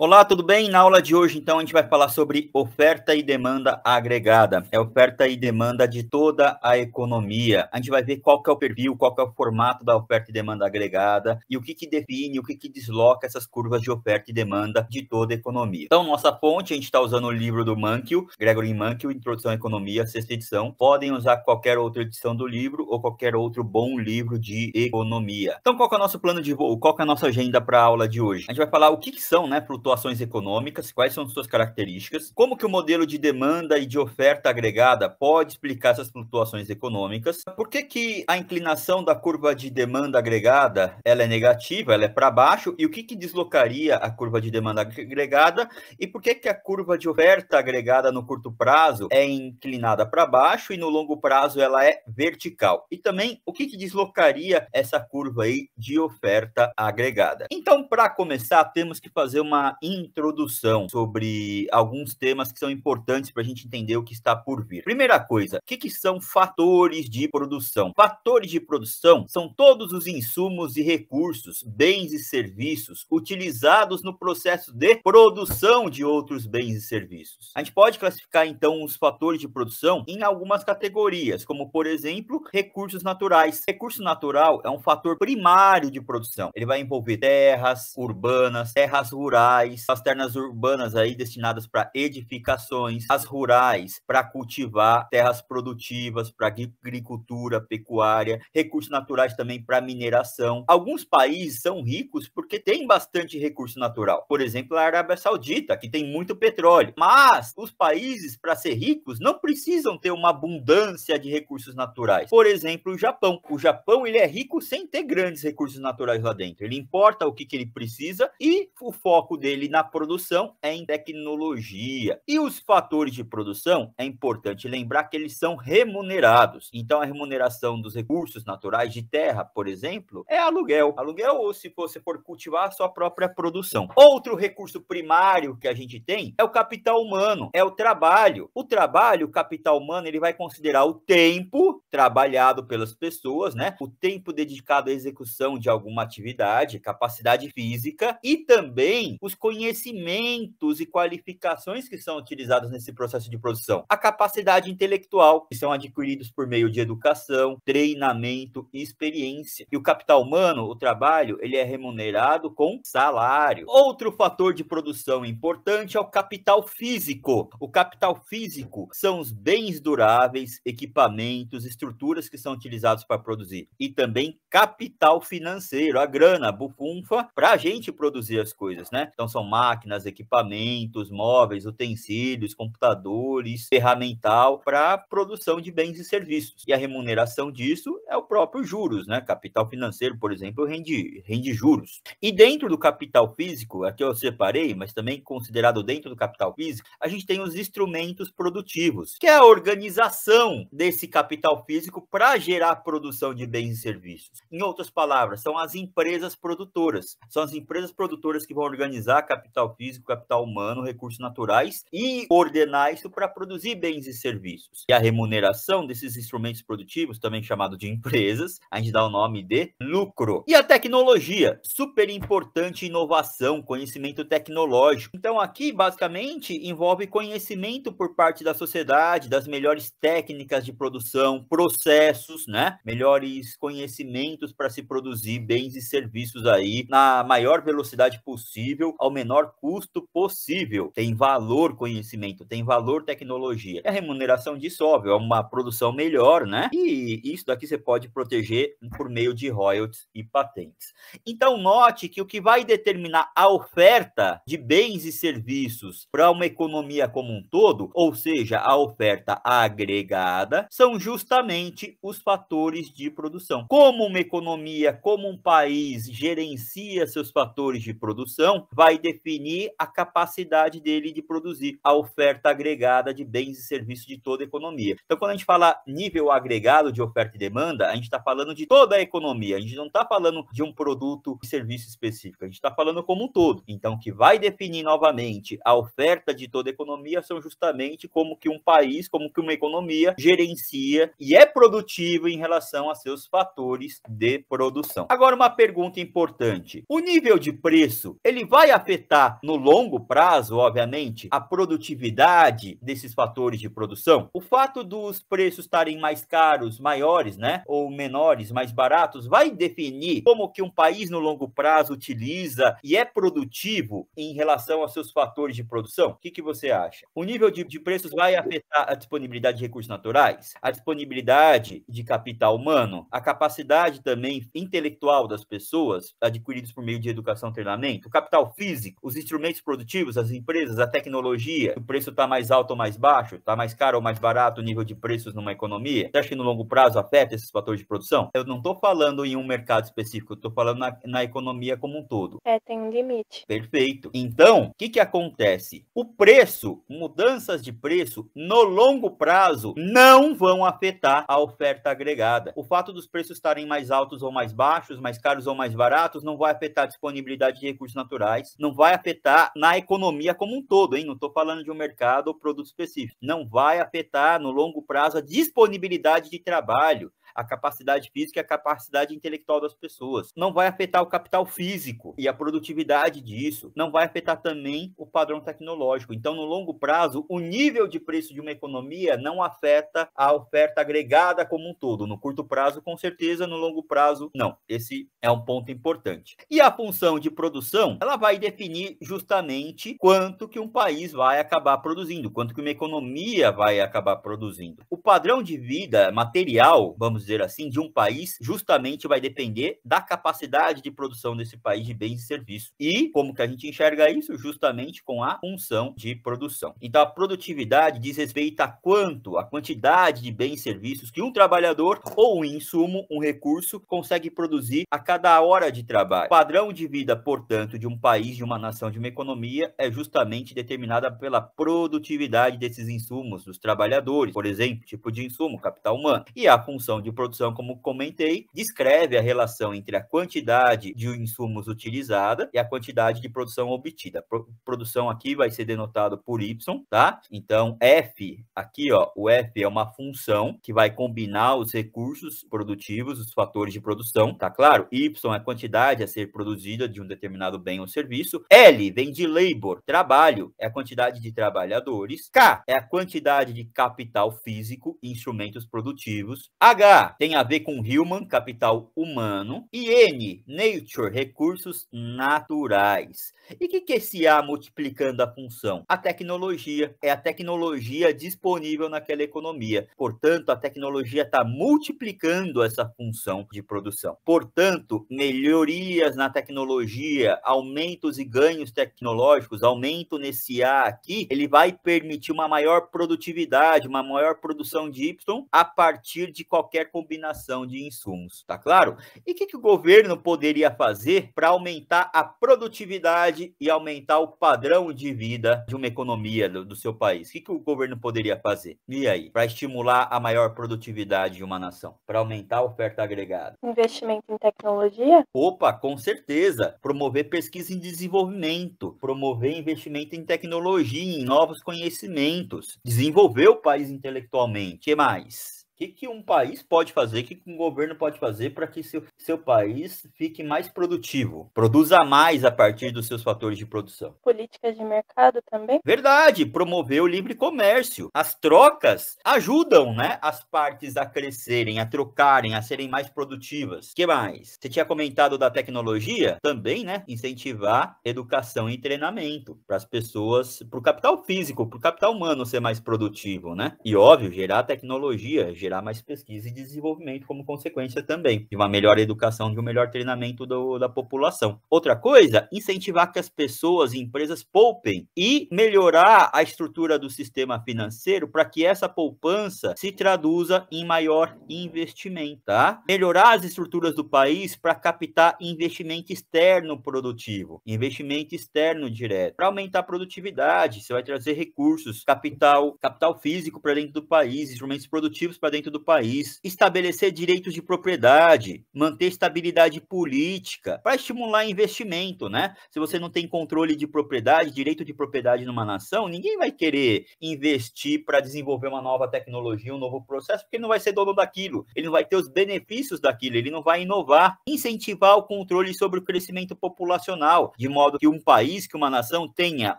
Olá, tudo bem? Na aula de hoje, então, a gente vai falar sobre oferta e demanda agregada. É oferta e demanda de toda a economia. A gente vai ver qual que é o perfil, qual que é o formato da oferta e demanda agregada e o que, que define, o que, que desloca essas curvas de oferta e demanda de toda a economia. Então, nossa fonte, a gente está usando o livro do Mankiw, Gregory Mankiw, Introdução à Economia, sexta edição. Podem usar qualquer outra edição do livro ou qualquer outro bom livro de economia. Então, qual que é o nosso plano de voo? Qual que é a nossa agenda para a aula de hoje? A gente vai falar o que, que são, né, para flutuações econômicas, quais são suas características, como que o modelo de demanda e de oferta agregada pode explicar essas flutuações econômicas, por que, que a inclinação da curva de demanda agregada ela é negativa, ela é para baixo, e o que, que deslocaria a curva de demanda agregada, e por que, que a curva de oferta agregada no curto prazo é inclinada para baixo e no longo prazo ela é vertical, e também o que, que deslocaria essa curva aí de oferta agregada. Então, para começar, temos que fazer uma introdução sobre alguns temas que são importantes para a gente entender o que está por vir. Primeira coisa, o que, que são fatores de produção? Fatores de produção são todos os insumos e recursos, bens e serviços utilizados no processo de produção de outros bens e serviços. A gente pode classificar então os fatores de produção em algumas categorias, como por exemplo, recursos naturais. Recurso natural é um fator primário de produção. Ele vai envolver terras urbanas, terras rurais, rurais, as terras urbanas aí destinadas para edificações, as rurais para cultivar terras produtivas, para agricultura, pecuária, recursos naturais também para mineração. Alguns países são ricos porque têm bastante recurso natural. Por exemplo, a Arábia Saudita, que tem muito petróleo. Mas os países para ser ricos não precisam ter uma abundância de recursos naturais. Por exemplo, o Japão. O Japão ele é rico sem ter grandes recursos naturais lá dentro. Ele importa o que, que ele precisa e o foco dele ele na produção é em tecnologia. E os fatores de produção, é importante lembrar que eles são remunerados. Então, a remuneração dos recursos naturais de terra, por exemplo, é aluguel. Aluguel ou se você for cultivar a sua própria produção. Outro recurso primário que a gente tem é o capital humano, é o trabalho. O trabalho, o capital humano, ele vai considerar o tempo trabalhado pelas pessoas, né? O tempo dedicado à execução de alguma atividade, capacidade física e também os conhecimentos e qualificações que são utilizados nesse processo de produção, a capacidade intelectual, que são adquiridos por meio de educação, treinamento e experiência. E o capital humano, o trabalho, ele é remunerado com salário. Outro fator de produção importante é o capital físico. O capital físico são os bens duráveis, equipamentos, estruturas que são utilizados para produzir. E também capital financeiro, a grana, a bufunfa, para a gente produzir as coisas, né? Então, são máquinas, equipamentos, móveis, utensílios, computadores, ferramental para produção de bens e serviços. E a remuneração disso é o próprio juros, né? Capital financeiro, por exemplo, rende, rende juros. E dentro do capital físico, aqui eu separei, mas também considerado dentro do capital físico, a gente tem os instrumentos produtivos, que é a organização desse capital físico para gerar produção de bens e serviços. Em outras palavras, são as empresas produtoras. São as empresas produtoras que vão organizar capital físico, capital humano, recursos naturais e ordenar isso para produzir bens e serviços. E a remuneração desses instrumentos produtivos, também chamado de empresas, a gente dá o nome de lucro. E a tecnologia, super importante inovação, conhecimento tecnológico. Então aqui basicamente envolve conhecimento por parte da sociedade das melhores técnicas de produção, processos, né? Melhores conhecimentos para se produzir bens e serviços aí na maior velocidade possível ao menor custo possível. Tem valor conhecimento, tem valor tecnologia. E a remuneração disso, óbvio, é uma produção melhor, né? E isso daqui você pode proteger por meio de royalties e patentes. Então, note que o que vai determinar a oferta de bens e serviços para uma economia como um todo, ou seja, a oferta agregada, são justamente os fatores de produção. Como uma economia, como um país gerencia seus fatores de produção, vai definir a capacidade dele de produzir a oferta agregada de bens e serviços de toda a economia. Então, quando a gente fala nível agregado de oferta e demanda, a gente está falando de toda a economia, a gente não está falando de um produto e serviço específico, a gente está falando como um todo. Então, o que vai definir novamente a oferta de toda a economia são justamente como que um país, como que uma economia gerencia e é produtivo em relação a seus fatores de produção. Agora, uma pergunta importante: o nível de preço ele vai afetar afetar no longo prazo, obviamente, a produtividade desses fatores de produção? O fato dos preços estarem mais caros, maiores, né, ou menores, mais baratos, vai definir como que um país no longo prazo utiliza e é produtivo em relação aos seus fatores de produção? O que, que você acha? O nível de, de preços vai afetar a disponibilidade de recursos naturais, a disponibilidade de capital humano, a capacidade também intelectual das pessoas adquiridas por meio de educação e treinamento, o capital físico os instrumentos produtivos, as empresas, a tecnologia, o preço está mais alto ou mais baixo, está mais caro ou mais barato o nível de preços numa economia? Você acha que no longo prazo afeta esses fatores de produção? Eu não estou falando em um mercado específico, estou falando na, na, economia como um todo. É, tem um limite. Perfeito. Então, o que, que acontece? O preço, mudanças de preço no longo prazo não vão afetar a oferta agregada. O fato dos preços estarem mais altos ou mais baixos, mais caros ou mais baratos, não vai afetar a disponibilidade de recursos naturais, não não vai afetar na economia como um todo, hein? Não estou falando de um mercado ou produto específico. Não vai afetar no longo prazo a disponibilidade de trabalho, a capacidade física e a capacidade intelectual das pessoas. Não vai afetar o capital físico e a produtividade disso. Não vai afetar também o padrão tecnológico. Então, no longo prazo, o nível de preço de uma economia não afeta a oferta agregada como um todo. No curto prazo, com certeza, no longo prazo, não. Esse é um ponto importante. E a função de produção, ela vai definir justamente quanto que um país vai acabar produzindo, quanto que uma economia vai acabar produzindo. O padrão de vida material, vamos dizer assim, de um país, justamente vai depender da capacidade de produção desse país de bens e serviços. E como que a gente enxerga isso? Justamente com a função de produção. Então, a produtividade diz respeito a quanto, a quantidade de bens e serviços que um trabalhador ou um insumo, um recurso, consegue produzir a cada hora de trabalho. O padrão de vida, portanto, de um país, de uma nação, de uma economia, é justamente determinada pela produtividade desses insumos, dos trabalhadores, por exemplo, tipo de insumo, capital humano. E a função de de produção, como comentei, descreve a relação entre a quantidade de insumos utilizada e a quantidade de produção obtida. Pro, produção aqui vai ser denotado por Y, tá? Então, F, aqui, ó, o F é uma função que vai combinar os recursos produtivos, os fatores de produção, tá claro? Y é a quantidade a ser produzida de um determinado bem ou serviço. L vem de labor, trabalho, é a quantidade de trabalhadores. K é a quantidade de capital físico e instrumentos produtivos. H tem a ver com human, capital humano. E N, nature, recursos naturais. E o que, que é esse A multiplicando a função? A tecnologia. É a tecnologia disponível naquela economia. Portanto, a tecnologia está multiplicando essa função de produção. Portanto, melhorias na tecnologia, aumentos e ganhos tecnológicos, aumento nesse A aqui, ele vai permitir uma maior produtividade, uma maior produção de Y a partir de qualquer combinação de insumos, tá claro? E o que, que o governo poderia fazer para aumentar a produtividade e aumentar o padrão de vida de uma economia do, do seu país? O que, que o governo poderia fazer? E aí, para estimular a maior produtividade de uma nação, para aumentar a oferta agregada? Investimento em tecnologia? Opa, com certeza. Promover pesquisa em desenvolvimento, promover investimento em tecnologia, em novos conhecimentos, desenvolver o país intelectualmente. O que mais? que, que um país pode fazer, o que, que um governo pode fazer para que seu, seu país fique mais produtivo, produza mais a partir dos seus fatores de produção? Políticas de mercado também? Verdade, promover o livre comércio. As trocas ajudam né, as partes a crescerem, a trocarem, a serem mais produtivas. que mais? Você tinha comentado da tecnologia? Também, né? Incentivar educação e treinamento para as pessoas, para o capital físico, para o capital humano ser mais produtivo, né? E óbvio, gerar tecnologia, gerar gerar mais pesquisa e desenvolvimento como consequência também de uma melhor educação, de um melhor treinamento do, da população. Outra coisa, incentivar que as pessoas e empresas poupem e melhorar a estrutura do sistema financeiro para que essa poupança se traduza em maior investimento, tá? Melhorar as estruturas do país para captar investimento externo produtivo, investimento externo direto, para aumentar a produtividade, você vai trazer recursos, capital, capital físico para dentro do país, instrumentos produtivos para dentro dentro do país, estabelecer direitos de propriedade, manter estabilidade política, para estimular investimento, né? Se você não tem controle de propriedade, direito de propriedade numa nação, ninguém vai querer investir para desenvolver uma nova tecnologia, um novo processo, porque não vai ser dono daquilo, ele não vai ter os benefícios daquilo, ele não vai inovar, incentivar o controle sobre o crescimento populacional, de modo que um país, que uma nação tenha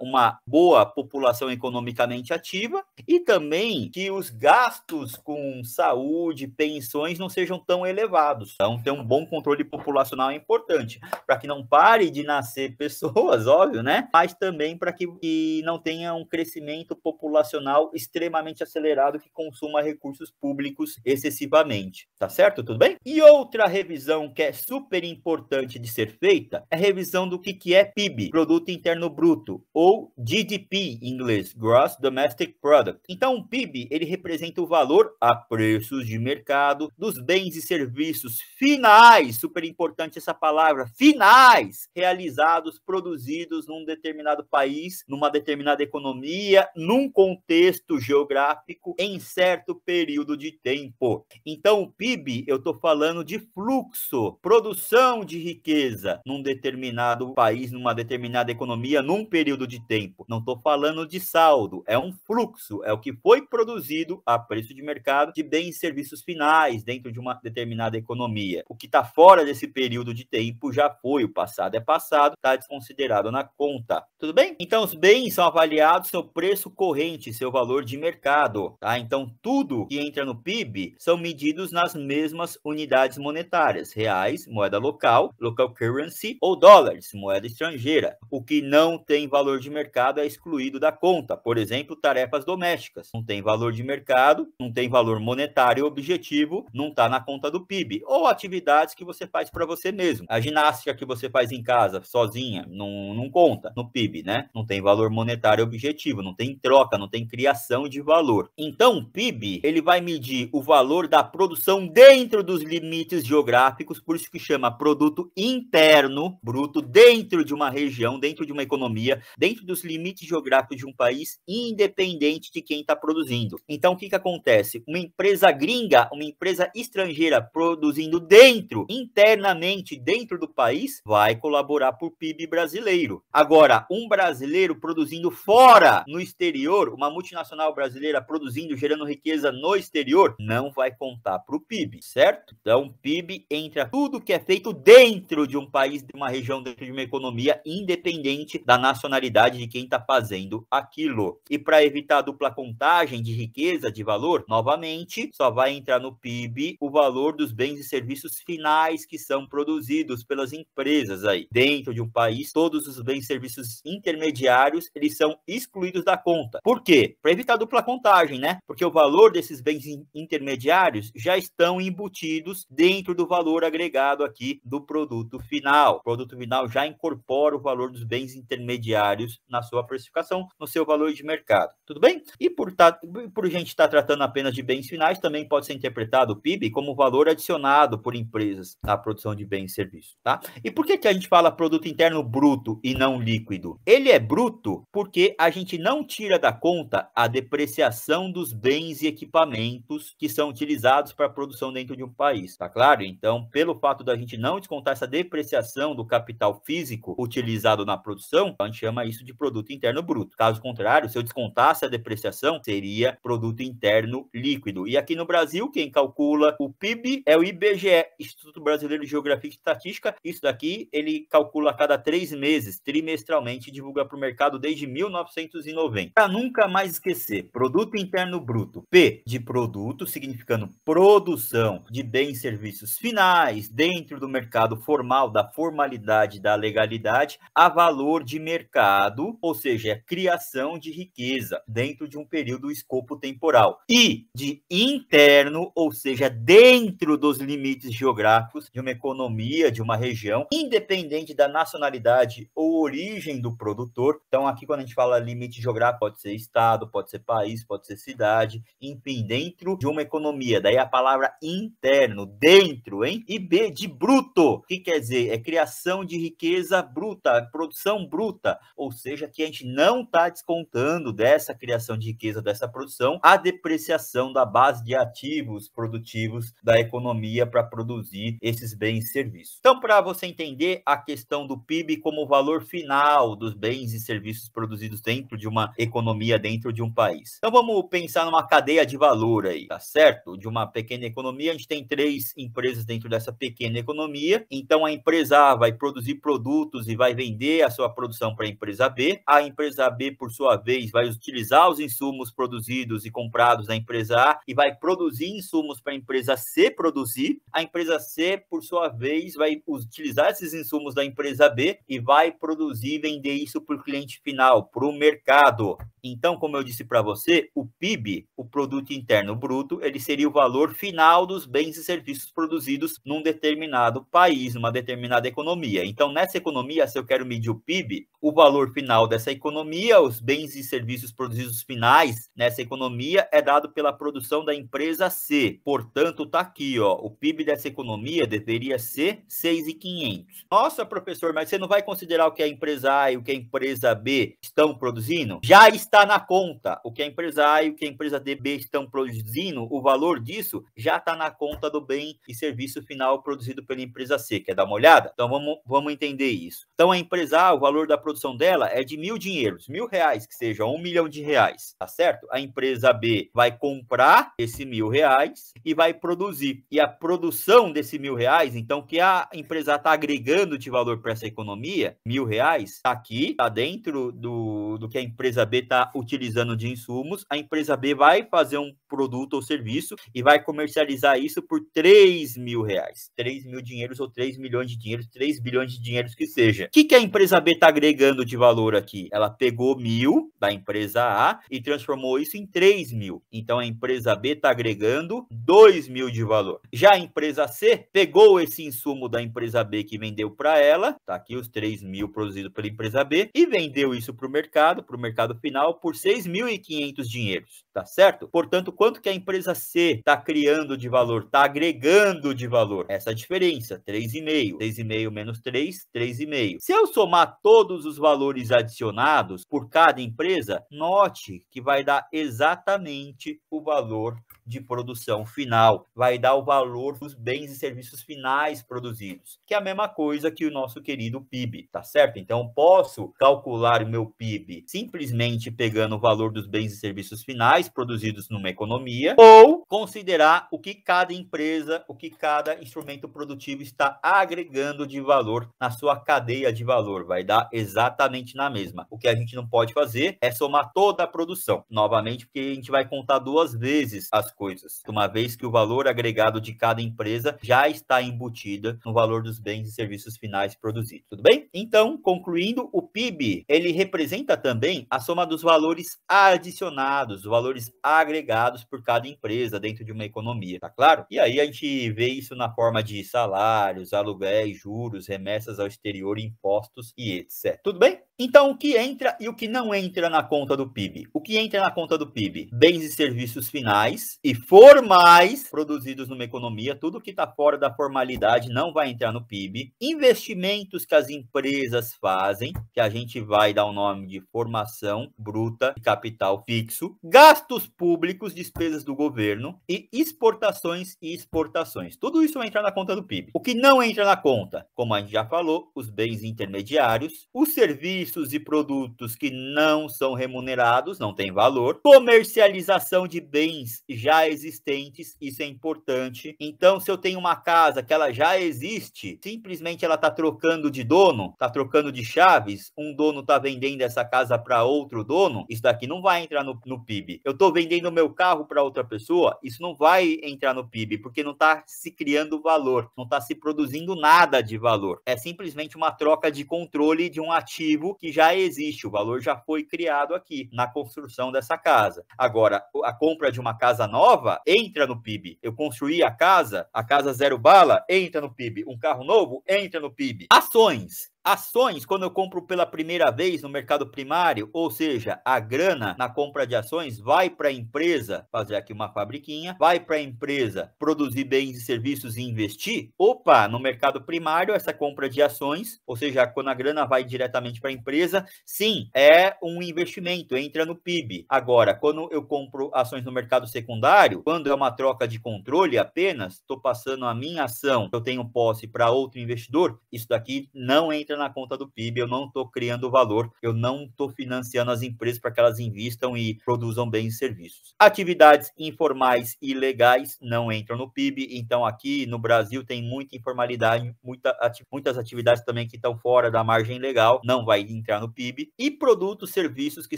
uma boa população economicamente ativa e também que os gastos com saúde, pensões não sejam tão elevados. Então, ter um bom controle populacional é importante, para que não pare de nascer pessoas, óbvio, né? Mas também para que, que, não tenha um crescimento populacional extremamente acelerado que consuma recursos públicos excessivamente. Tá certo? Tudo bem? E outra revisão que é super importante de ser feita é a revisão do que, que é PIB, Produto Interno Bruto, ou GDP em inglês, Gross Domestic Product. Então, o PIB, ele representa o valor a preços de mercado dos bens e serviços finais, super importante essa palavra, finais, realizados, produzidos num determinado país, numa determinada economia, num contexto geográfico, em certo período de tempo. Então, o PIB, eu estou falando de fluxo, produção de riqueza num determinado país, numa determinada economia, num período de tempo. Não estou falando de saldo, é um fluxo, é o que foi produzido a preço de mercado de bens e serviços finais dentro de uma determinada economia. O que está fora desse período de tempo já foi, o passado é passado, está desconsiderado na conta. Tudo bem? Então, os bens são avaliados seu preço corrente, seu valor de mercado. Tá? Então, tudo que entra no PIB são medidos nas mesmas unidades monetárias, reais, moeda local, local currency ou dólares, moeda estrangeira. O que não tem valor de mercado é excluído da conta. Por exemplo, tarefas domésticas. Não tem valor de mercado, não tem valor monetário e objetivo não está na conta do PIB. Ou atividades que você faz para você mesmo. A ginástica que você faz em casa, sozinha, não, não conta no PIB, né? Não tem valor monetário objetivo, não tem troca, não tem criação de valor. Então, o PIB, ele vai medir o valor da produção dentro dos limites geográficos, por isso que chama produto interno bruto dentro de uma região, dentro de uma economia, dentro dos limites geográficos de um país, independente de quem está produzindo. Então, o que, que acontece? Uma empresa gringa, uma empresa estrangeira produzindo dentro, internamente, dentro do país, vai colaborar para o PIB brasileiro. Agora, um brasileiro produzindo fora, no exterior, uma multinacional brasileira produzindo, gerando riqueza no exterior, não vai contar para o PIB, certo? Então, PIB entra tudo que é feito dentro de um país, de uma região, dentro de uma economia, independente da nacionalidade de quem está fazendo aquilo. E para evitar a dupla contagem de riqueza, de valor, novamente, só vai entrar no PIB o valor dos bens e serviços finais que são produzidos pelas empresas aí. Dentro de um país, todos os bens e serviços intermediários, eles são excluídos da conta. Por quê? Para evitar dupla contagem, né? Porque o valor desses bens intermediários já estão embutidos dentro do valor agregado aqui do produto final. O produto final já incorpora o valor dos bens intermediários na sua precificação, no seu valor de mercado. Tudo bem? E por, tá, por gente estar tá tratando apenas de bens finais, também pode ser interpretado, o PIB, como valor adicionado por empresas à produção de bens e serviços, tá? E por que, que a gente fala produto interno bruto e não líquido? Ele é bruto porque a gente não tira da conta a depreciação dos bens e equipamentos que são utilizados para a produção dentro de um país, tá claro? Então, pelo fato da gente não descontar essa depreciação do capital físico utilizado na produção, a gente chama isso de produto interno bruto. Caso contrário, se eu descontasse a depreciação, seria produto interno líquido. E aqui no Brasil, quem calcula o PIB é o IBGE, Instituto Brasileiro de Geografia e Estatística. Isso daqui ele calcula a cada três meses, trimestralmente, e divulga para o mercado desde 1990. Para nunca mais esquecer, Produto Interno Bruto, P de produto, significando produção de bens e serviços finais dentro do mercado formal, da formalidade, da legalidade, a valor de mercado, ou seja, criação de riqueza dentro de um período escopo temporal. I de interno, ou seja, dentro dos limites geográficos de uma economia, de uma região, independente da nacionalidade ou origem do produtor. Então, aqui, quando a gente fala limite geográfico, pode ser estado, pode ser país, pode ser cidade, enfim, dentro de uma economia. Daí a palavra interno, dentro, hein? E B, de bruto, o que quer dizer? É criação de riqueza bruta, produção bruta, ou seja, que a gente não está descontando dessa criação de riqueza, dessa produção, a depreciação da base base de ativos produtivos da economia para produzir esses bens e serviços. Então, para você entender a questão do PIB como valor final dos bens e serviços produzidos dentro de uma economia, dentro de um país. Então, vamos pensar numa cadeia de valor aí, tá certo? De uma pequena economia, a gente tem três empresas dentro dessa pequena economia. Então, a empresa A vai produzir produtos e vai vender a sua produção para a empresa B. A empresa B, por sua vez, vai utilizar os insumos produzidos e comprados da empresa A e vai produzir insumos para a empresa C produzir, a empresa C, por sua vez, vai utilizar esses insumos da empresa B e vai produzir e vender isso para o cliente final, para o mercado. Então, como eu disse para você, o PIB, o produto interno bruto, ele seria o valor final dos bens e serviços produzidos num determinado país, numa determinada economia. Então, nessa economia, se eu quero medir o PIB, o valor final dessa economia, os bens e serviços produzidos finais nessa economia é dado pela produção da empresa C, Portanto, está aqui, ó, o PIB dessa economia deveria ser 6,500. Nossa, professor, mas você não vai considerar o que a empresa A e o que a empresa B estão produzindo? Já está na conta o que a empresa A e o que a empresa B estão produzindo, o valor disso já está na conta do bem e serviço final produzido pela empresa C. Quer dar uma olhada? Então vamos, vamos entender isso. Então a empresa A, o valor da produção dela é de mil dinheiros, mil reais, que seja um milhão de reais, tá certo? A empresa B vai comprar esse mil reais e vai produzir. E a produção desse mil reais, então, que a empresa está agregando de valor para essa economia, mil reais, está aqui, está dentro do, do que a empresa B está utilizando de insumos. A empresa B vai fazer um produto ou serviço e vai comercializar isso por 3 mil reais, 3 mil dinheiros ou 3 milhões de dinheiros, 3 bilhões de dinheiros que seja. O que, que a empresa B está agregando de valor aqui? Ela pegou mil da empresa A e transformou isso em 3 mil. Então a empresa B está agregando 2 mil de valor. Já a empresa C pegou esse insumo da empresa B que vendeu para ela, tá aqui os 3 mil produzido pela empresa B, e vendeu isso para o mercado, para o mercado final, por 6.500 dinheiros, tá certo? Portanto, quanto que a empresa C está criando de valor, está agregando de valor. Essa é diferença, 3,5. 3,5 menos 3, 3,5. Se eu somar todos os valores adicionados por cada empresa, note que vai dar exatamente o valor de produção final, vai dar o valor dos bens e serviços finais produzidos, que é a mesma coisa que o nosso querido PIB, tá certo? Então, posso calcular o meu PIB simplesmente pegando o valor dos bens e serviços finais produzidos numa economia, ou considerar o que cada empresa, o que cada instrumento produtivo está agregando de valor na sua cadeia de valor, vai dar exatamente na mesma. O que a gente não pode fazer é somar toda a produção, novamente, porque a gente vai contar duas vezes as coisas, uma vez que o valor agregado de cada empresa já está embutida no valor dos bens e serviços finais produzidos. Tudo bem? Então, concluindo, o PIB ele representa também a soma dos valores adicionados, os valores agregados por cada empresa dentro de uma economia, tá claro? E aí a gente vê isso na forma de salários, aluguéis, juros, remessas ao exterior, impostos e etc. Tudo bem? Então, o que entra e o que não entra na conta do PIB? O que entra na conta do PIB? Bens e serviços finais e formais produzidos numa economia, tudo que está fora da formalidade não vai entrar no PIB. Investimentos que as empresas fazem, que a gente vai dar o nome de formação bruta e capital fixo, gastos públicos, despesas do governo e exportações e exportações. Tudo isso vai entrar na conta do PIB. O que não entra na conta, como a gente já falou, os bens intermediários, os serviços serviços e produtos que não são remunerados, não tem valor, comercialização de bens já existentes, isso é importante. Então, se eu tenho uma casa que ela já existe, simplesmente ela está trocando de dono, está trocando de chaves, um dono está vendendo essa casa para outro dono, isso daqui não vai entrar no, no PIB. Eu estou vendendo meu carro para outra pessoa, isso não vai entrar no PIB, porque não está se criando valor, não está se produzindo nada de valor. É simplesmente uma troca de controle de um ativo que já existe, o valor já foi criado aqui na construção dessa casa. Agora, a compra de uma casa nova entra no PIB. Eu construí a casa, a casa zero bala, entra no PIB. Um carro novo entra no PIB. Ações. Ações, quando eu compro pela primeira vez no mercado primário, ou seja, a grana na compra de ações vai para a empresa fazer aqui uma fabriquinha, vai para a empresa produzir bens e serviços e investir. Opa, no mercado primário, essa compra de ações, ou seja, quando a grana vai diretamente para a empresa, sim, é um investimento, entra no PIB. Agora, quando eu compro ações no mercado secundário, quando é uma troca de controle apenas, estou passando a minha ação eu tenho posse para outro investidor, isso daqui não entra entra na conta do PIB, eu não estou criando valor, eu não estou financiando as empresas para que elas investam e produzam bens e serviços. Atividades informais e legais não entram no PIB, então aqui no Brasil tem muita informalidade, muita ati muitas atividades também que estão fora da margem legal, não vai entrar no PIB, e produtos, serviços que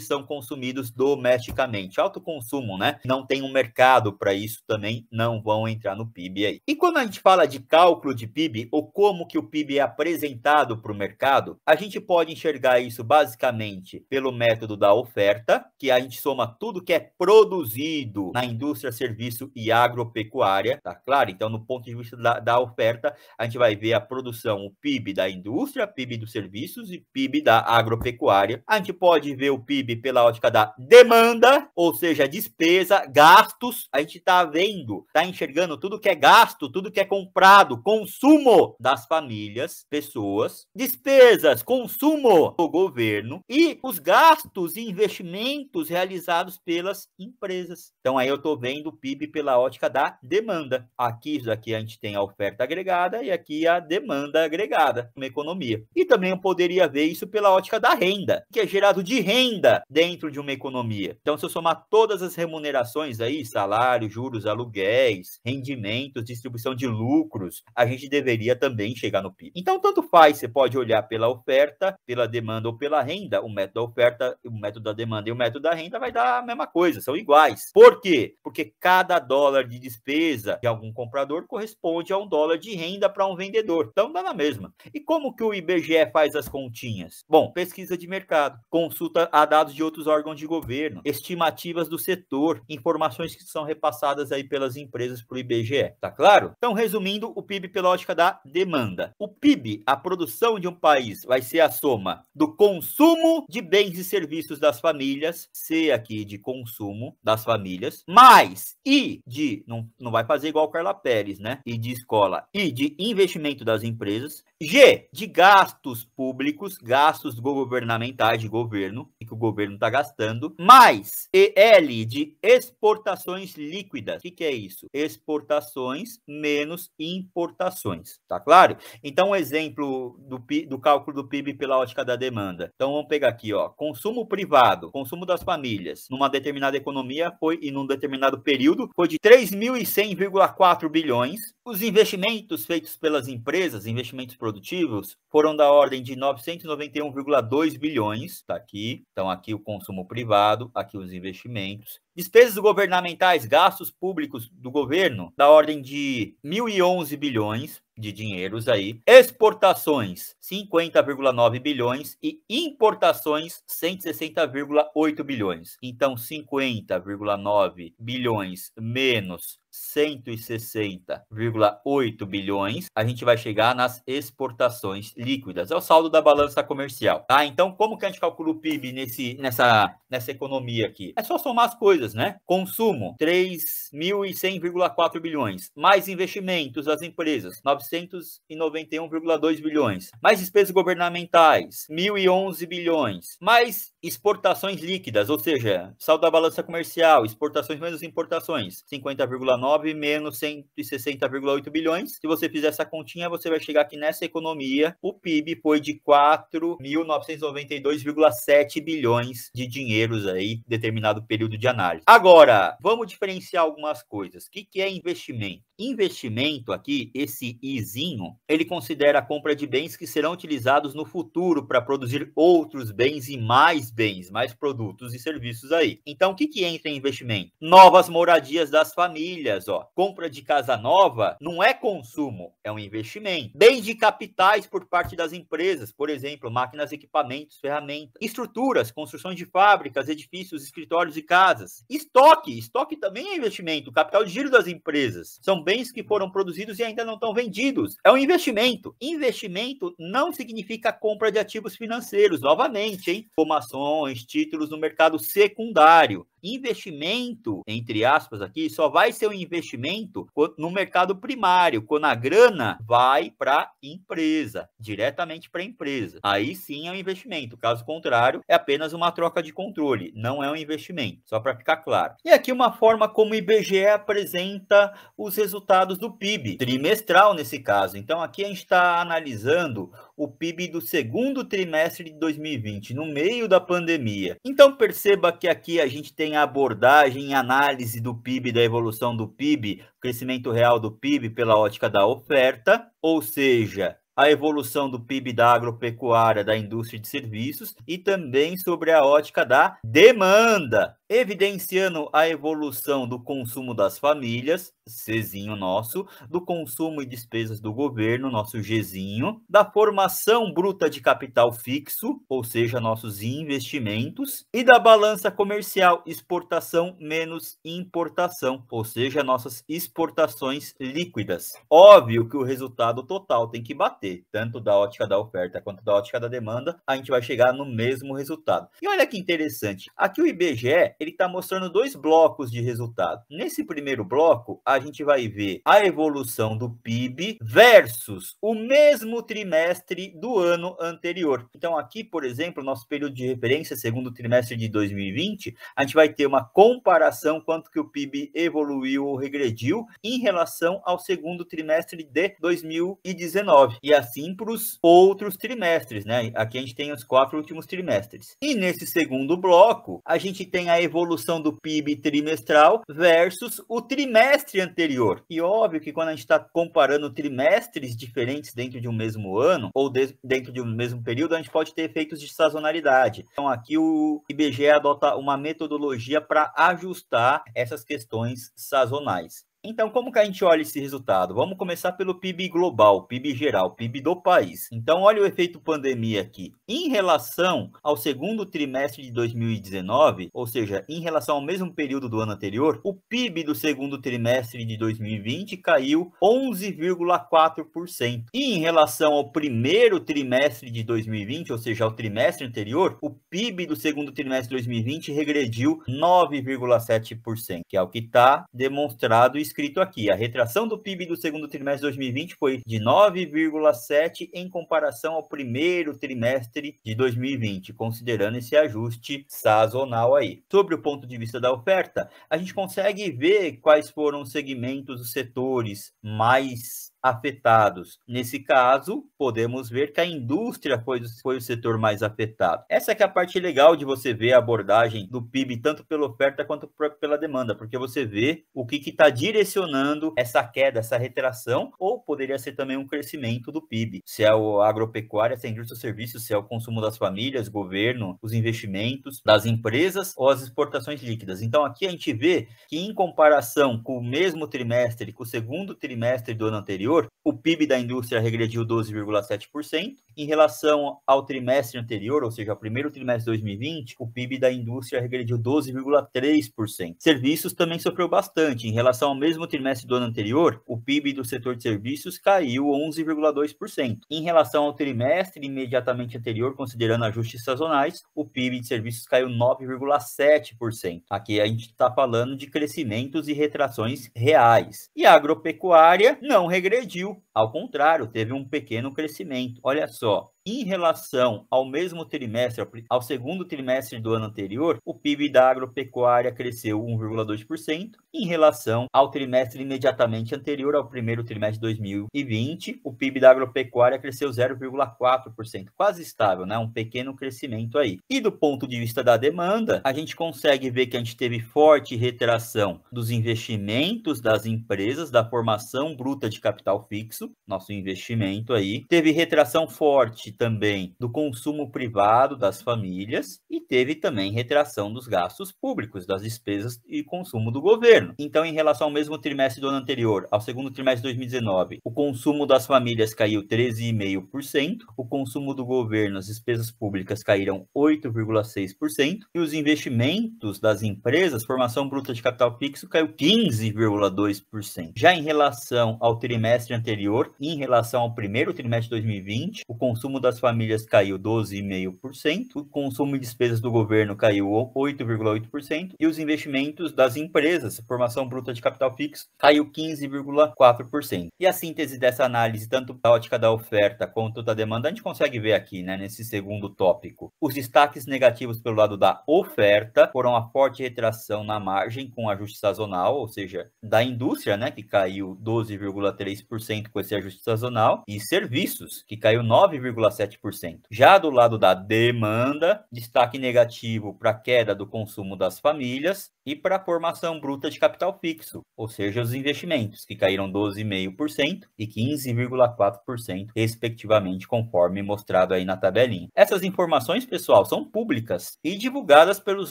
são consumidos domesticamente, alto consumo, né? Não tem um mercado para isso também, não vão entrar no PIB aí. E quando a gente fala de cálculo de PIB, ou como que o PIB é apresentado para o mercado, a gente pode enxergar isso basicamente pelo método da oferta, que a gente soma tudo que é produzido na indústria, serviço e agropecuária, tá claro? Então, no ponto de vista da, da oferta, a gente vai ver a produção, o PIB da indústria, PIB dos serviços e PIB da agropecuária. A gente pode ver o PIB pela ótica da demanda, ou seja, despesa, gastos. A gente está vendo, está enxergando tudo que é gasto, tudo que é comprado, consumo das famílias, pessoas, de despesas, consumo do governo e os gastos e investimentos realizados pelas empresas. Então aí eu estou vendo o PIB pela ótica da demanda. Aqui isso aqui a gente tem a oferta agregada e aqui a demanda agregada uma economia. E também eu poderia ver isso pela ótica da renda, que é gerado de renda dentro de uma economia. Então se eu somar todas as remunerações aí, salário, juros, aluguéis, rendimentos, distribuição de lucros, a gente deveria também chegar no PIB. Então tanto faz, você pode olhar pela oferta, pela demanda ou pela renda, o método da oferta, o método da demanda e o método da renda vai dar a mesma coisa, são iguais. Por quê? Porque cada dólar de despesa de algum comprador corresponde a um dólar de renda para um vendedor. Então dá na mesma. E como que o IBGE faz as continhas? Bom, pesquisa de mercado, consulta a dados de outros órgãos de governo, estimativas do setor, informações que são repassadas aí pelas empresas para o IBGE. Tá claro? Então, resumindo, o PIB pela lógica da demanda. O PIB, a produção de no país vai ser a soma do consumo de bens e serviços das famílias, C aqui de consumo das famílias, mais I de, não, não vai fazer igual Carla Pérez, né? E de escola, I de investimento das empresas, G de gastos públicos, gastos governamentais de governo, que o governo está gastando, mais EL de exportações líquidas. O que, que é isso? Exportações menos importações, tá claro? Então, um exemplo do, do cálculo do PIB pela ótica da demanda. Então vamos pegar aqui, ó, consumo privado, consumo das famílias, numa determinada economia foi e num determinado período foi de 3.100,4 bilhões. Os investimentos feitos pelas empresas, investimentos produtivos, foram da ordem de 991,2 bilhões, tá aqui. Então aqui o consumo privado, aqui os investimentos. Despesas governamentais, gastos públicos do governo, da ordem de 1.011 bilhões de dinheiros aí. Exportações, 50,9 bilhões e importações, 160,8 bilhões. Então, 50,9 bilhões menos 160,8 bilhões, a gente vai chegar nas exportações líquidas. É o saldo da balança comercial. Tá? Então, como que a gente calcula o PIB nesse, nessa, nessa economia aqui? É só somar as coisas, né? Consumo, 3.100,4 bilhões. Mais investimentos das empresas, 991,2 bilhões. Mais despesas governamentais, 1.011 bilhões. Mais exportações líquidas, ou seja, saldo da balança comercial, exportações menos importações, 50,9 1,9 menos 160,8 bilhões. Se você fizer essa continha, você vai chegar aqui nessa economia. O PIB foi de 4.992,7 bilhões de dinheiros aí, determinado período de análise. Agora, vamos diferenciar algumas coisas. O que, que é investimento? Investimento aqui, esse izinho, ele considera a compra de bens que serão utilizados no futuro para produzir outros bens e mais bens, mais produtos e serviços aí. Então, o que, que entra em investimento? Novas moradias das famílias ó. Compra de casa nova não é consumo, é um investimento. Bens de capitais por parte das empresas, por exemplo, máquinas, equipamentos, ferramentas, estruturas, construções de fábricas, edifícios, escritórios e casas. Estoque, estoque também é investimento, capital de giro das empresas. São bens que foram produzidos e ainda não estão vendidos. É um investimento. Investimento não significa compra de ativos financeiros, novamente, hein? Como ações, títulos no mercado secundário investimento, entre aspas aqui, só vai ser um investimento no mercado primário, quando a grana vai para empresa, diretamente para empresa. Aí sim é um investimento. Caso contrário, é apenas uma troca de controle, não é um investimento, só para ficar claro. E aqui uma forma como o IBGE apresenta os resultados do PIB, trimestral nesse caso. Então aqui a gente está analisando o PIB do segundo trimestre de 2020, no meio da pandemia. Então perceba que aqui a gente tem a abordagem e análise do PIB, da evolução do PIB, crescimento real do PIB pela ótica da oferta, ou seja, a evolução do PIB da agropecuária, da indústria de serviços e também sobre a ótica da demanda, evidenciando a evolução do consumo das famílias, Czinho nosso, do consumo e despesas do governo, nosso Gzinho, da formação bruta de capital fixo, ou seja, nossos investimentos, e da balança comercial, exportação menos importação, ou seja, nossas exportações líquidas. Óbvio que o resultado total tem que bater, tanto da ótica da oferta quanto da ótica da demanda, a gente vai chegar no mesmo resultado. E olha que interessante, aqui o IBGE, ele está mostrando dois blocos de resultado. Nesse primeiro bloco, a gente vai ver a evolução do PIB versus o mesmo trimestre do ano anterior. Então, aqui, por exemplo, nosso período de referência, segundo trimestre de 2020, a gente vai ter uma comparação quanto que o PIB evoluiu ou regrediu em relação ao segundo trimestre de 2019 e assim para os outros trimestres, né? Aqui a gente tem os quatro últimos trimestres. E nesse segundo bloco, a gente tem a evolução do PIB trimestral versus o trimestre anterior. E óbvio que quando a gente está comparando trimestres diferentes dentro de um mesmo ano, ou de, dentro de um mesmo período, a gente pode ter efeitos de sazonalidade. Então aqui o IBGE adota uma metodologia para ajustar essas questões sazonais. Então, como que a gente olha esse resultado? Vamos começar pelo PIB global, PIB geral, PIB do país. Então, olha o efeito pandemia aqui. Em relação ao segundo trimestre de 2019, ou seja, em relação ao mesmo período do ano anterior, o PIB do segundo trimestre de 2020 caiu 11,4%. E em relação ao primeiro trimestre de 2020, ou seja, ao trimestre anterior, o PIB do segundo trimestre de 2020 regrediu 9,7%, que é o que está demonstrado e descrito aqui. A retração do PIB do segundo trimestre de 2020 foi de 9,7 em comparação ao primeiro trimestre de 2020, considerando esse ajuste sazonal aí. Sobre o ponto de vista da oferta, a gente consegue ver quais foram os segmentos, os setores mais afetados. Nesse caso, podemos ver que a indústria foi, foi o setor mais afetado. Essa é, é a parte legal de você ver a abordagem do PIB, tanto pela oferta quanto pela demanda, porque você vê o que está direcionando essa queda, essa retração, ou poderia ser também um crescimento do PIB. Se é o agropecuária, se é a indústria serviços, se é o consumo das famílias, governo, os investimentos das empresas ou as exportações líquidas. Então, aqui a gente vê que em comparação com o mesmo trimestre, com o segundo trimestre do ano anterior, anterior, o PIB da indústria regrediu 12,7%. Em relação ao trimestre anterior, ou seja, ao primeiro trimestre de 2020, o PIB da indústria regrediu 12,3%. Serviços também sofreu bastante. Em relação ao mesmo trimestre do ano anterior, o PIB do setor de serviços caiu 11,2%. Em relação ao trimestre imediatamente anterior, considerando ajustes sazonais, o PIB de serviços caiu 9,7%. Aqui a gente está falando de crescimentos e retrações reais. E a agropecuária não regrediu you Ao contrário, teve um pequeno crescimento. Olha só, em relação ao mesmo trimestre, ao segundo trimestre do ano anterior, o PIB da agropecuária cresceu 1,2%. Em relação ao trimestre imediatamente anterior, ao primeiro trimestre de 2020, o PIB da agropecuária cresceu 0,4%, quase estável, né? Um pequeno crescimento aí. E do ponto de vista da demanda, a gente consegue ver que a gente teve forte retração dos investimentos das empresas, da formação bruta de capital fixo nosso, nosso investimento aí. Teve retração forte também do consumo privado das famílias e teve também retração dos gastos públicos, das despesas e consumo do governo. Então, em relação ao mesmo trimestre do ano anterior, ao segundo trimestre de 2019, o consumo das famílias caiu 13,5%, o consumo do governo, as despesas públicas caíram 8,6% e os investimentos das empresas, formação bruta de capital fixo, caiu 15,2%. Já em relação ao trimestre anterior, anterior em relação ao primeiro trimestre de 2020. O consumo das famílias caiu 12,5%, o consumo e despesas do governo caiu 8,8% e os investimentos das empresas, formação bruta de capital fixo, caiu 15,4%. E a síntese dessa análise, tanto da ótica da oferta quanto da demanda, a gente consegue ver aqui, né, nesse segundo tópico. Os destaques negativos pelo lado da oferta foram a forte retração na margem com ajuste sazonal, ou seja, da indústria, né, que caiu 12,3% com foi ajuste sazonal, e serviços, que caiu 9,7%. Já do lado da demanda, destaque negativo para a queda do consumo das famílias e para a formação bruta de capital fixo, ou seja, os investimentos, que caíram 12,5% e 15,4%, respectivamente, conforme mostrado aí na tabelinha. Essas informações, pessoal, são públicas e divulgadas pelos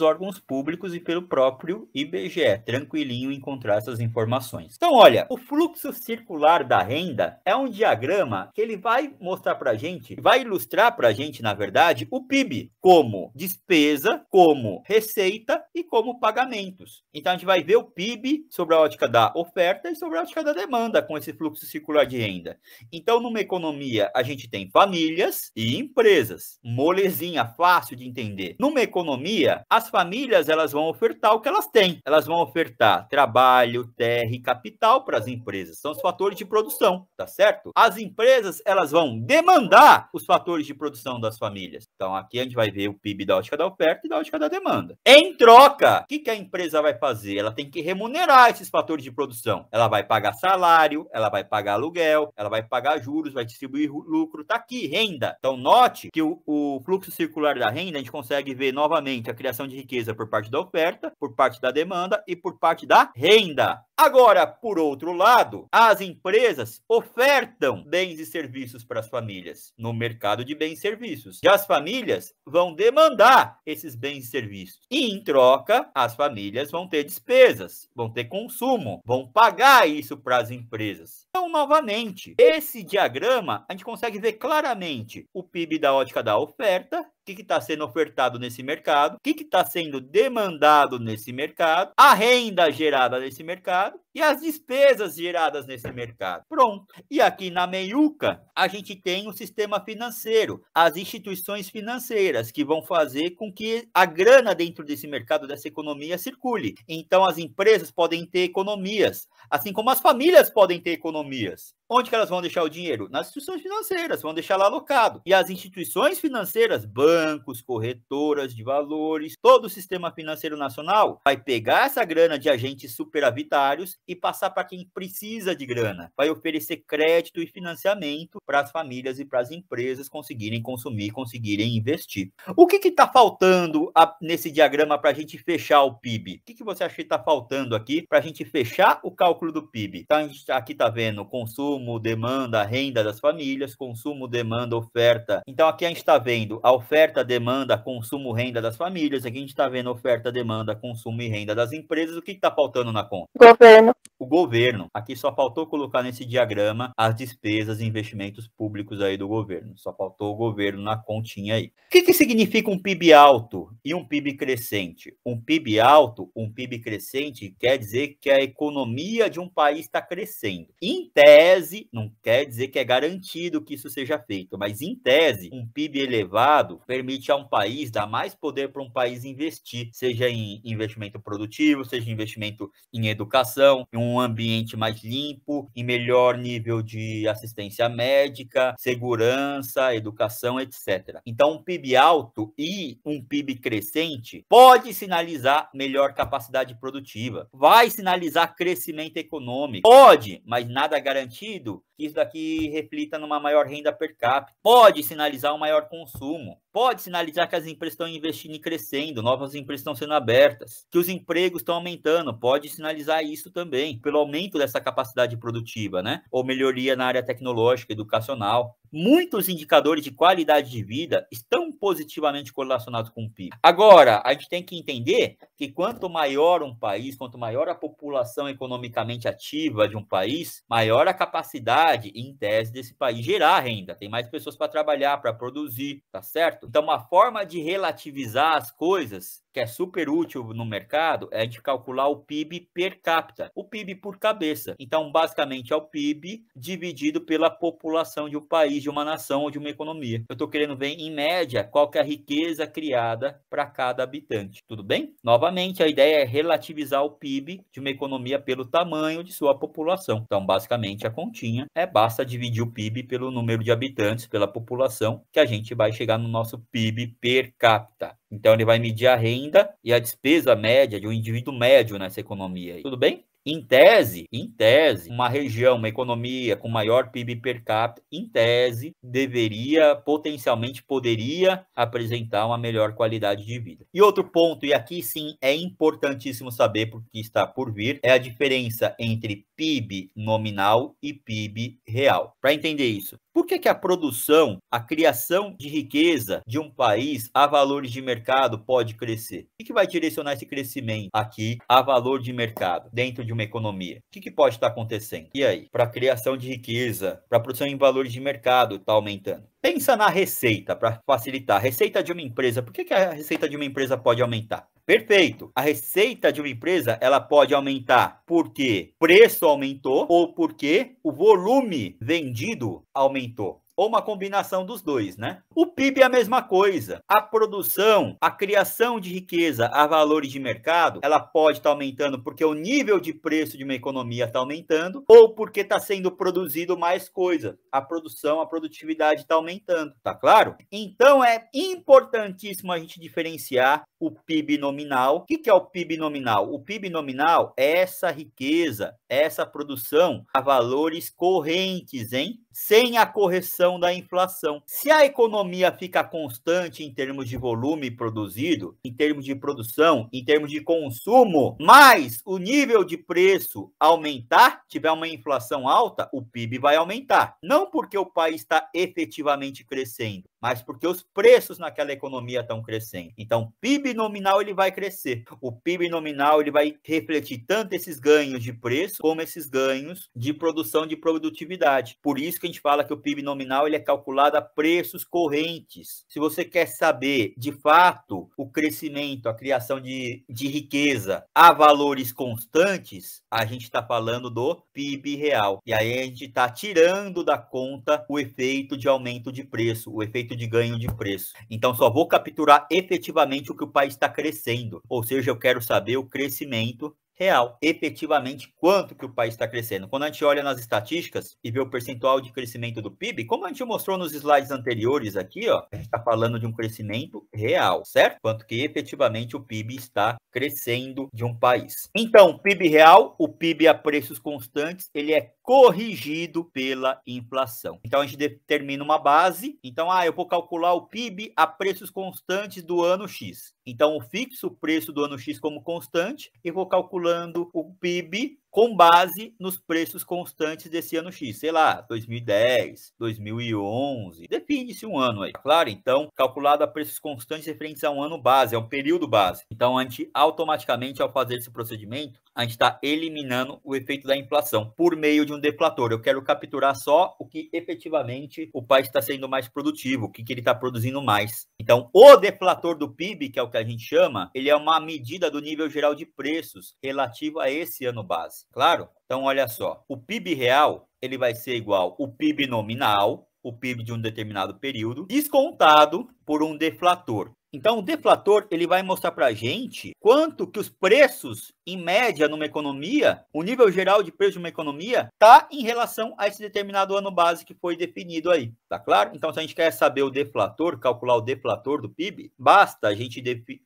órgãos públicos e pelo próprio IBGE. Tranquilinho encontrar essas informações. Então, olha, o fluxo circular da renda é um diagrama que ele vai mostrar para gente, vai ilustrar para gente, na verdade, o PIB como despesa, como receita e como pagamentos. Então a gente vai ver o PIB sobre a ótica da oferta e sobre a ótica da demanda com esse fluxo circular de renda. Então numa economia a gente tem famílias e empresas, molezinha fácil de entender. Numa economia as famílias elas vão ofertar o que elas têm, elas vão ofertar trabalho, terra e capital para as empresas. São os fatores de produção tá certo? As empresas, elas vão demandar os fatores de produção das famílias. Então, aqui a gente vai ver o PIB da ótica da oferta e da ótica da demanda. Em troca, o que, que a empresa vai fazer? Ela tem que remunerar esses fatores de produção. Ela vai pagar salário, ela vai pagar aluguel, ela vai pagar juros, vai distribuir lucro. Tá aqui, renda. Então, note que o, o fluxo circular da renda, a gente consegue ver novamente a criação de riqueza por parte da oferta, por parte da demanda e por parte da renda. Agora, por outro lado, as empresas ofertam bens e serviços para as famílias no mercado de bens e serviços. E as famílias vão demandar esses bens e serviços. E em troca, as famílias vão ter despesas, vão ter consumo, vão pagar isso para as empresas. Então, novamente, esse diagrama a gente consegue ver claramente o PIB da ótica da oferta o que está sendo ofertado nesse mercado, o que está sendo demandado nesse mercado, a renda gerada nesse mercado e as despesas geradas nesse mercado. Pronto. E aqui na Meiuca, a gente tem o sistema financeiro, as instituições financeiras que vão fazer com que a grana dentro desse mercado, dessa economia, circule. Então, as empresas podem ter economias, assim como as famílias podem ter economias. Onde que elas vão deixar o dinheiro? Nas instituições financeiras, vão deixar lá alocado. E as instituições financeiras, bancos, corretoras de valores, todo o sistema financeiro nacional vai pegar essa grana de agentes superavitários e passar para quem precisa de grana. Vai oferecer crédito e financiamento para as famílias e para as empresas conseguirem consumir, conseguirem investir. O que está faltando a, nesse diagrama para a gente fechar o PIB? O que, que você acha que está faltando aqui para a gente fechar o cálculo do PIB? Então, tá, gente, aqui está vendo consumo, consumo, demanda, renda das famílias, consumo, demanda, oferta. Então aqui a gente está vendo a oferta, demanda, consumo, renda das famílias, aqui a gente está vendo oferta, demanda, consumo e renda das empresas. O que está faltando na conta? Governo. O governo. Aqui só faltou colocar nesse diagrama as despesas e investimentos públicos aí do governo. Só faltou o governo na continha aí. O que, que significa um PIB alto e um PIB crescente? Um PIB alto, um PIB crescente quer dizer que a economia de um país está crescendo. Em tese, tese, não quer dizer que é garantido que isso seja feito, mas em tese, um PIB elevado permite a um país dar mais poder para um país investir, seja em investimento produtivo, seja em investimento em educação, em um ambiente mais limpo, em melhor nível de assistência médica, segurança, educação, etc. Então, um PIB alto e um PIB crescente pode sinalizar melhor capacidade produtiva, vai sinalizar crescimento econômico, pode, mas nada garantido sentido que isso daqui reflita numa maior renda per capita, pode sinalizar um maior consumo pode sinalizar que as empresas estão investindo e crescendo, novas empresas estão sendo abertas, que os empregos estão aumentando, pode sinalizar isso também, pelo aumento dessa capacidade produtiva, né? Ou melhoria na área tecnológica, educacional. Muitos indicadores de qualidade de vida estão positivamente correlacionados com o PIB. Agora, a gente tem que entender que quanto maior um país, quanto maior a população economicamente ativa de um país, maior a capacidade, em tese, desse país gerar renda. Tem mais pessoas para trabalhar, para produzir, tá certo? Então, uma forma de relativizar as coisas que é super útil no mercado é de calcular o PIB per capita, o PIB por cabeça. Então, basicamente, é o PIB dividido pela população de um país, de uma nação ou de uma economia. Eu estou querendo ver, em média, qual é a riqueza criada para cada habitante. Tudo bem? Novamente, a ideia é relativizar o PIB de uma economia pelo tamanho de sua população. Então, basicamente, a continha é basta dividir o PIB pelo número de habitantes, pela população, que a gente vai chegar no nosso PIB per capita. Então, ele vai medir a renda e a despesa média de um indivíduo médio nessa economia. Tudo bem? Em tese, em tese, uma região, uma economia com maior PIB per capita, em tese, deveria, potencialmente poderia apresentar uma melhor qualidade de vida. E outro ponto, e aqui sim é importantíssimo saber porque está por vir, é a diferença entre PIB nominal e PIB real. Para entender isso, por que, que a produção, a criação de riqueza de um país a valores de mercado pode crescer? O que, que vai direcionar esse crescimento aqui a valor de mercado dentro de uma economia? O que, que pode estar acontecendo? E aí, para a criação de riqueza, para a produção em valores de mercado está aumentando? Pensa na receita para facilitar. A receita de uma empresa. Por que, que a receita de uma empresa pode aumentar? Perfeito. A receita de uma empresa ela pode aumentar porque preço aumentou ou porque o volume vendido aumentou aumentou ou uma combinação dos dois, né? O PIB é a mesma coisa. A produção, a criação de riqueza a valores de mercado, ela pode estar tá aumentando porque o nível de preço de uma economia está aumentando ou porque está sendo produzido mais coisa. A produção, a produtividade está aumentando, tá claro? Então é importantíssimo a gente diferenciar o PIB nominal. O que é o PIB nominal? O PIB nominal é essa riqueza, essa produção a valores correntes, hein? Sem a correção da inflação. Se a economia fica constante em termos de volume produzido, em termos de produção, em termos de consumo, mas o nível de preço aumentar, tiver uma inflação alta, o PIB vai aumentar. Não porque o país está efetivamente crescendo, mas porque os preços naquela economia estão crescendo. Então, PIB nominal ele vai crescer. O PIB nominal ele vai refletir tanto esses ganhos de preço como esses ganhos de produção de produtividade. Por isso que a gente fala que o PIB nominal ele é calculado a preços correntes. Se você quer saber de fato o crescimento, a criação de, de riqueza a valores constantes, a gente está falando do PIB real. E aí a gente está tirando da conta o efeito de aumento de preço, o efeito efeito de ganho de preço. Então, só vou capturar efetivamente o que o país está crescendo, ou seja, eu quero saber o crescimento real, efetivamente, quanto que o país está crescendo. Quando a gente olha nas estatísticas e vê o percentual de crescimento do PIB, como a gente mostrou nos slides anteriores aqui, ó, a gente está falando de um crescimento real, certo? Quanto que efetivamente o PIB está crescendo de um país. Então, PIB real, o PIB a preços constantes, ele é corrigido pela inflação. Então, a gente determina uma base. Então, ah, eu vou calcular o PIB a preços constantes do ano X. Então, eu fixo o preço do ano X como constante e vou calculando calculando o PIB com base nos preços constantes desse ano X, sei lá, 2010, 2011, define se um ano aí. Tá claro, então, calculado a preços constantes referentes a um ano base, é um período base. Então, a gente automaticamente, ao fazer esse procedimento, a gente está eliminando o efeito da inflação por meio de um deflator. Eu quero capturar só o que efetivamente o país está sendo mais produtivo, o que, que ele está produzindo mais. Então, o deflator do PIB, que é o que a gente chama, ele é uma medida do nível geral de preços relativo a esse ano base. Claro? Então, olha só, o PIB real ele vai ser igual o PIB nominal, o PIB de um determinado período, descontado por um deflator. Então, o deflator ele vai mostrar para a gente quanto que os preços, em média, numa economia, o nível geral de preço de uma economia, tá em relação a esse determinado ano base que foi definido aí. Tá claro? Então, se a gente quer saber o deflator, calcular o deflator do PIB, basta a gente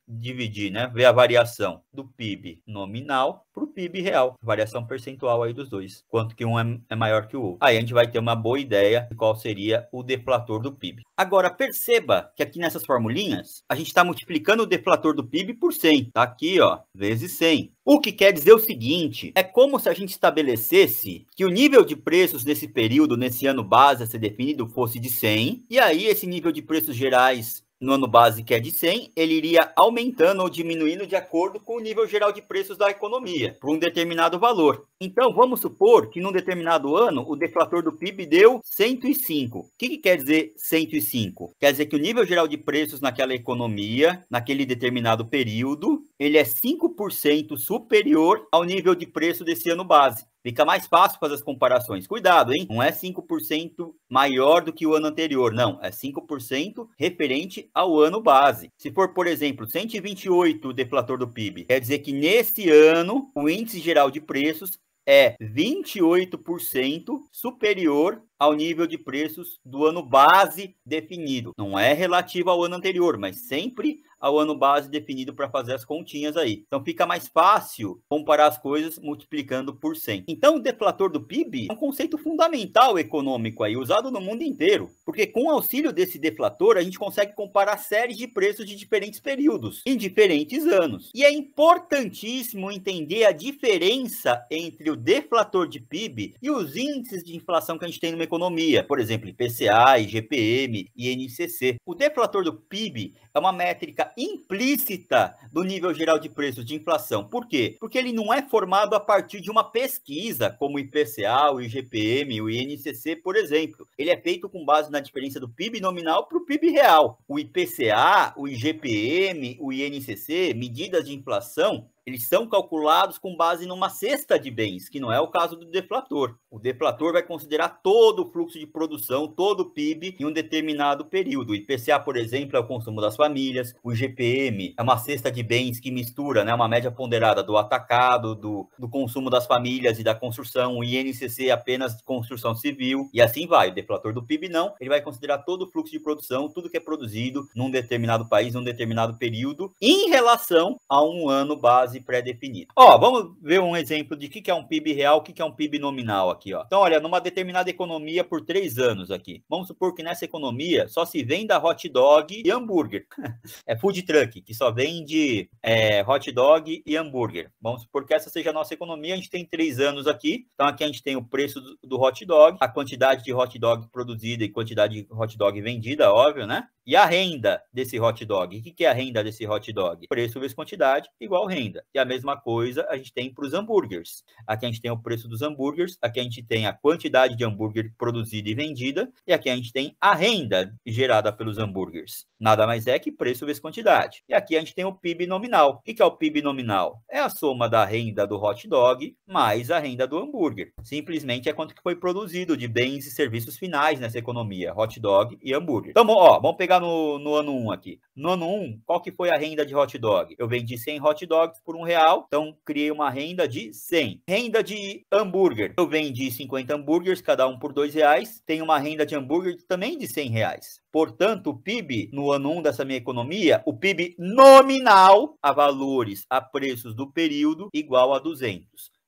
dividir, né? Ver a variação do PIB nominal para o PIB real, variação percentual aí dos dois, quanto que um é, é maior que o outro. Aí a gente vai ter uma boa ideia de qual seria o deflator do PIB. Agora, perceba que aqui nessas formulinhas, a gente está multiplicando o deflator do PIB por 100. Tá aqui, ó, vezes 100. O que quer dizer o seguinte, é como se a gente estabelecesse que o nível de preços nesse período, nesse ano base a ser definido, fosse de 100, e aí esse nível de preços gerais no ano base, que é de 100, ele iria aumentando ou diminuindo de acordo com o nível geral de preços da economia, para um determinado valor. Então, vamos supor que num determinado ano o deflator do PIB deu 105. O que, que quer dizer 105? Quer dizer que o nível geral de preços naquela economia, naquele determinado período, ele é 5% superior ao nível de preço desse ano base. Fica mais fácil fazer as comparações. Cuidado, hein? Não é 5% maior do que o ano anterior, não. É 5% referente ao ano base. Se for, por exemplo, 128 o deflator do PIB, quer dizer que nesse ano o índice geral de preços é 28% superior ao nível de preços do ano base definido. Não é relativo ao ano anterior, mas sempre ao ano base definido para fazer as continhas aí. Então fica mais fácil comparar as coisas multiplicando por 100. Então o deflator do PIB é um conceito fundamental econômico aí, usado no mundo inteiro, porque com o auxílio desse deflator a gente consegue comparar séries de preços de diferentes períodos, em diferentes anos. E é importantíssimo entender a diferença entre o deflator de PIB e os índices de inflação que a gente tem no economia, por exemplo, IPCA, IGPM, INCC. O deflator do PIB é uma métrica implícita do nível geral de preços de inflação. Por quê? Porque ele não é formado a partir de uma pesquisa, como o IPCA, o IGPM, o INCC, por exemplo. Ele é feito com base na diferença do PIB nominal para o PIB real. O IPCA, o IGPM, o INCC, medidas de inflação, eles são calculados com base numa cesta de bens, que não é o caso do deflator. O deflator vai considerar todo o fluxo de produção, todo o PIB em um determinado período. O IPCA, por exemplo, é o consumo das famílias, o IGPM é uma cesta de bens que mistura né, uma média ponderada do atacado, do, do consumo das famílias e da construção, o INCC é apenas construção civil, e assim vai. O deflator do PIB não, ele vai considerar todo o fluxo de produção, tudo que é produzido num determinado país, num determinado período, em relação a um ano base base pré-definida. Ó, vamos ver um exemplo de o que, que é um PIB real, o que, que é um PIB nominal aqui, ó. Então, olha, numa determinada economia por três anos aqui. Vamos supor que nessa economia só se venda hot dog e hambúrguer. é food truck, que só vende é, hot dog e hambúrguer. Vamos supor que essa seja a nossa economia. A gente tem três anos aqui. Então, aqui a gente tem o preço do, do hot dog, a quantidade de hot dog produzida e quantidade de hot dog vendida, óbvio, né? E a renda desse hot dog? O que é a renda desse hot dog? Preço vezes quantidade igual renda. E a mesma coisa a gente tem para os hambúrgueres. Aqui a gente tem o preço dos hambúrgueres, aqui a gente tem a quantidade de hambúrguer produzida e vendida, e aqui a gente tem a renda gerada pelos hambúrgueres. Nada mais é que preço vezes quantidade. E aqui a gente tem o PIB nominal. O que é o PIB nominal? É a soma da renda do hot dog mais a renda do hambúrguer. Simplesmente é quanto que foi produzido de bens e serviços finais nessa economia, hot dog e hambúrguer. Então, ó, vamos pegar no, no ano 1 aqui. No ano 1, qual que foi a renda de hot dog? Eu vendi 100 hot dogs por um real, então criei uma renda de 100. Renda de hambúrguer. Eu vendi 50 hambúrgueres, cada um por dois reais. Tem uma renda de hambúrguer também de 100 reais. Portanto, o PIB no ano 1 dessa minha economia, o PIB nominal a valores a preços do período igual a 200.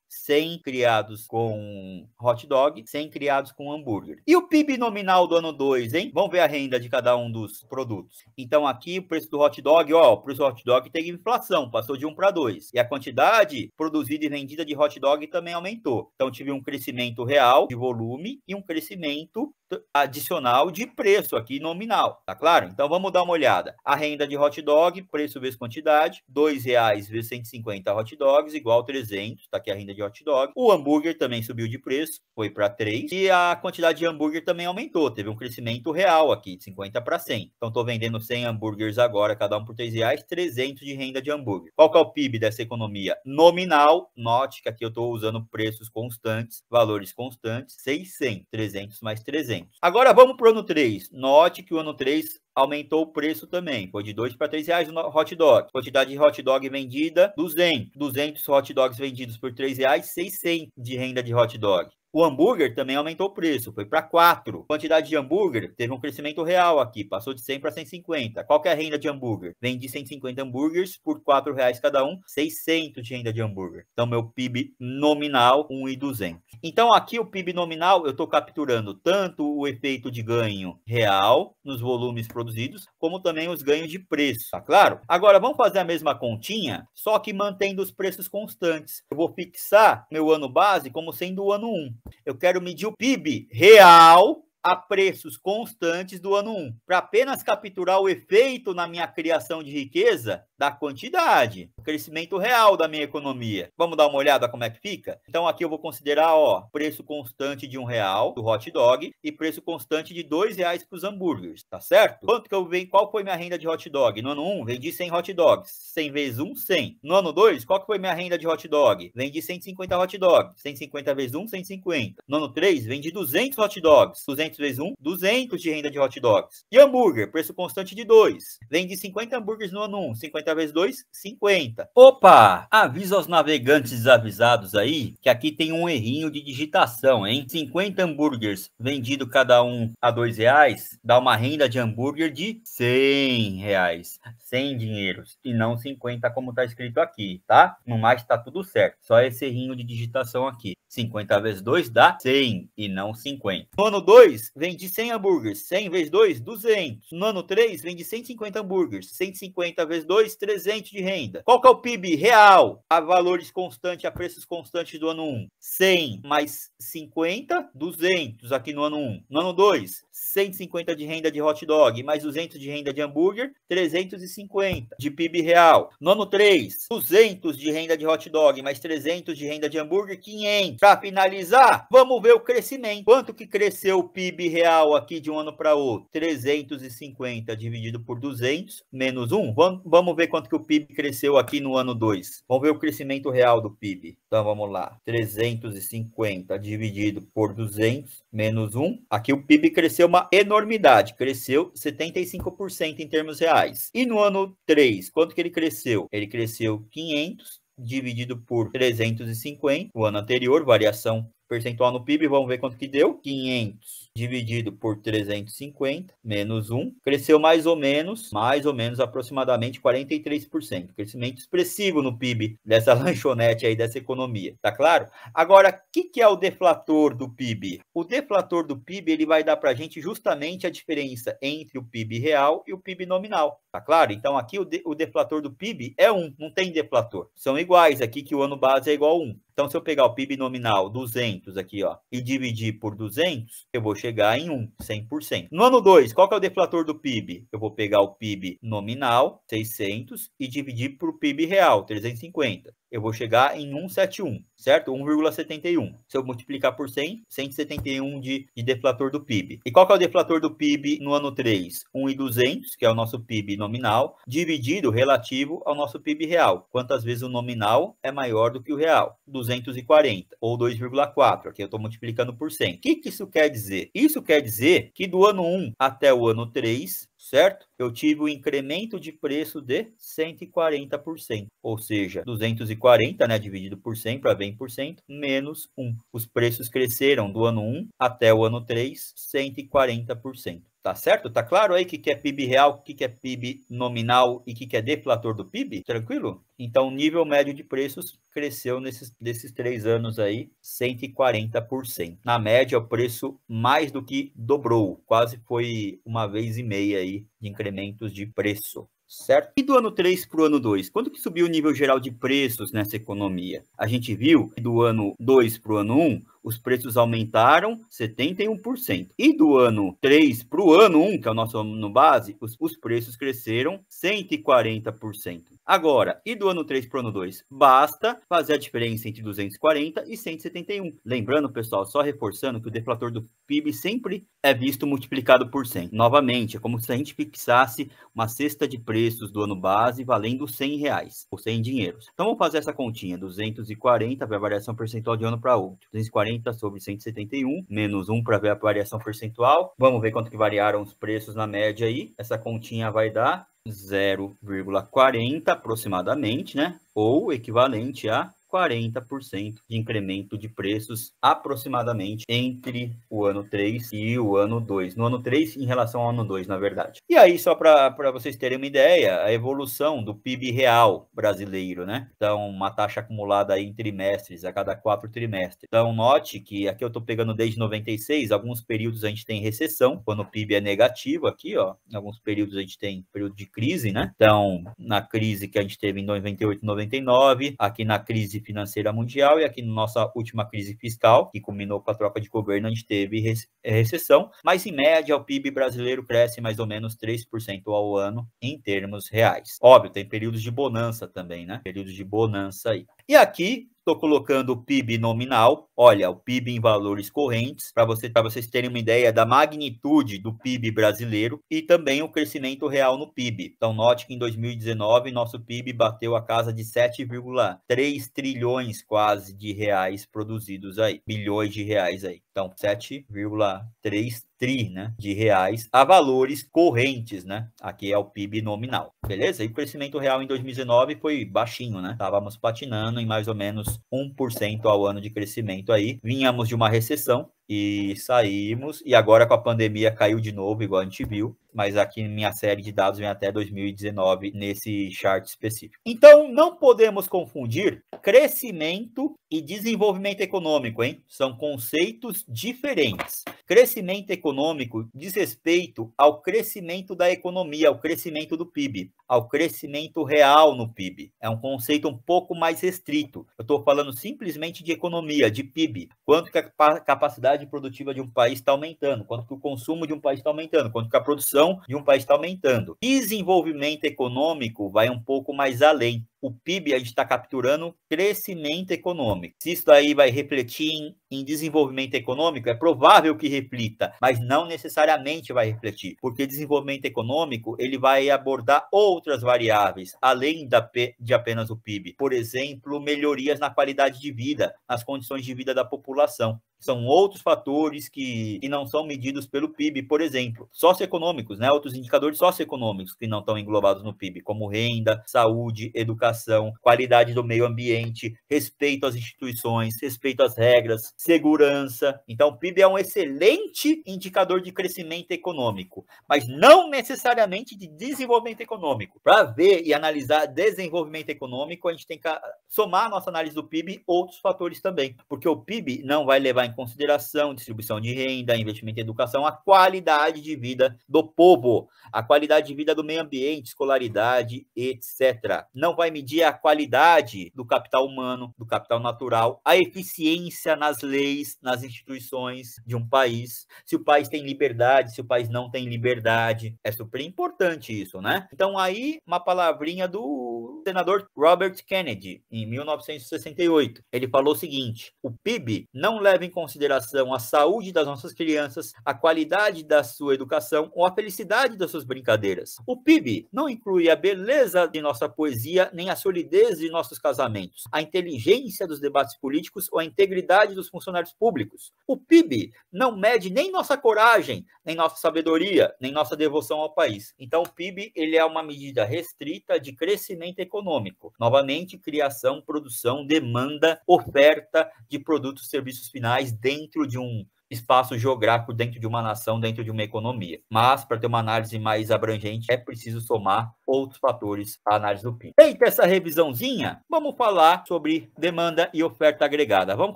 100 criados com hot dog, 100 criados com hambúrguer. E o PIB nominal do ano 2, hein? Vamos ver a renda de cada um dos produtos. Então aqui o preço do hot dog, ó, o preço do hot dog teve inflação, passou de 1 para 2. E a quantidade produzida e vendida de hot dog também aumentou. Então tive um crescimento real de volume e um crescimento adicional de preço aqui nominal, tá claro? Então vamos dar uma olhada. A renda de hot dog, preço vezes quantidade, R$ 2,00 vezes 150 hot dogs igual 300, tá aqui a renda de de hot dog. O hambúrguer também subiu de preço, foi para 3. E a quantidade de hambúrguer também aumentou, teve um crescimento real aqui, de 50 para 100. Então estou vendendo 100 hambúrgueres agora, cada um por 3 reais, 300 de renda de hambúrguer. Qual que é o PIB dessa economia? Nominal, note que aqui eu estou usando preços constantes, valores constantes, 600, 300 mais 300. Agora vamos para o ano 3. Note que o ano 3 aumentou o preço também. Foi de 2 para 3 reais o hot dog. Quantidade de hot dog vendida, 200. 200 hot dogs vendidos por 3 reais, 600 de renda de hot dog. O hambúrguer também aumentou o preço, foi para 4. Quantidade de hambúrguer teve um crescimento real aqui, passou de 100 para 150. Qual é a renda de hambúrguer? Vendi 150 hambúrgueres por R$ reais cada um, 600 de renda de hambúrguer. Então meu PIB nominal 1.200. Então aqui o PIB nominal eu estou capturando tanto o efeito de ganho real nos volumes produzidos, como também os ganhos de preço, tá claro? Agora vamos fazer a mesma continha, só que mantendo os preços constantes. Eu vou fixar meu ano base como sendo o ano 1. Eu quero medir o PIB real a preços constantes do ano 1, para apenas capturar o efeito na minha criação de riqueza da quantidade, o crescimento real da minha economia. Vamos dar uma olhada como é que fica? Então aqui eu vou considerar, ó, preço constante de um real do hot dog e preço constante de dois reais para os hambúrgueres, tá certo? Quanto que eu venho, qual foi minha renda de hot dog? No ano 1, vendi 100 hot dogs, 100 vezes 1, 100. No ano 2, qual que foi minha renda de hot dog? Vendi 150 hot dogs, 150 vezes 1, 150. No ano 3, vendi 200 hot dogs, 200 200 vezes 1, 200 de renda de hot dogs. E hambúrguer, preço constante de 2. Vende 50 hambúrgueres no ano 1, 50 vezes 2, 50. Opa! Avisa aos navegantes desavisados aí que aqui tem um errinho de digitação, hein? 50 hambúrgueres vendido cada um a 2 reais dá uma renda de hambúrguer de 100 reais. 100 dinheiros e não 50 como está escrito aqui, tá? No mais está tudo certo, só esse errinho de digitação aqui. 50 vezes 2 dá 100 e não 50. No ano 2, vende 100 hambúrgueres. 100 vezes 2, 200. No ano 3, vende 150 hambúrgueres. 150 vezes 2, 300 de renda. Qual que é o PIB real a valores constantes, a preços constantes do ano 1? 100 mais 50, 200 aqui no ano 1. No ano 2, 150 de renda de hot dog mais 200 de renda de hambúrguer, 350 150 de PIB real. Nono 3, 200 de renda de hot dog, mais 300 de renda de hambúrguer, 500. Para finalizar, vamos ver o crescimento. Quanto que cresceu o PIB real aqui de um ano para outro? 350 dividido por 200, menos 1. Vamos ver quanto que o PIB cresceu aqui no ano 2. Vamos ver o crescimento real do PIB. Então, vamos lá. 350 dividido por 200, menos 1. Aqui o PIB cresceu uma enormidade, cresceu 75% em termos reais. E no ano 3, quanto que ele cresceu? Ele cresceu 500 dividido por 350, o ano anterior, variação percentual no PIB, vamos ver quanto que deu. 500 dividido por 350, menos 1, cresceu mais ou menos, mais ou menos aproximadamente 43%. Crescimento expressivo no PIB dessa lanchonete aí, dessa economia, tá claro? Agora, o que, que é o deflator do PIB? O deflator do PIB, ele vai dar para a gente justamente a diferença entre o PIB real e o PIB nominal, tá claro? Então, aqui o, de, o deflator do PIB é 1, não tem deflator. São iguais aqui, que o ano base é igual a 1. Então, se eu pegar o PIB nominal 200 aqui, ó, e dividir por 200, eu vou chegar em 1, 100%. No ano 2, qual que é o deflator do PIB? Eu vou pegar o PIB nominal, 600, e dividir por PIB real, 350 eu vou chegar em 171, certo? 1,71. Se eu multiplicar por 100, 171 de, de deflator do PIB. E qual que é o deflator do PIB no ano 3? 1,200, que é o nosso PIB nominal, dividido relativo ao nosso PIB real. Quantas vezes o nominal é maior do que o real? 200 240, ou 2,4, aqui eu estou multiplicando por 100. O que, que isso quer dizer? Isso quer dizer que do ano 1 até o ano 3, certo? Eu tive um incremento de preço de 140%, ou seja, 240, né, dividido por 100 para bem por cento, menos 1. Os preços cresceram do ano 1 até o ano 3, 140%. Tá certo? Tá claro aí o que, que é PIB real, o que, que é PIB nominal e o que, que é deflator do PIB? Tranquilo? Então, o nível médio de preços cresceu nesses, nesses três anos aí 140%. Na média, o preço mais do que dobrou, quase foi uma vez e meia aí de incrementos de preço certo? E do ano 3 para o ano 2, quanto que subiu o nível geral de preços nessa economia? A gente viu que do ano 2 para o ano 1, os preços aumentaram 71%. E do ano 3 para o ano 1, que é o nosso ano base, os, os preços cresceram 140%. Agora, e do ano 3 para o ano 2? Basta fazer a diferença entre 240 e 171. Lembrando, pessoal, só reforçando que o deflator do PIB sempre é visto multiplicado por 100. Novamente, é como se a gente fixasse uma cesta de preços do ano base valendo 100 reais, ou 100 dinheiros. Então, vamos fazer essa continha. 240 vai variação percentual de ano para outro. 240 30 sobre 171, menos 1 para ver a variação percentual. Vamos ver quanto que variaram os preços na média aí. Essa continha vai dar 0,40 aproximadamente, né? Ou equivalente a 40% de incremento de preços aproximadamente entre o ano 3 e o ano 2. No ano 3 em relação ao ano 2, na verdade. E aí, só para vocês terem uma ideia, a evolução do PIB real brasileiro, né? Então, uma taxa acumulada aí em trimestres, a cada quatro trimestres. Então, note que aqui eu estou pegando desde 96, alguns períodos a gente tem recessão, quando o PIB é negativo aqui, ó. Em alguns períodos a gente tem período de crise, né? Então, na crise que a gente teve em 98, 99, aqui na crise crise financeira mundial e aqui na nossa última crise fiscal, que culminou com a troca de governo, a gente teve é, recessão, mas em média o PIB brasileiro cresce mais ou menos 3% ao ano em termos reais. Óbvio, tem períodos de bonança também, né? Períodos de bonança aí. E aqui estou colocando o PIB nominal, olha, o PIB em valores correntes, para você, vocês terem uma ideia da magnitude do PIB brasileiro e também o crescimento real no PIB. Então, note que em 2019 nosso PIB bateu a casa de 7,3 trilhões quase de reais produzidos aí, bilhões de reais aí. Então, 7,3 tri né, de reais a valores correntes, né? Aqui é o PIB nominal, beleza? E o crescimento real em 2019 foi baixinho, né? Estávamos patinando em mais ou menos 1% ao ano de crescimento aí. Vinhamos de uma recessão, e saímos. E agora com a pandemia caiu de novo, igual a gente viu. Mas aqui minha série de dados vem até 2019 nesse chart específico. Então não podemos confundir crescimento e desenvolvimento econômico, hein? São conceitos diferentes. Crescimento econômico diz respeito ao crescimento da economia, ao crescimento do PIB, ao crescimento real no PIB. É um conceito um pouco mais restrito. Eu estou falando simplesmente de economia, de PIB, quanto que a capacidade capacidade produtiva de um país está aumentando, quanto que o consumo de um país está aumentando, quanto que a produção de um país está aumentando. Desenvolvimento econômico vai um pouco mais além o PIB, a gente está capturando crescimento econômico. Se isso aí vai refletir em, em, desenvolvimento econômico, é provável que reflita, mas não necessariamente vai refletir, porque desenvolvimento econômico ele vai abordar outras variáveis, além da, de apenas o PIB. Por exemplo, melhorias na qualidade de vida, nas condições de vida da população. São outros fatores que, que não são medidos pelo PIB, por exemplo, socioeconômicos, né? outros indicadores socioeconômicos que não estão englobados no PIB, como renda, saúde, educação educação, qualidade do meio ambiente, respeito às instituições, respeito às regras, segurança. Então, o PIB é um excelente indicador de crescimento econômico, mas não necessariamente de desenvolvimento econômico. Para ver e analisar desenvolvimento econômico, a gente tem que ah, somar a nossa análise do PIB outros fatores também, porque o PIB não vai levar em consideração distribuição de renda, investimento em educação, a qualidade de vida do povo, a qualidade de vida do meio ambiente, escolaridade, etc. Não vai medir a qualidade do capital humano, do capital natural, a eficiência nas leis, nas instituições de um país, se o país tem liberdade, se o país não tem liberdade. É super importante isso, né? Então, aí, uma palavrinha do senador Robert Kennedy, em 1968. Ele falou o seguinte: o PIB não leva em consideração a saúde das nossas crianças, a qualidade da sua educação ou a felicidade das suas brincadeiras. O PIB não inclui a beleza de nossa poesia nem a solidez de nossos casamentos, a inteligência dos debates políticos ou a integridade dos funcionários públicos. O PIB não mede nem nossa coragem, nem nossa sabedoria, nem nossa devoção ao país. Então, o PIB ele é uma medida restrita de crescimento econômico. Novamente, criação, produção, demanda, oferta de produtos e serviços finais dentro de um espaço geográfico dentro de uma nação, dentro de uma economia. Mas, para ter uma análise mais abrangente, é preciso somar outros fatores à análise do PIB. Feita essa revisãozinha, vamos falar sobre demanda e oferta agregada. Vamos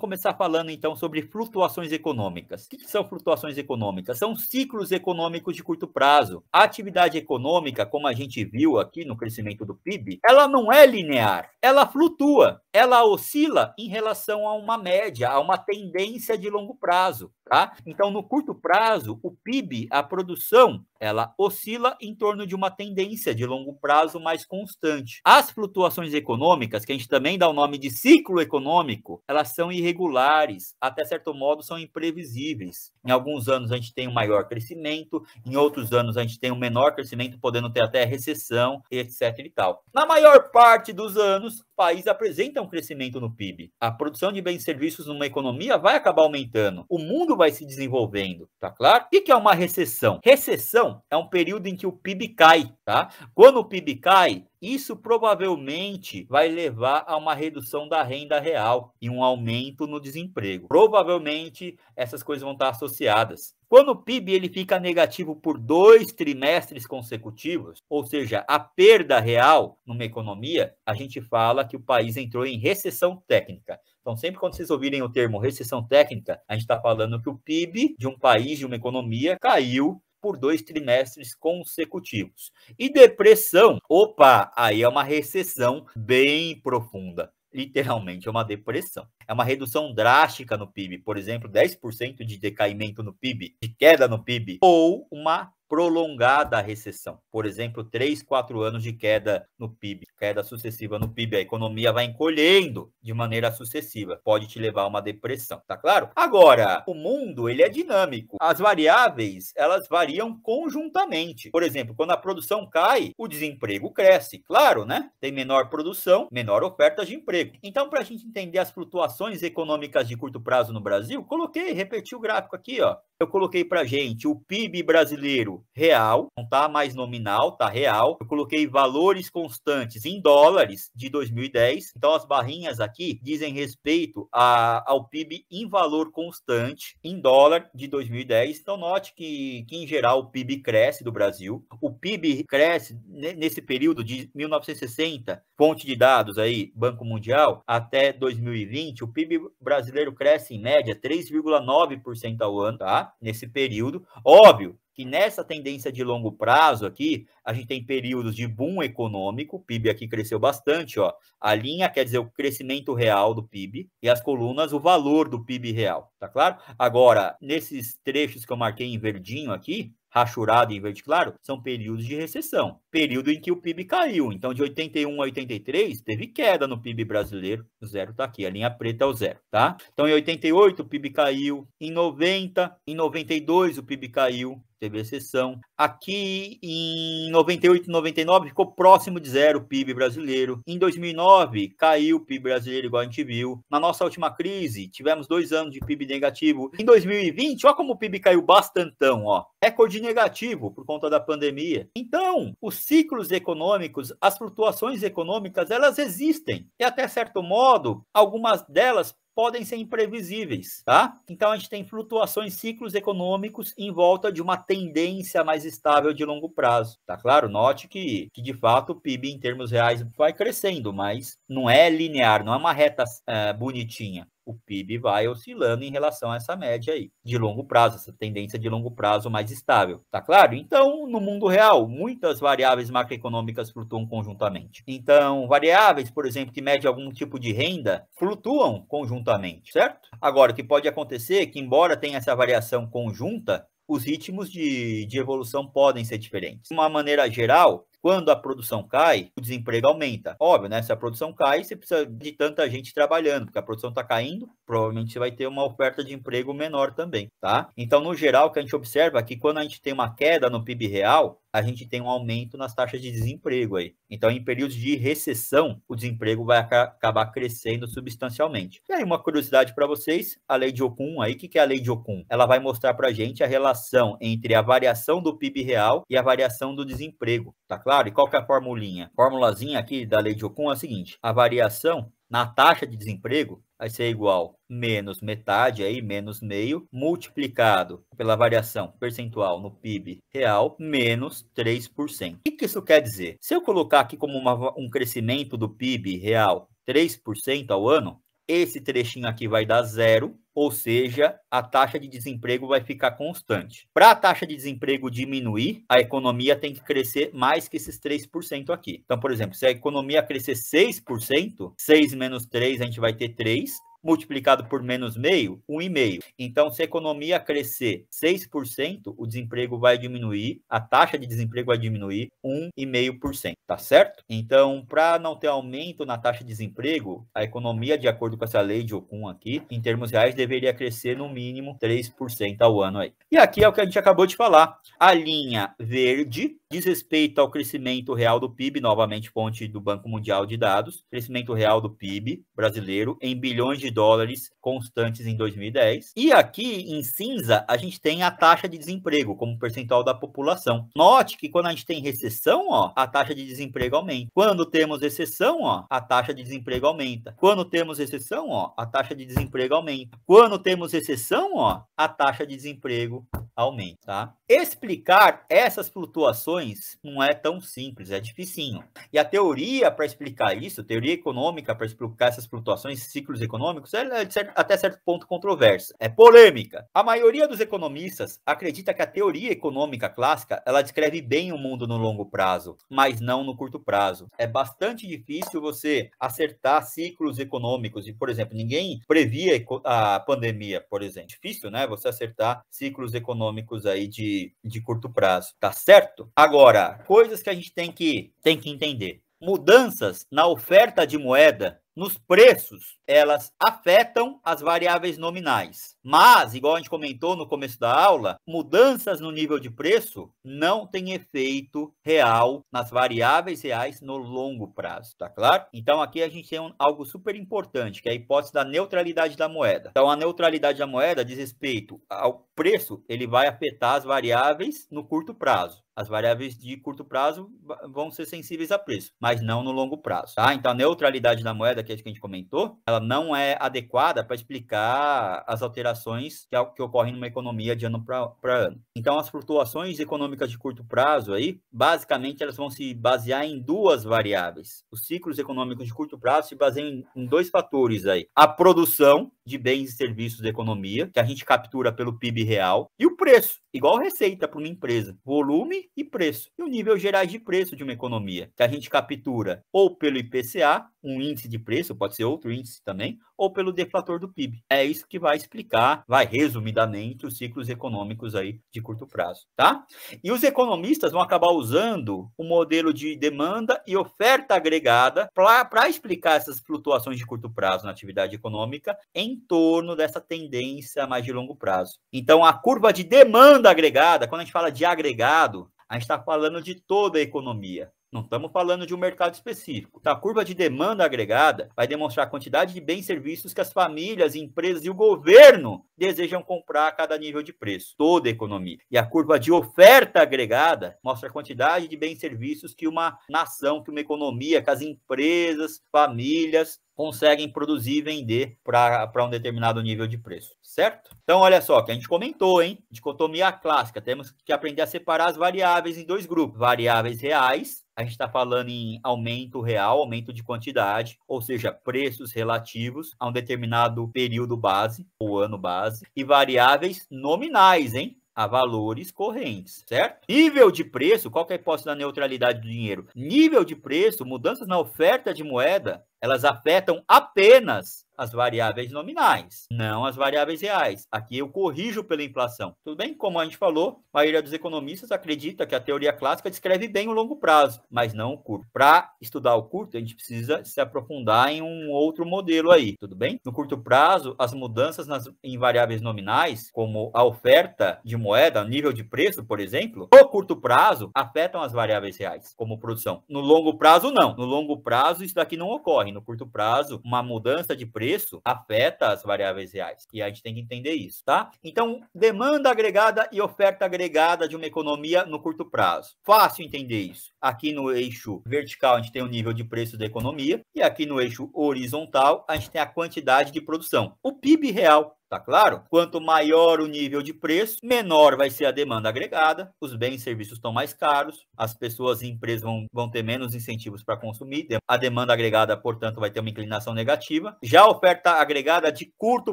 começar falando, então, sobre flutuações econômicas. O que são flutuações econômicas? São ciclos econômicos de curto prazo. A atividade econômica, como a gente viu aqui no crescimento do PIB, ela não é linear, ela flutua, ela oscila em relação a uma média, a uma tendência de longo prazo. Tá? Então, no curto prazo, o PIB, a produção ela oscila em torno de uma tendência de longo prazo mais constante. As flutuações econômicas, que a gente também dá o nome de ciclo econômico, elas são irregulares, até certo modo são imprevisíveis. Em alguns anos a gente tem um maior crescimento, em outros anos a gente tem um menor crescimento, podendo ter até recessão, etc e tal. Na maior parte dos anos, o país apresenta um crescimento no PIB. A produção de bens e serviços numa economia vai acabar aumentando. O mundo vai se desenvolvendo, tá claro? O que é uma recessão? Recessão é um período em que o PIB cai, tá? Quando o PIB cai, isso provavelmente vai levar a uma redução da renda real e um aumento no desemprego. Provavelmente essas coisas vão estar associadas. Quando o PIB ele fica negativo por dois trimestres consecutivos, ou seja, a perda real numa economia, a gente fala que o país entrou em recessão técnica. Então, sempre quando vocês ouvirem o termo recessão técnica, a gente está falando que o PIB de um país, de uma economia, caiu por dois trimestres consecutivos. E depressão, opa, aí é uma recessão bem profunda literalmente é uma depressão. É uma redução drástica no PIB, por exemplo, 10% de decaimento no PIB, de queda no PIB, ou uma prolongada a recessão. Por exemplo, três, quatro anos de queda no PIB, queda sucessiva no PIB, a economia vai encolhendo de maneira sucessiva, pode te levar a uma depressão, tá claro? Agora, o mundo, ele é dinâmico. As variáveis, elas variam conjuntamente. Por exemplo, quando a produção cai, o desemprego cresce, claro, né? Tem menor produção, menor oferta de emprego. Então, para a gente entender as flutuações econômicas de curto prazo no Brasil, coloquei, repeti o gráfico aqui, ó. Eu coloquei para gente o PIB brasileiro real, não tá mais nominal, tá real. Eu coloquei valores constantes em dólares de 2010. Então as barrinhas aqui dizem respeito a, ao PIB em valor constante em dólar de 2010. Então note que, que em geral o PIB cresce do Brasil. O PIB cresce nesse período de 1960, fonte de dados aí, Banco Mundial, até 2020, o PIB brasileiro cresce em média 3,9% ao ano, tá? Nesse período. Óbvio que nessa tendência de longo prazo aqui, a gente tem períodos de boom econômico, o PIB aqui cresceu bastante, ó. A linha quer dizer o crescimento real do PIB e as colunas o valor do PIB real, tá claro? Agora, nesses trechos que eu marquei em verdinho aqui, rachurado em verde claro, são períodos de recessão, período em que o PIB caiu. Então, de 81 a 83, teve queda no PIB brasileiro, o zero está aqui, a linha preta é o zero, tá? Então, em 88, o PIB caiu, em 90, em 92, o PIB caiu, teve exceção. Aqui em 98, 99 ficou próximo de zero o PIB brasileiro. Em 2009 caiu o PIB brasileiro igual a gente viu. Na nossa última crise tivemos dois anos de PIB negativo. Em 2020, olha como o PIB caiu bastantão, ó. Recorde negativo por conta da pandemia. Então, os ciclos econômicos, as flutuações econômicas, elas existem. E até certo modo, algumas delas podem ser imprevisíveis, tá? Então a gente tem flutuações, ciclos econômicos em volta de uma tendência mais estável de longo prazo, tá claro? Note que, que de fato o PIB em termos reais vai crescendo, mas não é linear, não é uma reta é, bonitinha o PIB vai oscilando em relação a essa média aí, de longo prazo, essa tendência de longo prazo mais estável, tá claro? Então, no mundo real, muitas variáveis macroeconômicas flutuam conjuntamente. Então, variáveis, por exemplo, que medem algum tipo de renda, flutuam conjuntamente, certo? Agora, o que pode acontecer é que, embora tenha essa variação conjunta, os ritmos de, de evolução podem ser diferentes. De uma maneira geral, quando a produção cai, o desemprego aumenta. Óbvio, né? Se a produção cai, você precisa de tanta gente trabalhando, porque a produção está caindo, provavelmente você vai ter uma oferta de emprego menor também, tá? Então, no geral, o que a gente observa é que quando a gente tem uma queda no PIB real, a gente tem um aumento nas taxas de desemprego aí. Então, em períodos de recessão, o desemprego vai acabar crescendo substancialmente. E aí, uma curiosidade para vocês, a lei de Okun aí, o que, que é a lei de Okun? Ela vai mostrar para a gente a relação entre a variação do PIB real e a variação do desemprego, tá claro? claro. E qual que é a formulinha? Formulazinha aqui da lei de Ocum é a seguinte: a variação na taxa de desemprego vai ser igual menos metade aí, menos meio, multiplicado pela variação percentual no PIB real, menos 3%. O que, que isso quer dizer? Se eu colocar aqui como uma, um crescimento do PIB real 3% ao ano, esse trechinho aqui vai dar zero ou seja, a taxa de desemprego vai ficar constante. Para a taxa de desemprego diminuir, a economia tem que crescer mais que esses 3% aqui. Então, por exemplo, se a economia crescer 6%, 6 menos 3, a gente vai ter 3, multiplicado por menos meio, 1,5. Então, se a economia crescer 6%, o desemprego vai diminuir, a taxa de desemprego vai diminuir 1,5%, tá certo? Então, para não ter aumento na taxa de desemprego, a economia, de acordo com essa lei de Okun aqui, em termos reais, deveria crescer no mínimo 3% ao ano aí. E aqui é o que a gente acabou de falar. A linha verde diz respeito ao crescimento real do PIB, novamente fonte do Banco Mundial de Dados, crescimento real do PIB brasileiro em bilhões de dólares constantes em 2010. E aqui em cinza, a gente tem a taxa de desemprego como percentual da população. Note que quando a gente tem recessão, ó, a taxa de desemprego aumenta. Quando temos recessão, ó, a taxa de desemprego aumenta. Quando temos recessão, ó, a taxa de desemprego aumenta. Quando temos recessão, ó, a taxa de desemprego aumenta, tá? Explicar essas flutuações não é tão simples, é dificinho. E a teoria para explicar isso, teoria econômica para explicar essas flutuações, ciclos econômicos, ela é até certo ponto controversa. É polêmica. A maioria dos economistas acredita que a teoria econômica clássica, ela descreve bem o mundo no longo prazo, mas não no curto prazo. É bastante difícil você acertar ciclos econômicos. E, por exemplo, ninguém previa a pandemia, por exemplo. Difícil, né? Você acertar ciclos econômicos aí de de, curto prazo, tá certo? Agora, coisas que a gente tem que, tem que entender. Mudanças na oferta de moeda nos preços, elas afetam as variáveis nominais. Mas, igual a gente comentou no começo da aula, mudanças no nível de preço não têm efeito real nas variáveis reais no longo prazo, tá claro? Então, aqui a gente tem um, algo super importante, que é a hipótese da neutralidade da moeda. Então, a neutralidade da moeda diz respeito ao preço ele vai afetar as variáveis no curto prazo. As variáveis de curto prazo vão ser sensíveis a preço, mas não no longo prazo. Tá? Então, a neutralidade da moeda, que é a gente comentou, ela não é adequada para explicar as alterações que, que ocorrem numa economia de ano para ano. Então, as flutuações econômicas de curto prazo, aí, basicamente, elas vão se basear em duas variáveis. Os ciclos econômicos de curto prazo se baseiam em, em dois fatores. aí: A produção de bens e serviços da economia, que a gente captura pelo PIB real, e o preço, igual receita para uma empresa, volume e preço, e o nível geral de preço de uma economia, que a gente captura ou pelo IPCA um índice de preço, pode ser outro índice também, ou pelo deflator do PIB. É isso que vai explicar, vai resumidamente, os ciclos econômicos aí de curto prazo, tá? E os economistas vão acabar usando o modelo de demanda e oferta agregada para explicar essas flutuações de curto prazo na atividade econômica em torno dessa tendência mais de longo prazo. Então, a curva de demanda agregada, quando a gente fala de agregado, a gente está falando de toda a economia. Não estamos falando de um mercado específico. A curva de demanda agregada vai demonstrar a quantidade de bens e serviços que as famílias, empresas e o governo desejam comprar a cada nível de preço, toda a economia. E a curva de oferta agregada mostra a quantidade de bens e serviços que uma nação, que uma economia, que as empresas, famílias conseguem produzir e vender para um determinado nível de preço, certo? Então, olha só, que a gente comentou, hein? Dicotomia clássica, temos que aprender a separar as variáveis em dois grupos, variáveis reais a gente está falando em aumento real, aumento de quantidade, ou seja, preços relativos a um determinado período base, ou ano base, e variáveis nominais, hein? a valores correntes, certo? Nível de preço, qual que é a hipótese da neutralidade do dinheiro? Nível de preço, mudanças na oferta de moeda elas afetam apenas as variáveis nominais, não as variáveis reais. Aqui eu corrijo pela inflação. Tudo bem? Como a gente falou, a maioria dos economistas acredita que a teoria clássica descreve bem o longo prazo, mas não o curto. Para estudar o curto, a gente precisa se aprofundar em um outro modelo aí, tudo bem? No curto prazo, as mudanças nas, em variáveis nominais, como a oferta de moeda, nível de preço, por exemplo, no curto prazo afetam as variáveis reais, como produção. No longo prazo, não. No longo prazo, isso daqui não ocorre no curto prazo, uma mudança de preço afeta as variáveis reais. E a gente tem que entender isso, tá? Então, demanda agregada e oferta agregada de uma economia no curto prazo. Fácil entender isso. Aqui no eixo vertical, a gente tem o nível de preço da economia, e aqui no eixo horizontal, a gente tem a quantidade de produção. O PIB real Tá claro? Quanto maior o nível de preço, menor vai ser a demanda agregada, os bens e serviços estão mais caros, as pessoas e empresas vão, vão ter menos incentivos para consumir, a demanda agregada, portanto, vai ter uma inclinação negativa. Já a oferta agregada de curto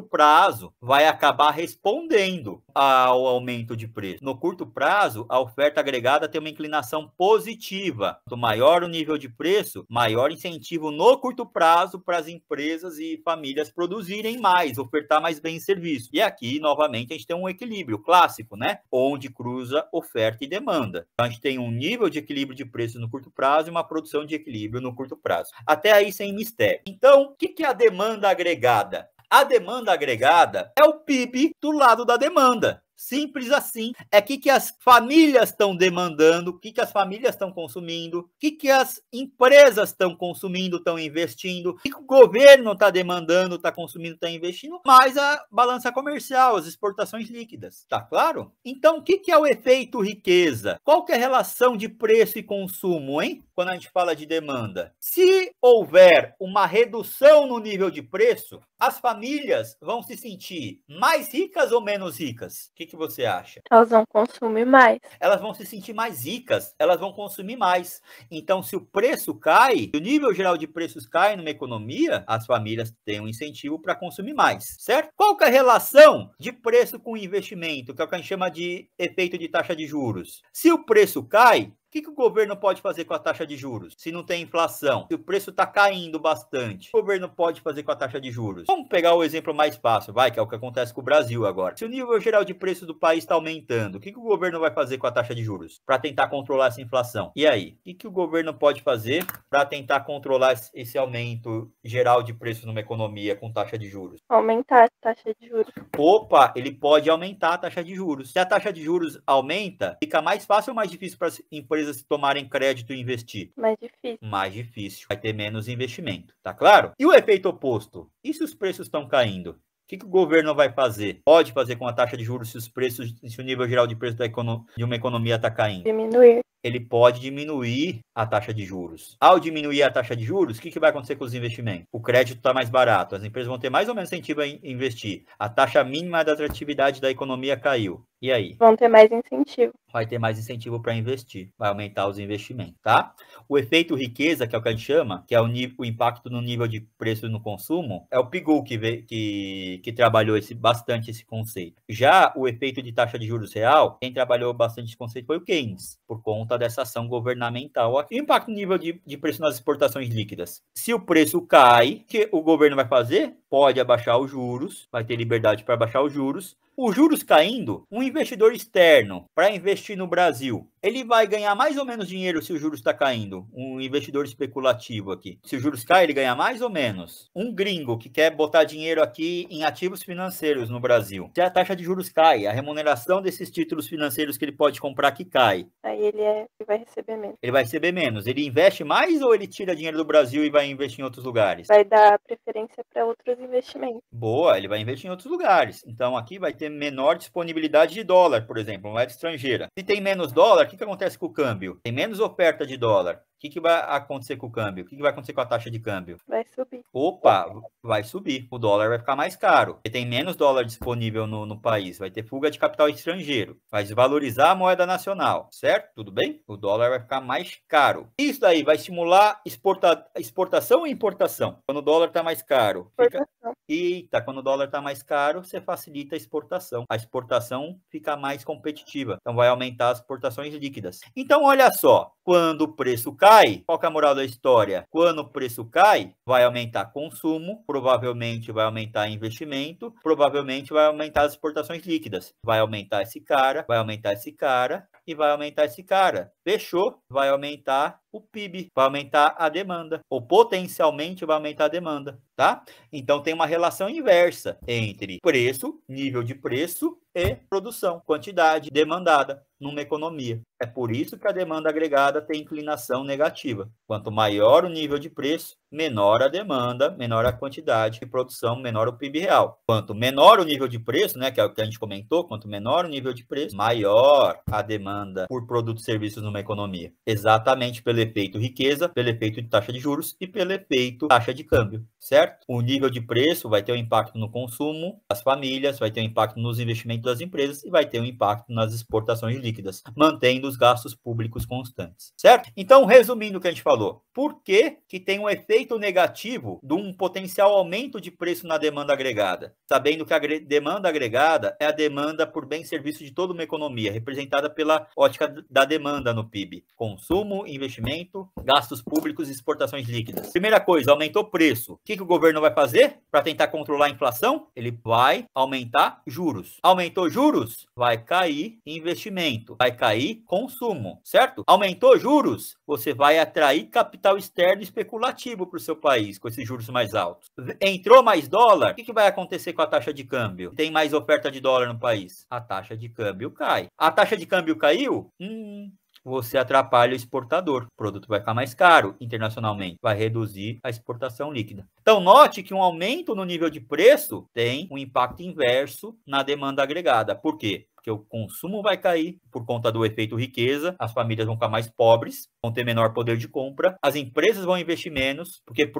prazo vai acabar respondendo ao aumento de preço. No curto prazo, a oferta agregada tem uma inclinação positiva competitiva. Quanto maior o nível de preço, maior incentivo no curto prazo para as empresas e famílias produzirem mais, ofertar mais bens e serviços. E aqui, novamente, a gente tem um equilíbrio clássico, né? Onde cruza oferta e demanda. Então, a gente tem um nível de equilíbrio de preço no curto prazo e uma produção de equilíbrio no curto prazo. Até aí sem mistério. Então, o que é a demanda agregada? A demanda agregada é o PIB do lado da demanda. Simples assim. É o que, que as famílias estão demandando, o que, que as famílias estão consumindo, o que, que as empresas estão consumindo, estão investindo, o que, que o governo está demandando, está consumindo, está investindo, mais a balança comercial, as exportações líquidas. Tá claro? Então, o que, que é o efeito riqueza? Qual que é a relação de preço e consumo, hein? Quando a gente fala de demanda. Se houver uma redução no nível de preço, as famílias vão se sentir mais ricas ou menos ricas? O que, que você acha? Elas vão consumir mais. Elas vão se sentir mais ricas, elas vão consumir mais. Então, se o preço cai, se o nível geral de preços cai numa economia, as famílias têm um incentivo para consumir mais, certo? Qual que é a relação de preço com investimento, que é o que a gente chama de efeito de taxa de juros? Se o preço cai, o que, que o governo pode fazer com a taxa de juros? Se não tem inflação, se o preço está caindo bastante, o governo pode fazer com a taxa de juros? Vamos pegar o exemplo mais fácil, vai, que é o que acontece com o Brasil agora. Se o nível geral de preço do país está aumentando, o que, que o governo vai fazer com a taxa de juros para tentar controlar essa inflação? E aí, o que, que o governo pode fazer para tentar controlar esse aumento geral de preço numa economia com taxa de juros? Aumentar a taxa de juros. Opa, ele pode aumentar a taxa de juros. Se a taxa de juros aumenta, fica mais fácil ou mais difícil para a empresa empresas tomarem crédito e investir? Mais difícil. Mais difícil. Vai ter menos investimento, tá claro? E o efeito oposto? E se os preços estão caindo? O que, que o governo vai fazer? Pode fazer com a taxa de juros se os preços, se o nível geral de preço da econo, de uma economia está caindo? Diminuir ele pode diminuir a taxa de juros. Ao diminuir a taxa de juros, o que, que vai acontecer com os investimentos? O crédito está mais barato, as empresas vão ter mais ou menos incentivo a investir. A taxa mínima da atratividade da economia caiu. E aí? Vão ter mais incentivo. Vai ter mais incentivo para investir, vai aumentar os investimentos, tá? O efeito riqueza, que é o que a gente chama, que é o, o impacto no nível de preço no consumo, é o Pigou que, que, que trabalhou esse, bastante esse conceito. Já o efeito de taxa de juros real, quem trabalhou bastante esse conceito foi o Keynes, por conta conta dessa ação governamental aqui. Impacto no nível de, de preço nas exportações líquidas. Se o preço cai, o que o governo vai fazer? Pode abaixar os juros, vai ter liberdade para abaixar os juros os juros caindo, um investidor externo para investir no Brasil, ele vai ganhar mais ou menos dinheiro se o juros está caindo. Um investidor especulativo aqui. Se os juros caem, ele ganha mais ou menos. Um gringo que quer botar dinheiro aqui em ativos financeiros no Brasil. Se a taxa de juros cai, a remuneração desses títulos financeiros que ele pode comprar que cai. Aí ele, é, ele vai receber menos. Ele vai receber menos. Ele investe mais ou ele tira dinheiro do Brasil e vai investir em outros lugares? Vai dar preferência para outros investimentos. Boa, ele vai investir em outros lugares. Então aqui vai ter ter menor disponibilidade de dólar, por exemplo, moeda estrangeira. Se tem menos dólar, o que, que acontece com o câmbio? Tem menos oferta de dólar que, que vai acontecer com o câmbio? O que, que vai acontecer com a taxa de câmbio? Vai subir. Opa, vai subir. O dólar vai ficar mais caro. E tem menos dólar disponível no, no país. Vai ter fuga de capital estrangeiro. Vai desvalorizar a moeda nacional. Certo? Tudo bem? O dólar vai ficar mais caro. Isso daí vai estimular exporta, exportação e importação. Quando o dólar está mais caro. Fica... Eita, quando o dólar está mais caro, você facilita a exportação. A exportação fica mais competitiva. Então vai aumentar as exportações líquidas. Então, olha só. Quando o preço cai, cai, qual é a moral da história? Quando o preço cai, vai aumentar consumo, provavelmente vai aumentar investimento, provavelmente vai aumentar as exportações líquidas. Vai aumentar esse cara, vai aumentar esse cara, e vai aumentar esse cara. Fechou, vai aumentar o PIB, vai aumentar a demanda, ou potencialmente vai aumentar a demanda, tá? Então tem uma relação inversa entre preço, nível de preço e produção, quantidade demandada numa economia. É por isso que a demanda agregada tem inclinação negativa. Quanto maior o nível de preço, menor a demanda, menor a quantidade de produção, menor o PIB real. Quanto menor o nível de preço, né, que é o que a gente comentou, quanto menor o nível de preço, maior a demanda por produtos e serviços numa economia. Exatamente pelo efeito riqueza, pelo efeito de taxa de juros e pelo efeito taxa de câmbio certo? O nível de preço vai ter um impacto no consumo das famílias, vai ter um impacto nos investimentos das empresas e vai ter um impacto nas exportações líquidas, mantendo os gastos públicos constantes, certo? Então, resumindo o que a gente falou, por que, que tem um efeito negativo de um potencial aumento de preço na demanda agregada? Sabendo que a demanda agregada é a demanda por bem e serviço de toda uma economia, representada pela ótica da demanda no PIB, consumo, investimento, gastos públicos e exportações líquidas. Primeira coisa, aumentou o preço. O que, que o governo vai fazer para tentar controlar a inflação? Ele vai aumentar juros. Aumentou juros? Vai cair investimento, vai cair consumo, certo? Aumentou juros? Você vai atrair capital externo especulativo para o seu país com esses juros mais altos. Entrou mais dólar? O que, que vai acontecer com a taxa de câmbio? Tem mais oferta de dólar no país? A taxa de câmbio cai. A taxa de câmbio caiu? Hum, você atrapalha o exportador. O produto vai ficar mais caro internacionalmente, vai reduzir a exportação líquida. Então, note que um aumento no nível de preço tem um impacto inverso na demanda agregada. Por quê? porque o consumo vai cair por conta do efeito riqueza, as famílias vão ficar mais pobres, vão ter menor poder de compra, as empresas vão investir menos, porque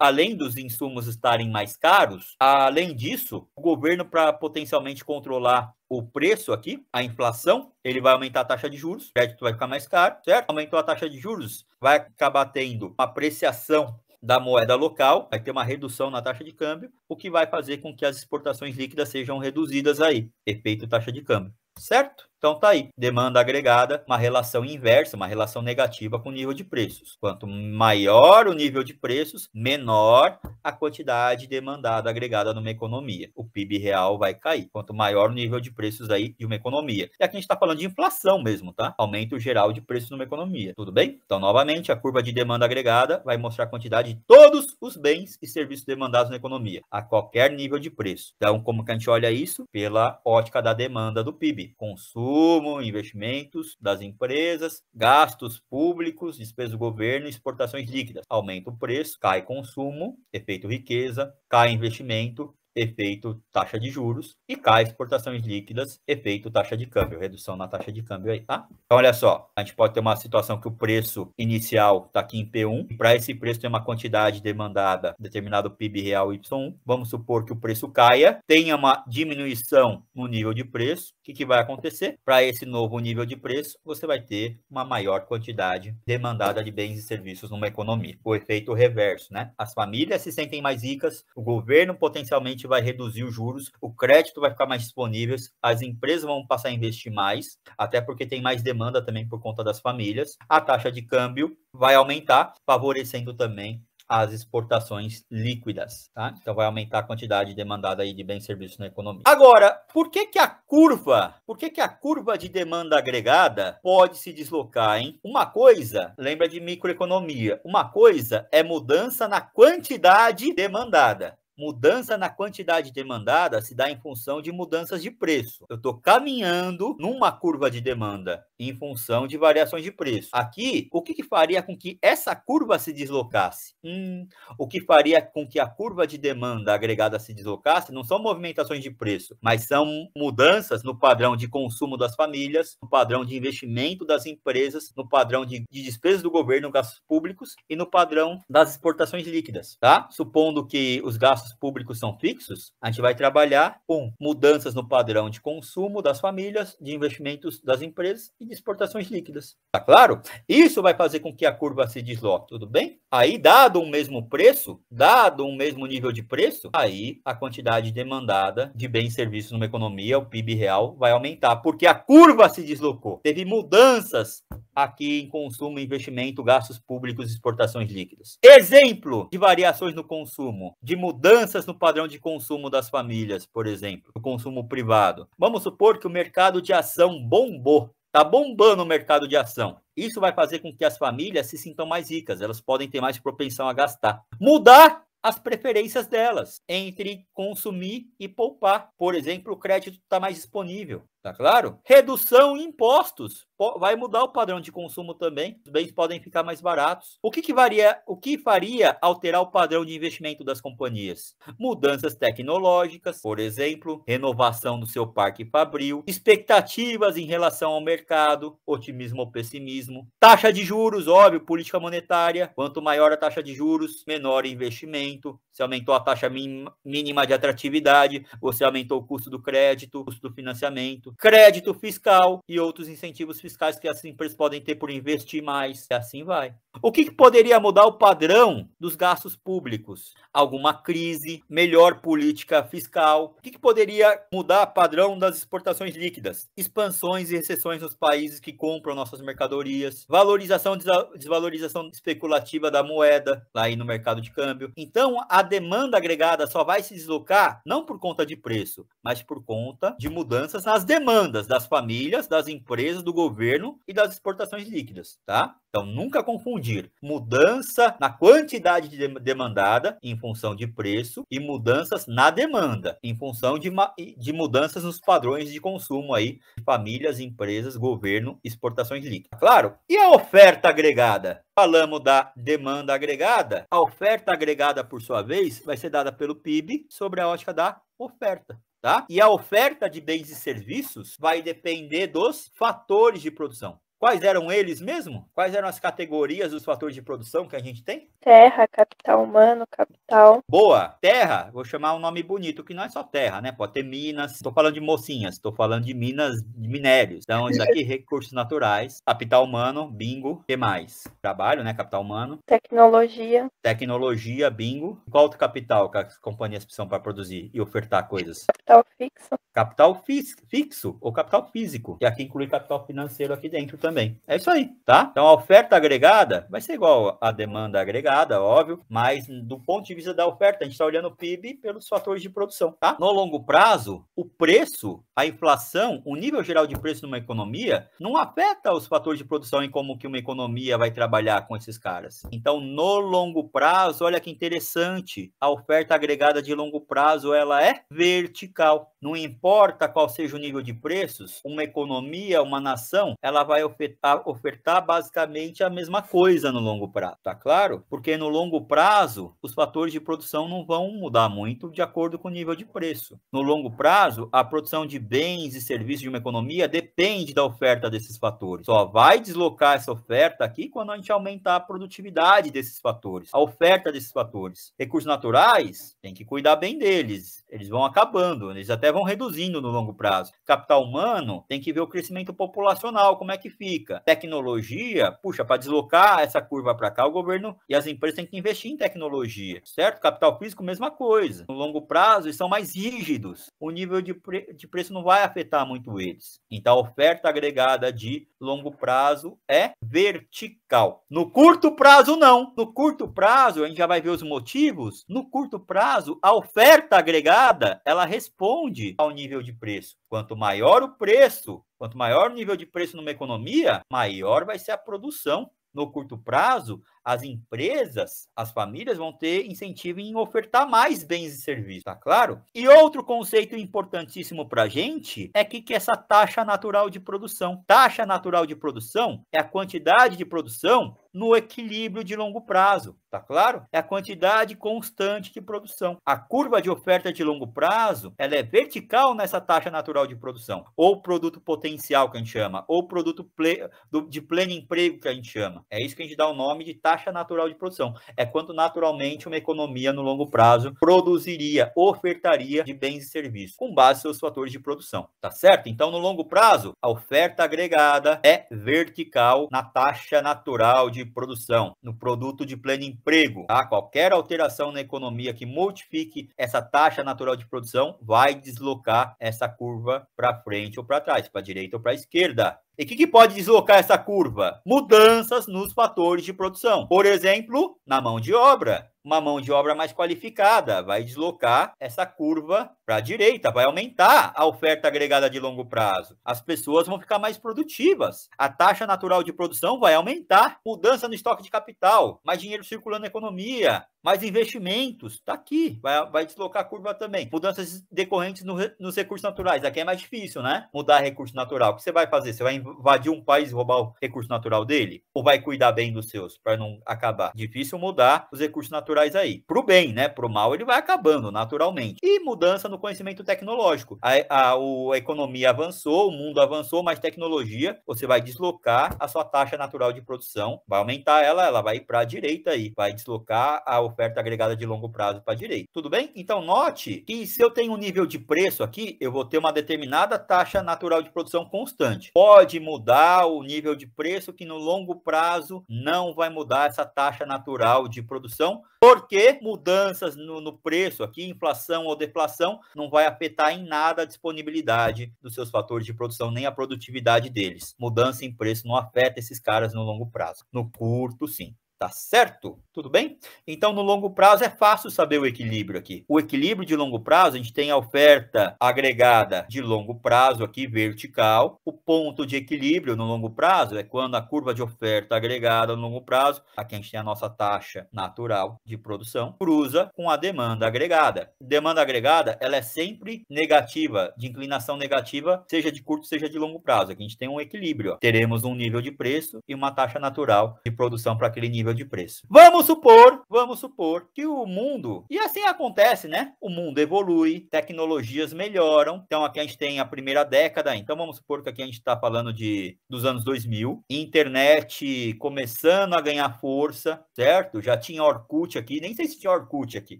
além dos insumos estarem mais caros, além disso, o governo para potencialmente controlar o preço aqui, a inflação, ele vai aumentar a taxa de juros, o crédito vai ficar mais caro, certo? Aumentou a taxa de juros, vai acabar tendo apreciação da moeda local, vai ter uma redução na taxa de câmbio, o que vai fazer com que as exportações líquidas sejam reduzidas aí, efeito taxa de câmbio certo? Então tá aí, demanda agregada, uma relação inversa, uma relação negativa com o nível de preços. Quanto maior o nível de preços, menor a quantidade demandada agregada numa economia. O PIB real vai cair. Quanto maior o nível de preços aí de uma economia. E aqui a gente está falando de inflação mesmo, tá? Aumento geral de preços numa economia. Tudo bem? Então, novamente, a curva de demanda agregada vai mostrar a quantidade de todos os bens e serviços demandados na economia, a qualquer nível de preço. Então, como que a gente olha isso? Pela ótica da demanda do PIB. Consumo, investimentos das empresas, gastos públicos, despesas do governo, exportações líquidas. Aumenta o preço, cai consumo, efeito riqueza, cai investimento, efeito taxa de juros, e K, exportações líquidas, efeito taxa de câmbio, redução na taxa de câmbio aí, tá? Então, olha só, a gente pode ter uma situação que o preço inicial está aqui em P1, e para esse preço tem uma quantidade demandada, determinado PIB real Y1, vamos supor que o preço caia, tenha uma diminuição no nível de preço, o que, que vai acontecer? Para esse novo nível de preço, você vai ter uma maior quantidade demandada de bens e serviços numa economia. O efeito reverso, né? As famílias se sentem mais ricas, o governo potencialmente gente vai reduzir os juros, o crédito vai ficar mais disponível, as empresas vão passar a investir mais, até porque tem mais demanda também por conta das famílias, a taxa de câmbio vai aumentar, favorecendo também as exportações líquidas, tá? Então vai aumentar a quantidade demandada aí de bens e serviços na economia. Agora, por que que a curva, por que que a curva de demanda agregada pode se deslocar, hein? Uma coisa, lembra de microeconomia, uma coisa é mudança na quantidade demandada. Mudança na quantidade demandada se dá em função de mudanças de preço. Eu estou caminhando numa curva de demanda em função de variações de preço. Aqui, o que, que faria com que essa curva se deslocasse? Hum, o que faria com que a curva de demanda agregada se deslocasse não são movimentações de preço, mas são mudanças no padrão de consumo das famílias, no padrão de investimento das empresas, no padrão de, de despesas do governo, gastos públicos e no padrão das exportações líquidas. Tá? Supondo que os gastos públicos são fixos, a gente vai trabalhar com mudanças no padrão de consumo das famílias, de investimentos das empresas e de exportações líquidas. Tá claro? Isso vai fazer com que a curva se desloque, tudo bem? Aí, dado um mesmo preço, dado um mesmo nível de preço, aí a quantidade demandada de bens e serviços numa economia, o PIB real, vai aumentar, porque a curva se deslocou. Teve mudanças aqui em consumo, investimento, gastos públicos, exportações líquidas. Exemplo de variações no consumo, de mudanças mudanças no padrão de consumo das famílias, por exemplo, o consumo privado. Vamos supor que o mercado de ação bombou. Está bombando o mercado de ação. Isso vai fazer com que as famílias se sintam mais ricas, elas podem ter mais propensão a gastar. Mudar as preferências delas entre consumir e poupar. Por exemplo, o crédito está mais disponível. Tá claro? Redução em impostos. Vai mudar o padrão de consumo também. Os bens podem ficar mais baratos. O que, que varia, o que faria alterar o padrão de investimento das companhias? Mudanças tecnológicas, por exemplo, renovação do seu parque fabril, expectativas em relação ao mercado, otimismo ou pessimismo, taxa de juros, óbvio, política monetária. Quanto maior a taxa de juros, menor investimento, você aumentou a taxa mínima de atratividade, você aumentou o custo do crédito, o custo do financiamento, crédito fiscal e outros incentivos fiscais que as assim empresas podem ter por investir mais, e assim vai. O que, que poderia mudar o padrão dos gastos públicos? Alguma crise, melhor política fiscal? O que, que poderia mudar o padrão das exportações líquidas? Expansões e recessões nos países que compram nossas mercadorias, valorização e desvalorização especulativa da moeda lá aí no mercado de câmbio. Então, a demanda agregada só vai se deslocar não por conta de preço, mas por conta de mudanças nas demandas das famílias, das empresas, do governo e das exportações líquidas, tá? Então, nunca confundir mudança na quantidade de demandada em função de preço e mudanças na demanda em função de, de mudanças nos padrões de consumo aí, famílias, empresas, governo, exportações líquidas. Claro, e a oferta agregada? Falamos da demanda agregada. A oferta agregada, por sua vez, vai ser dada pelo PIB sobre a ótica da oferta. Tá? E a oferta de bens e serviços vai depender dos fatores de produção. Quais eram eles mesmo? Quais eram as categorias dos fatores de produção que a gente tem? Terra, capital humano, capital. Boa! Terra, vou chamar um nome bonito, que não é só terra, né? Pode ter minas. Estou falando de mocinhas, estou falando de minas de minérios. Então, isso aqui, recursos naturais, capital humano, bingo. que mais? Trabalho, né? Capital humano. Tecnologia. Tecnologia, bingo. Qual outro capital que as companhias precisam para produzir e ofertar coisas? Capital fixo. Capital fixo ou capital físico, E aqui inclui capital financeiro aqui dentro também também. É isso aí, tá? Então a oferta agregada vai ser igual à demanda agregada, óbvio, mas do ponto de vista da oferta, a gente está olhando o PIB pelos fatores de produção, tá? No longo prazo, o preço, a inflação, o nível geral de preço numa economia não afeta os fatores de produção em como que uma economia vai trabalhar com esses caras. Então, no longo prazo, olha que interessante, a oferta agregada de longo prazo, ela é vertical. Não importa qual seja o nível de preços, uma economia, uma nação, ela vai oferecer ofertar, ofertar basicamente a mesma coisa no longo prazo, tá claro? Porque no longo prazo, os fatores de produção não vão mudar muito de acordo com o nível de preço. No longo prazo, a produção de bens e serviços de uma economia depende da oferta desses fatores. Só vai deslocar essa oferta aqui quando a gente aumentar a produtividade desses fatores, a oferta desses fatores. Recursos naturais, tem que cuidar bem deles. Eles vão acabando, eles até vão reduzindo no longo prazo. Capital humano, tem que ver o crescimento populacional, como é que fica justifica. Tecnologia, puxa, para deslocar essa curva para cá, o governo e as empresas têm que investir em tecnologia, certo? Capital físico, mesma coisa. No longo prazo, eles são mais rígidos. O nível de, pre de preço não vai afetar muito eles. Então, a oferta agregada de longo prazo é vertical. No curto prazo, não. No curto prazo, a gente já vai ver os motivos. No curto prazo, a oferta agregada, ela responde ao nível de preço. Quanto maior o preço, quanto maior o nível de preço numa economia, maior vai ser a produção no curto prazo as empresas, as famílias vão ter incentivo em ofertar mais bens e serviços, tá claro? E outro conceito importantíssimo para a gente é que, que essa taxa natural de produção. Taxa natural de produção é a quantidade de produção no equilíbrio de longo prazo, tá claro? É a quantidade constante de produção. A curva de oferta de longo prazo, ela é vertical nessa taxa natural de produção, ou produto potencial que a gente chama, ou produto ple... de pleno emprego que a gente chama. É isso que a gente dá o nome de taxa taxa natural de produção, é quanto naturalmente uma economia no longo prazo produziria, ofertaria de bens e serviços, com base nos seus fatores de produção, tá certo? Então, no longo prazo, a oferta agregada é vertical na taxa natural de produção, no produto de pleno emprego, tá? Qualquer alteração na economia que modifique essa taxa natural de produção vai deslocar essa curva para frente ou para trás, para direita ou para esquerda, e o que, que, pode deslocar essa curva? Mudanças nos fatores de produção. Por exemplo, na mão de obra uma mão de obra mais qualificada, vai deslocar essa curva para a direita, vai aumentar a oferta agregada de longo prazo. As pessoas vão ficar mais produtivas, a taxa natural de produção vai aumentar, mudança no estoque de capital, mais dinheiro circulando na economia, mais investimentos, está aqui, vai, vai deslocar a curva também. Mudanças decorrentes no, nos recursos naturais, aqui é mais difícil, né? Mudar recurso natural. O que você vai fazer? Você vai invadir um país e roubar o recurso natural dele? Ou vai cuidar bem dos seus para não acabar? Difícil mudar os recursos naturais naturais aí. Para o bem, né? Para o mal, ele vai acabando naturalmente. E mudança no conhecimento tecnológico. A, a, o, a economia avançou, o mundo avançou, mas tecnologia, você vai deslocar a sua taxa natural de produção, vai aumentar ela, ela vai para a direita aí, vai deslocar a oferta agregada de longo prazo para a direita. Tudo bem? Então, note que se eu tenho um nível de preço aqui, eu vou ter uma determinada taxa natural de produção constante. Pode mudar o nível de preço que no longo prazo não vai mudar essa taxa natural de produção porque mudanças no, no, preço aqui, inflação ou deflação, não vai afetar em nada a disponibilidade dos seus fatores de produção, nem a produtividade deles. Mudança em preço não afeta esses caras no longo prazo. No curto, sim. Tá certo? Tudo bem? Então, no longo prazo é fácil saber o equilíbrio aqui. O equilíbrio de longo prazo, a gente tem a oferta agregada de longo prazo aqui vertical. O ponto de equilíbrio no longo prazo é quando a curva de oferta agregada no longo prazo, aqui a gente tem a nossa taxa natural de produção, cruza com a demanda agregada. Demanda agregada, ela é sempre negativa, de inclinação negativa, seja de curto, seja de longo prazo. Aqui a gente tem um equilíbrio. Ó. Teremos um nível de preço e uma taxa natural de produção para aquele nível controle de preço. Vamos supor, vamos supor que o mundo, e assim acontece, né? O mundo evolui, tecnologias melhoram. Então aqui a gente tem a primeira década, então vamos supor que aqui a gente está falando de dos anos 2000, internet começando a ganhar força, certo? Já tinha Orkut aqui, nem sei se tinha Orkut aqui.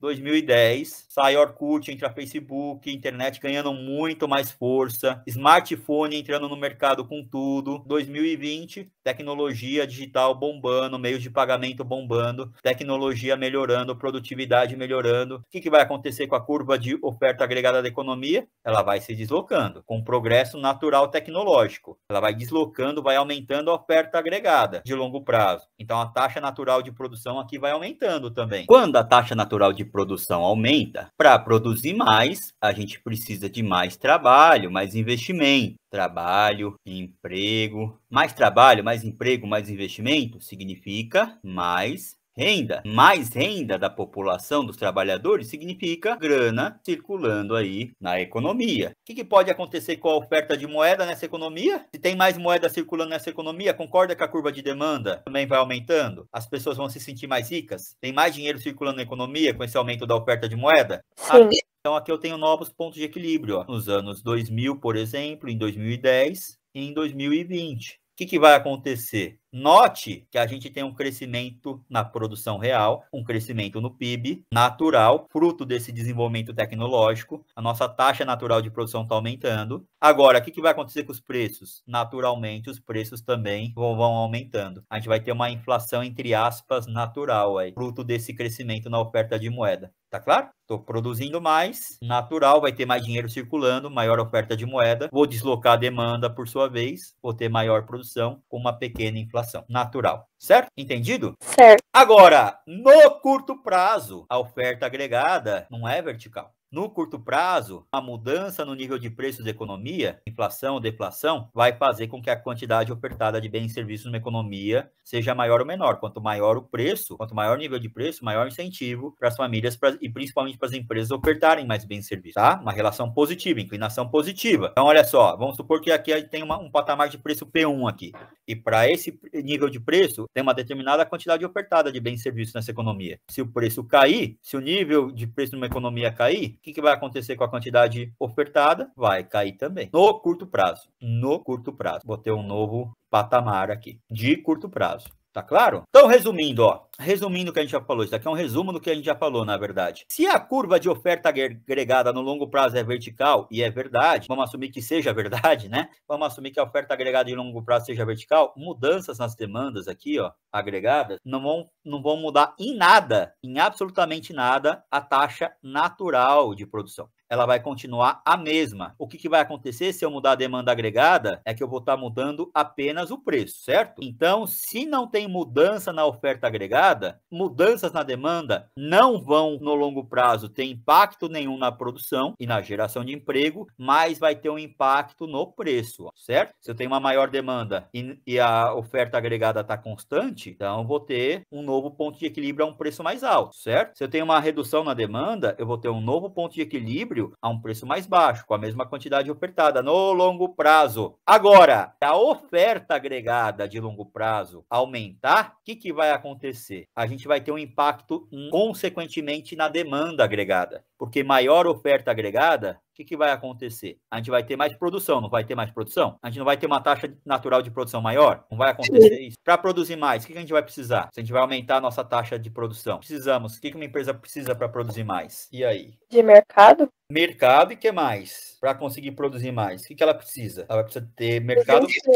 2010, sai Orkut, entra Facebook, internet ganhando muito mais força, smartphone entrando no mercado com tudo. 2020, tecnologia digital bombando, meios de pagamento bombando, tecnologia melhorando, produtividade melhorando. O que, que vai acontecer com a curva de oferta agregada da economia? Ela vai se deslocando, com o progresso natural tecnológico. Ela vai deslocando, vai aumentando a oferta agregada de longo prazo. Então, a taxa natural de produção aqui vai aumentando também. Quando a taxa natural de produção aumenta, para produzir mais, a gente precisa de mais trabalho, mais investimento trabalho, emprego. Mais trabalho, mais emprego, mais investimento significa mais renda, mais renda da população, dos trabalhadores, significa grana circulando aí na economia. O que, que, pode acontecer com a oferta de moeda nessa economia? Se tem mais moeda circulando nessa economia, concorda que a curva de demanda também vai aumentando? As pessoas vão se sentir mais ricas? Tem mais dinheiro circulando na economia com esse aumento da oferta de moeda? Sim. então aqui eu tenho novos pontos de equilíbrio. Ó. Nos anos 2000, por exemplo, em 2010 e em 2020. O que, que vai acontecer? Note que a gente tem um crescimento na produção real, um crescimento no PIB natural, fruto desse desenvolvimento tecnológico. A nossa taxa natural de produção está aumentando. Agora, o que, vai acontecer com os preços? Naturalmente, os preços também vão, vão aumentando. A gente vai ter uma inflação, entre aspas, natural aí, fruto desse crescimento na oferta de moeda. Tá claro? Estou produzindo mais, natural, vai ter mais dinheiro circulando, maior oferta de moeda, vou deslocar a demanda por sua vez, vou ter maior produção com uma pequena inflação inflação natural. Certo? Entendido? Certo. Agora, no curto prazo, a oferta agregada não é vertical. No curto prazo, a mudança no nível de preços da economia, inflação, ou deflação, vai fazer com que a quantidade ofertada de bens e serviços numa economia seja maior ou menor. Quanto maior o preço, quanto maior o nível de preço, maior incentivo para as famílias pra, e principalmente para as empresas ofertarem mais bens e serviços, tá? Uma relação positiva, inclinação positiva. Então, olha só, vamos supor que aqui tem uma, um patamar de preço P1 aqui. E para esse nível de preço, tem uma determinada quantidade ofertada de bens e serviços nessa economia. Se o preço cair, se o nível de preço numa economia cair, que, que vai acontecer com a quantidade ofertada? Vai cair também. No curto prazo. No curto prazo. Botei um novo patamar aqui. De curto prazo. Tá claro? Então, resumindo, ó, resumindo o que a gente já falou, isso aqui é um resumo do que a gente já falou, na verdade. Se a curva de oferta agregada no longo prazo é vertical, e é verdade, vamos assumir que seja verdade, né? Vamos assumir que a oferta agregada em longo prazo seja vertical, mudanças nas demandas aqui, ó, agregadas, não vão, não vão mudar em nada, em absolutamente nada, a taxa natural de produção ela vai continuar a mesma. O que, que vai acontecer se eu mudar a demanda agregada é que eu vou estar tá mudando apenas o preço, certo? Então, se não tem mudança na oferta agregada, mudanças na demanda não vão, no longo prazo, ter impacto nenhum na produção e na geração de emprego, mas vai ter um impacto no preço, certo? Se eu tenho uma maior demanda e, e a oferta agregada está constante, então vou ter um novo ponto de equilíbrio a um preço mais alto, certo? Se eu tenho uma redução na demanda, eu vou ter um novo ponto de equilíbrio a um preço mais baixo, com a mesma quantidade ofertada no longo prazo. Agora, a oferta agregada de longo prazo aumentar, o que, que vai acontecer? A gente vai ter um impacto, hum, consequentemente, na demanda agregada. Porque maior oferta agregada, o que, que, vai acontecer? A gente vai ter mais produção, não vai ter mais produção? A gente não vai ter uma taxa natural de produção maior? Não vai acontecer isso? Para produzir mais, o que, que, a gente vai precisar? Se a gente vai aumentar a nossa taxa de produção, precisamos. O que, que uma empresa precisa para produzir mais? E aí? De mercado? Mercado e que mais? para conseguir produzir mais. O que, que ela precisa? Ela precisa ter mercado. Se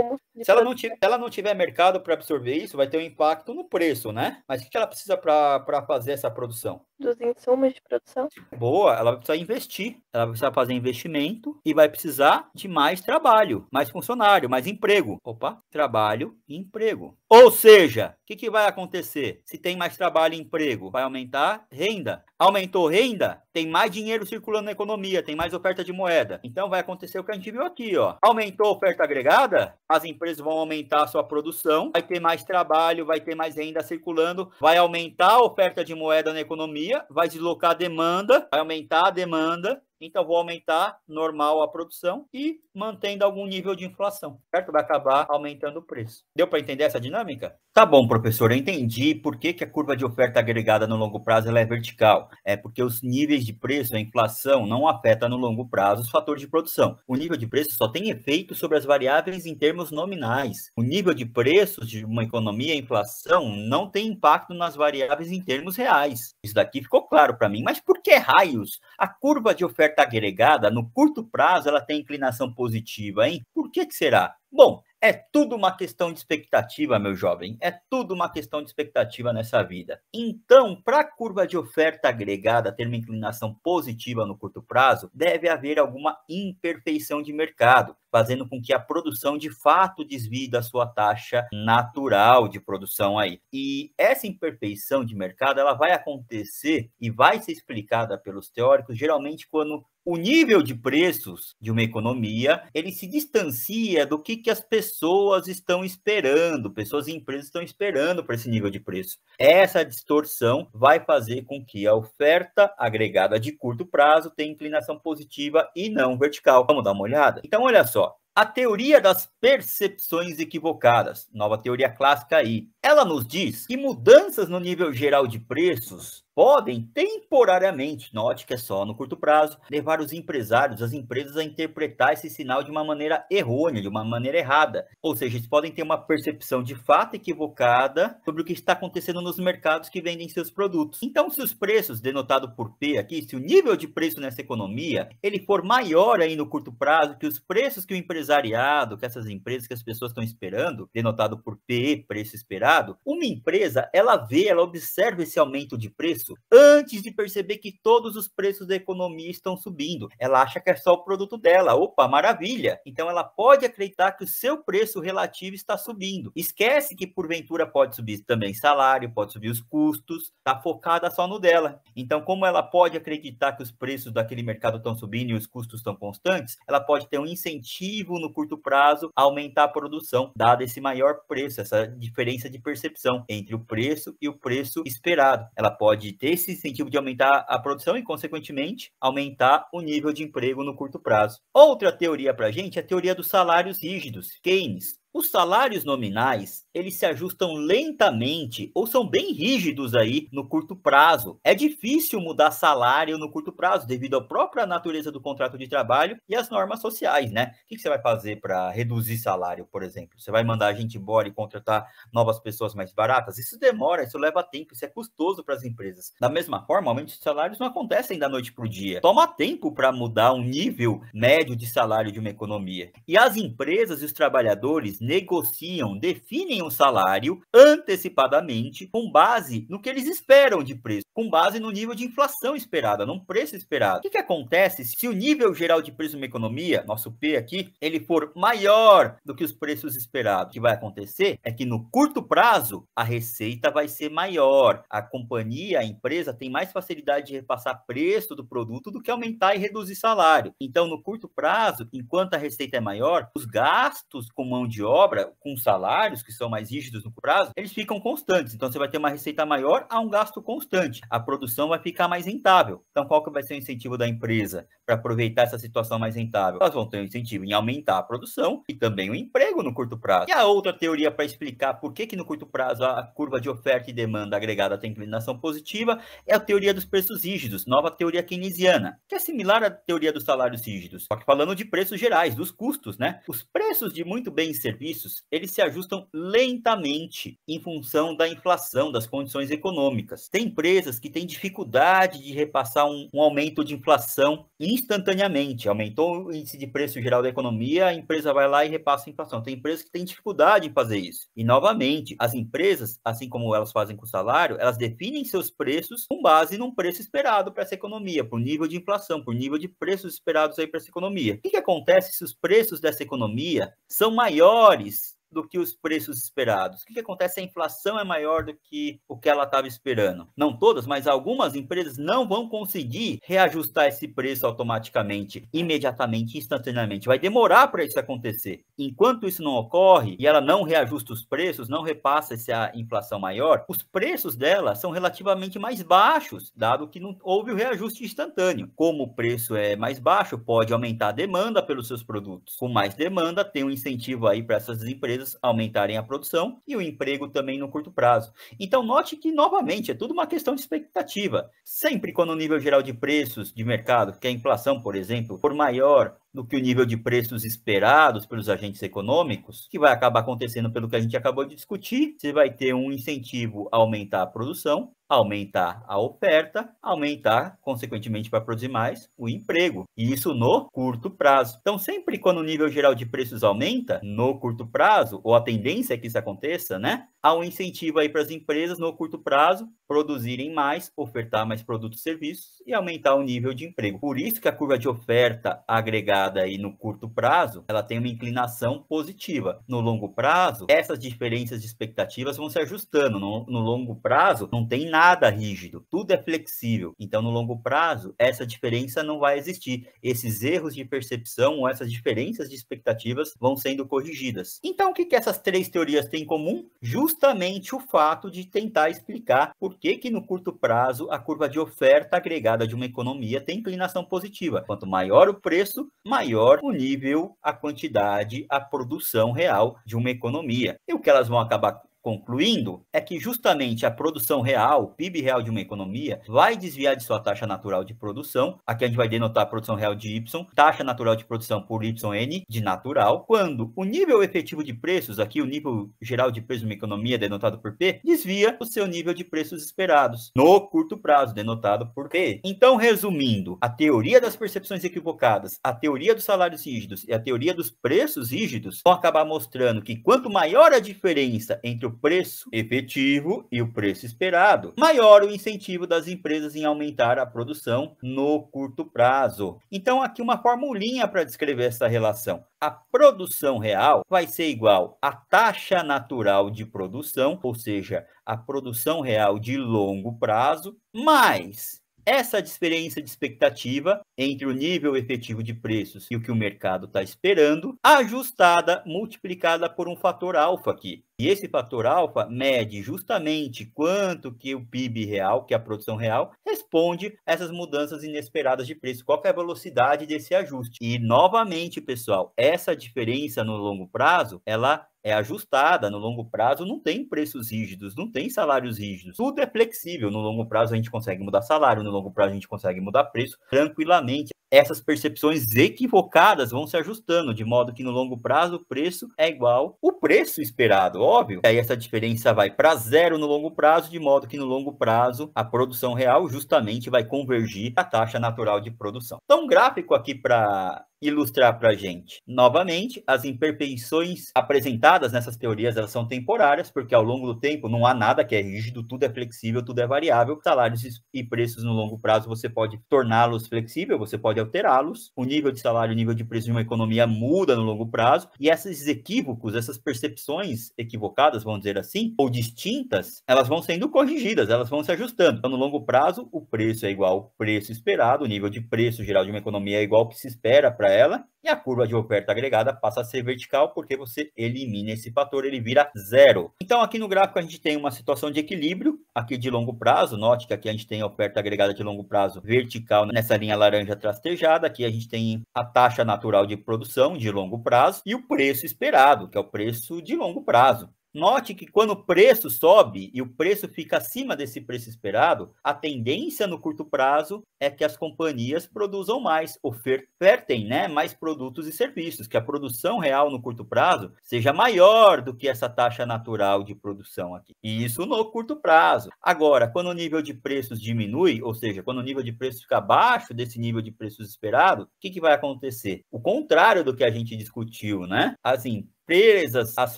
ela, não tiver, ela não tiver mercado para absorver isso, vai ter um impacto no preço, né? Mas o que, que ela precisa para fazer essa produção? Dos insumos de produção. Boa, ela vai precisar investir, ela vai precisar fazer investimento e vai precisar de mais trabalho, mais funcionário, mais emprego. Opa, trabalho e emprego. Ou seja, o que, que vai acontecer? Se tem mais trabalho e emprego, vai aumentar renda. Aumentou renda, tem mais dinheiro circulando na economia, tem mais oferta de moeda agregada. Então vai acontecer o que a gente viu aqui, ó. Aumentou a oferta agregada, as empresas vão aumentar a sua produção, vai ter mais trabalho, vai ter mais renda circulando, vai aumentar a oferta de moeda na economia, vai deslocar a demanda, vai aumentar a demanda, então, vou aumentar normal a produção e mantendo algum nível de inflação, certo? Vai acabar aumentando o preço. Deu para entender essa dinâmica? Tá bom, professor, eu entendi por que, que a curva de oferta agregada no longo prazo é vertical. É porque os níveis de preço, a inflação, não afeta no longo prazo os fatores de produção. O nível de preço só tem efeito sobre as variáveis em termos nominais. O nível de preços de uma economia, a inflação, não tem impacto nas variáveis em termos reais. Isso daqui ficou claro para mim. Mas por que raios a curva de oferta oferta tá agregada, no curto prazo, ela tem inclinação positiva, hein? Por que, que será? Bom, é tudo uma questão de expectativa, meu jovem. É tudo uma questão de expectativa nessa vida. Então, para a curva de oferta agregada ter uma inclinação positiva no curto prazo, deve haver alguma imperfeição de mercado, fazendo com que a produção de fato desvie da sua taxa natural de produção aí. E essa imperfeição de mercado, ela vai acontecer e vai ser explicada pelos teóricos geralmente quando o nível de preços de uma economia, ele se distancia do que, que as pessoas estão esperando, pessoas e empresas estão esperando para esse nível de preço. Essa distorção vai fazer com que a oferta agregada de curto prazo tenha inclinação positiva e não vertical. Vamos dar uma olhada? Então, olha só, a teoria das percepções equivocadas, nova teoria clássica aí, ela nos diz que mudanças no nível geral de preços podem temporariamente, note que é só no curto prazo, levar os empresários, as empresas a interpretar esse sinal de uma maneira errônea, de uma maneira errada. Ou seja, eles podem ter uma percepção de fato equivocada sobre o que está acontecendo nos mercados que vendem seus produtos. Então, se os preços, denotado por P aqui, se o nível de preço nessa economia, ele for maior aí no curto prazo que os preços que o empresariado, que essas empresas, que as pessoas estão esperando, denotado por P, preço esperado, uma empresa, ela vê, ela observa esse aumento de preço preço, antes de perceber que todos os preços da economia estão subindo. Ela acha que é só o produto dela. Opa, maravilha! Então ela pode acreditar que o seu preço relativo está subindo. Esquece que porventura pode subir também salário, pode subir os custos, está focada só no dela. Então, como ela pode acreditar que os preços daquele mercado estão subindo e os custos estão constantes, ela pode ter um incentivo no curto prazo a aumentar a produção, dado esse maior preço, essa diferença de percepção entre o preço e o preço esperado. Ela pode ter esse incentivo de aumentar a produção e, consequentemente, aumentar o nível de emprego no curto prazo. Outra teoria para a gente é a teoria dos salários rígidos, Keynes. Os salários nominais, eles se ajustam lentamente ou são bem rígidos aí no curto prazo. É difícil mudar salário no curto prazo devido à própria natureza do contrato de trabalho e às normas sociais, né? O que você vai fazer para reduzir salário, por exemplo? Você vai mandar a gente embora e contratar novas pessoas mais baratas? Isso demora, isso leva tempo, isso é custoso para as empresas. Da mesma forma, aumentos de salários não acontecem da noite para o dia. Toma tempo para mudar um nível médio de salário de uma economia. E as empresas e os trabalhadores negociam, definem um salário antecipadamente com base no que eles esperam de preço, com base no nível de inflação esperada, num preço esperado. O que, que acontece se o nível geral de preço numa economia, nosso P aqui, ele for maior do que os preços esperados? O que vai acontecer é que no curto prazo a receita vai ser maior, a companhia, a empresa tem mais facilidade de repassar preço do produto do que aumentar e reduzir salário. Então, no curto prazo, enquanto a receita é maior, os gastos com mão de obra obra, com salários que são mais rígidos no prazo, eles ficam constantes. Então, você vai ter uma receita maior a um gasto constante. A produção vai ficar mais rentável. Então, qual que vai ser o incentivo da empresa para aproveitar essa situação mais rentável? Elas vão ter um incentivo em aumentar a produção e também o emprego no curto prazo. E a outra teoria para explicar por que, que no curto prazo a curva de oferta e demanda agregada tem inclinação positiva é a teoria dos preços rígidos, nova teoria keynesiana, que é similar à teoria dos salários rígidos, só que falando de preços gerais, dos custos, né? Os preços de muito bem serviço serviços, eles se ajustam lentamente em função da inflação, das condições econômicas. Tem empresas que têm dificuldade de repassar um, um aumento de inflação instantaneamente. Aumentou o índice de preço geral da economia, a empresa vai lá e repassa a inflação. Tem empresas que têm dificuldade em fazer isso. E, novamente, as empresas, assim como elas fazem com o salário, elas definem seus preços com base num preço esperado para essa economia, por nível de inflação, por nível de preços esperados aí para essa economia. O que, que acontece se os preços dessa economia são maiores menores do que os preços esperados. O que, que acontece? A inflação é maior do que o que ela estava esperando. Não todas, mas algumas empresas não vão conseguir reajustar esse preço automaticamente, imediatamente, instantaneamente. Vai demorar para isso acontecer. Enquanto isso não ocorre e ela não reajusta os preços, não repassa essa inflação maior, os preços dela são relativamente mais baixos, dado que não houve o reajuste instantâneo. Como o preço é mais baixo, pode aumentar a demanda pelos seus produtos. Com mais demanda, tem um incentivo aí para essas empresas empresas aumentarem a produção e o emprego também no curto prazo. Então, note que, novamente, é tudo uma questão de expectativa. Sempre quando o nível geral de preços de mercado, que é a inflação, por exemplo, for maior do que o nível de preços esperados pelos agentes econômicos, que vai acabar acontecendo pelo que a gente acabou de discutir, você vai ter um incentivo a aumentar a produção aumentar a oferta, aumentar, consequentemente, para produzir mais, o emprego. E isso no curto prazo. Então, sempre quando o nível geral de preços aumenta, no curto prazo, ou a tendência é que isso aconteça, né? há um incentivo aí para as empresas no curto prazo produzirem mais, ofertar mais produtos e serviços e aumentar o nível de emprego. Por isso que a curva de oferta agregada aí no curto prazo, ela tem uma inclinação positiva. No longo prazo, essas diferenças de expectativas vão se ajustando. No, no longo prazo, não tem nada rígido, tudo é flexível. Então, no longo prazo, essa diferença não vai existir. Esses erros de percepção ou essas diferenças de expectativas vão sendo corrigidas. Então, o que, que essas três teorias têm em comum? Just justamente o fato de tentar explicar por que, que no curto prazo a curva de oferta agregada de uma economia tem inclinação positiva. Quanto maior o preço, maior o nível, a quantidade, a produção real de uma economia. E o que elas vão acabar Concluindo, é que justamente a produção real, o PIB real de uma economia, vai desviar de sua taxa natural de produção. Aqui a gente vai denotar a produção real de Y, taxa natural de produção por YN de natural, quando o nível efetivo de preços, aqui o nível geral de preços de uma economia denotado por P, desvia o seu nível de preços esperados no curto prazo, denotado por P. Então, resumindo, a teoria das percepções equivocadas, a teoria dos salários rígidos e a teoria dos preços rígidos vão acabar mostrando que quanto maior a diferença entre o preço efetivo e o preço esperado, maior o incentivo das empresas em aumentar a produção no curto prazo. Então, aqui uma formulinha para descrever essa relação. A produção real vai ser igual à taxa natural de produção, ou seja, a produção real de longo prazo, mais essa diferença de expectativa entre o nível efetivo de preços e o que o mercado está esperando, ajustada, multiplicada por um fator alfa aqui. E esse fator alfa mede justamente quanto que o PIB real, que é a produção real, responde a essas mudanças inesperadas de preço, qual é a velocidade desse ajuste. E novamente, pessoal, essa diferença no longo prazo, ela é ajustada no longo prazo, não tem preços rígidos, não tem salários rígidos. Tudo é flexível. No longo prazo a gente consegue mudar salário, no longo prazo a gente consegue mudar preço tranquilamente essas percepções equivocadas vão se ajustando, de modo que no longo prazo o preço é igual o preço esperado, óbvio. E aí essa diferença vai para zero no longo prazo, de modo que no longo prazo a produção real justamente vai convergir à taxa natural de produção. Então, um gráfico aqui para ilustrar para a gente? Novamente, as imperfeições apresentadas nessas teorias elas são temporárias, porque ao longo do tempo não há nada que é rígido, tudo é flexível, tudo é variável. Salários e preços no longo prazo você pode torná-los flexível, você pode alterá-los. O nível de salário, o nível de preço de uma economia muda no longo prazo e esses equívocos, essas percepções equivocadas, vamos dizer assim, ou distintas, elas vão sendo corrigidas, elas vão se ajustando. Então, no longo prazo, o preço é igual ao preço esperado, o nível de preço geral de uma economia é igual ao que se espera para ela, e a curva de oferta agregada passa a ser vertical porque você elimina esse fator, ele vira zero. Então aqui no gráfico a gente tem uma situação de equilíbrio aqui de longo prazo, note que aqui a gente tem a oferta agregada de longo prazo vertical nessa linha laranja trastejada, aqui a gente tem a taxa natural de produção de longo prazo e o preço esperado, que é o preço de longo prazo. Note que quando o preço sobe e o preço fica acima desse preço esperado, a tendência no curto prazo é que as companhias produzam mais, ofertem né, mais produtos e serviços, que a produção real no curto prazo seja maior do que essa taxa natural de produção aqui. E isso no curto prazo. Agora, quando o nível de preços diminui, ou seja, quando o nível de preço fica abaixo desse nível de preços esperado, o que, que vai acontecer? O contrário do que a gente discutiu, né? As assim, empresas, as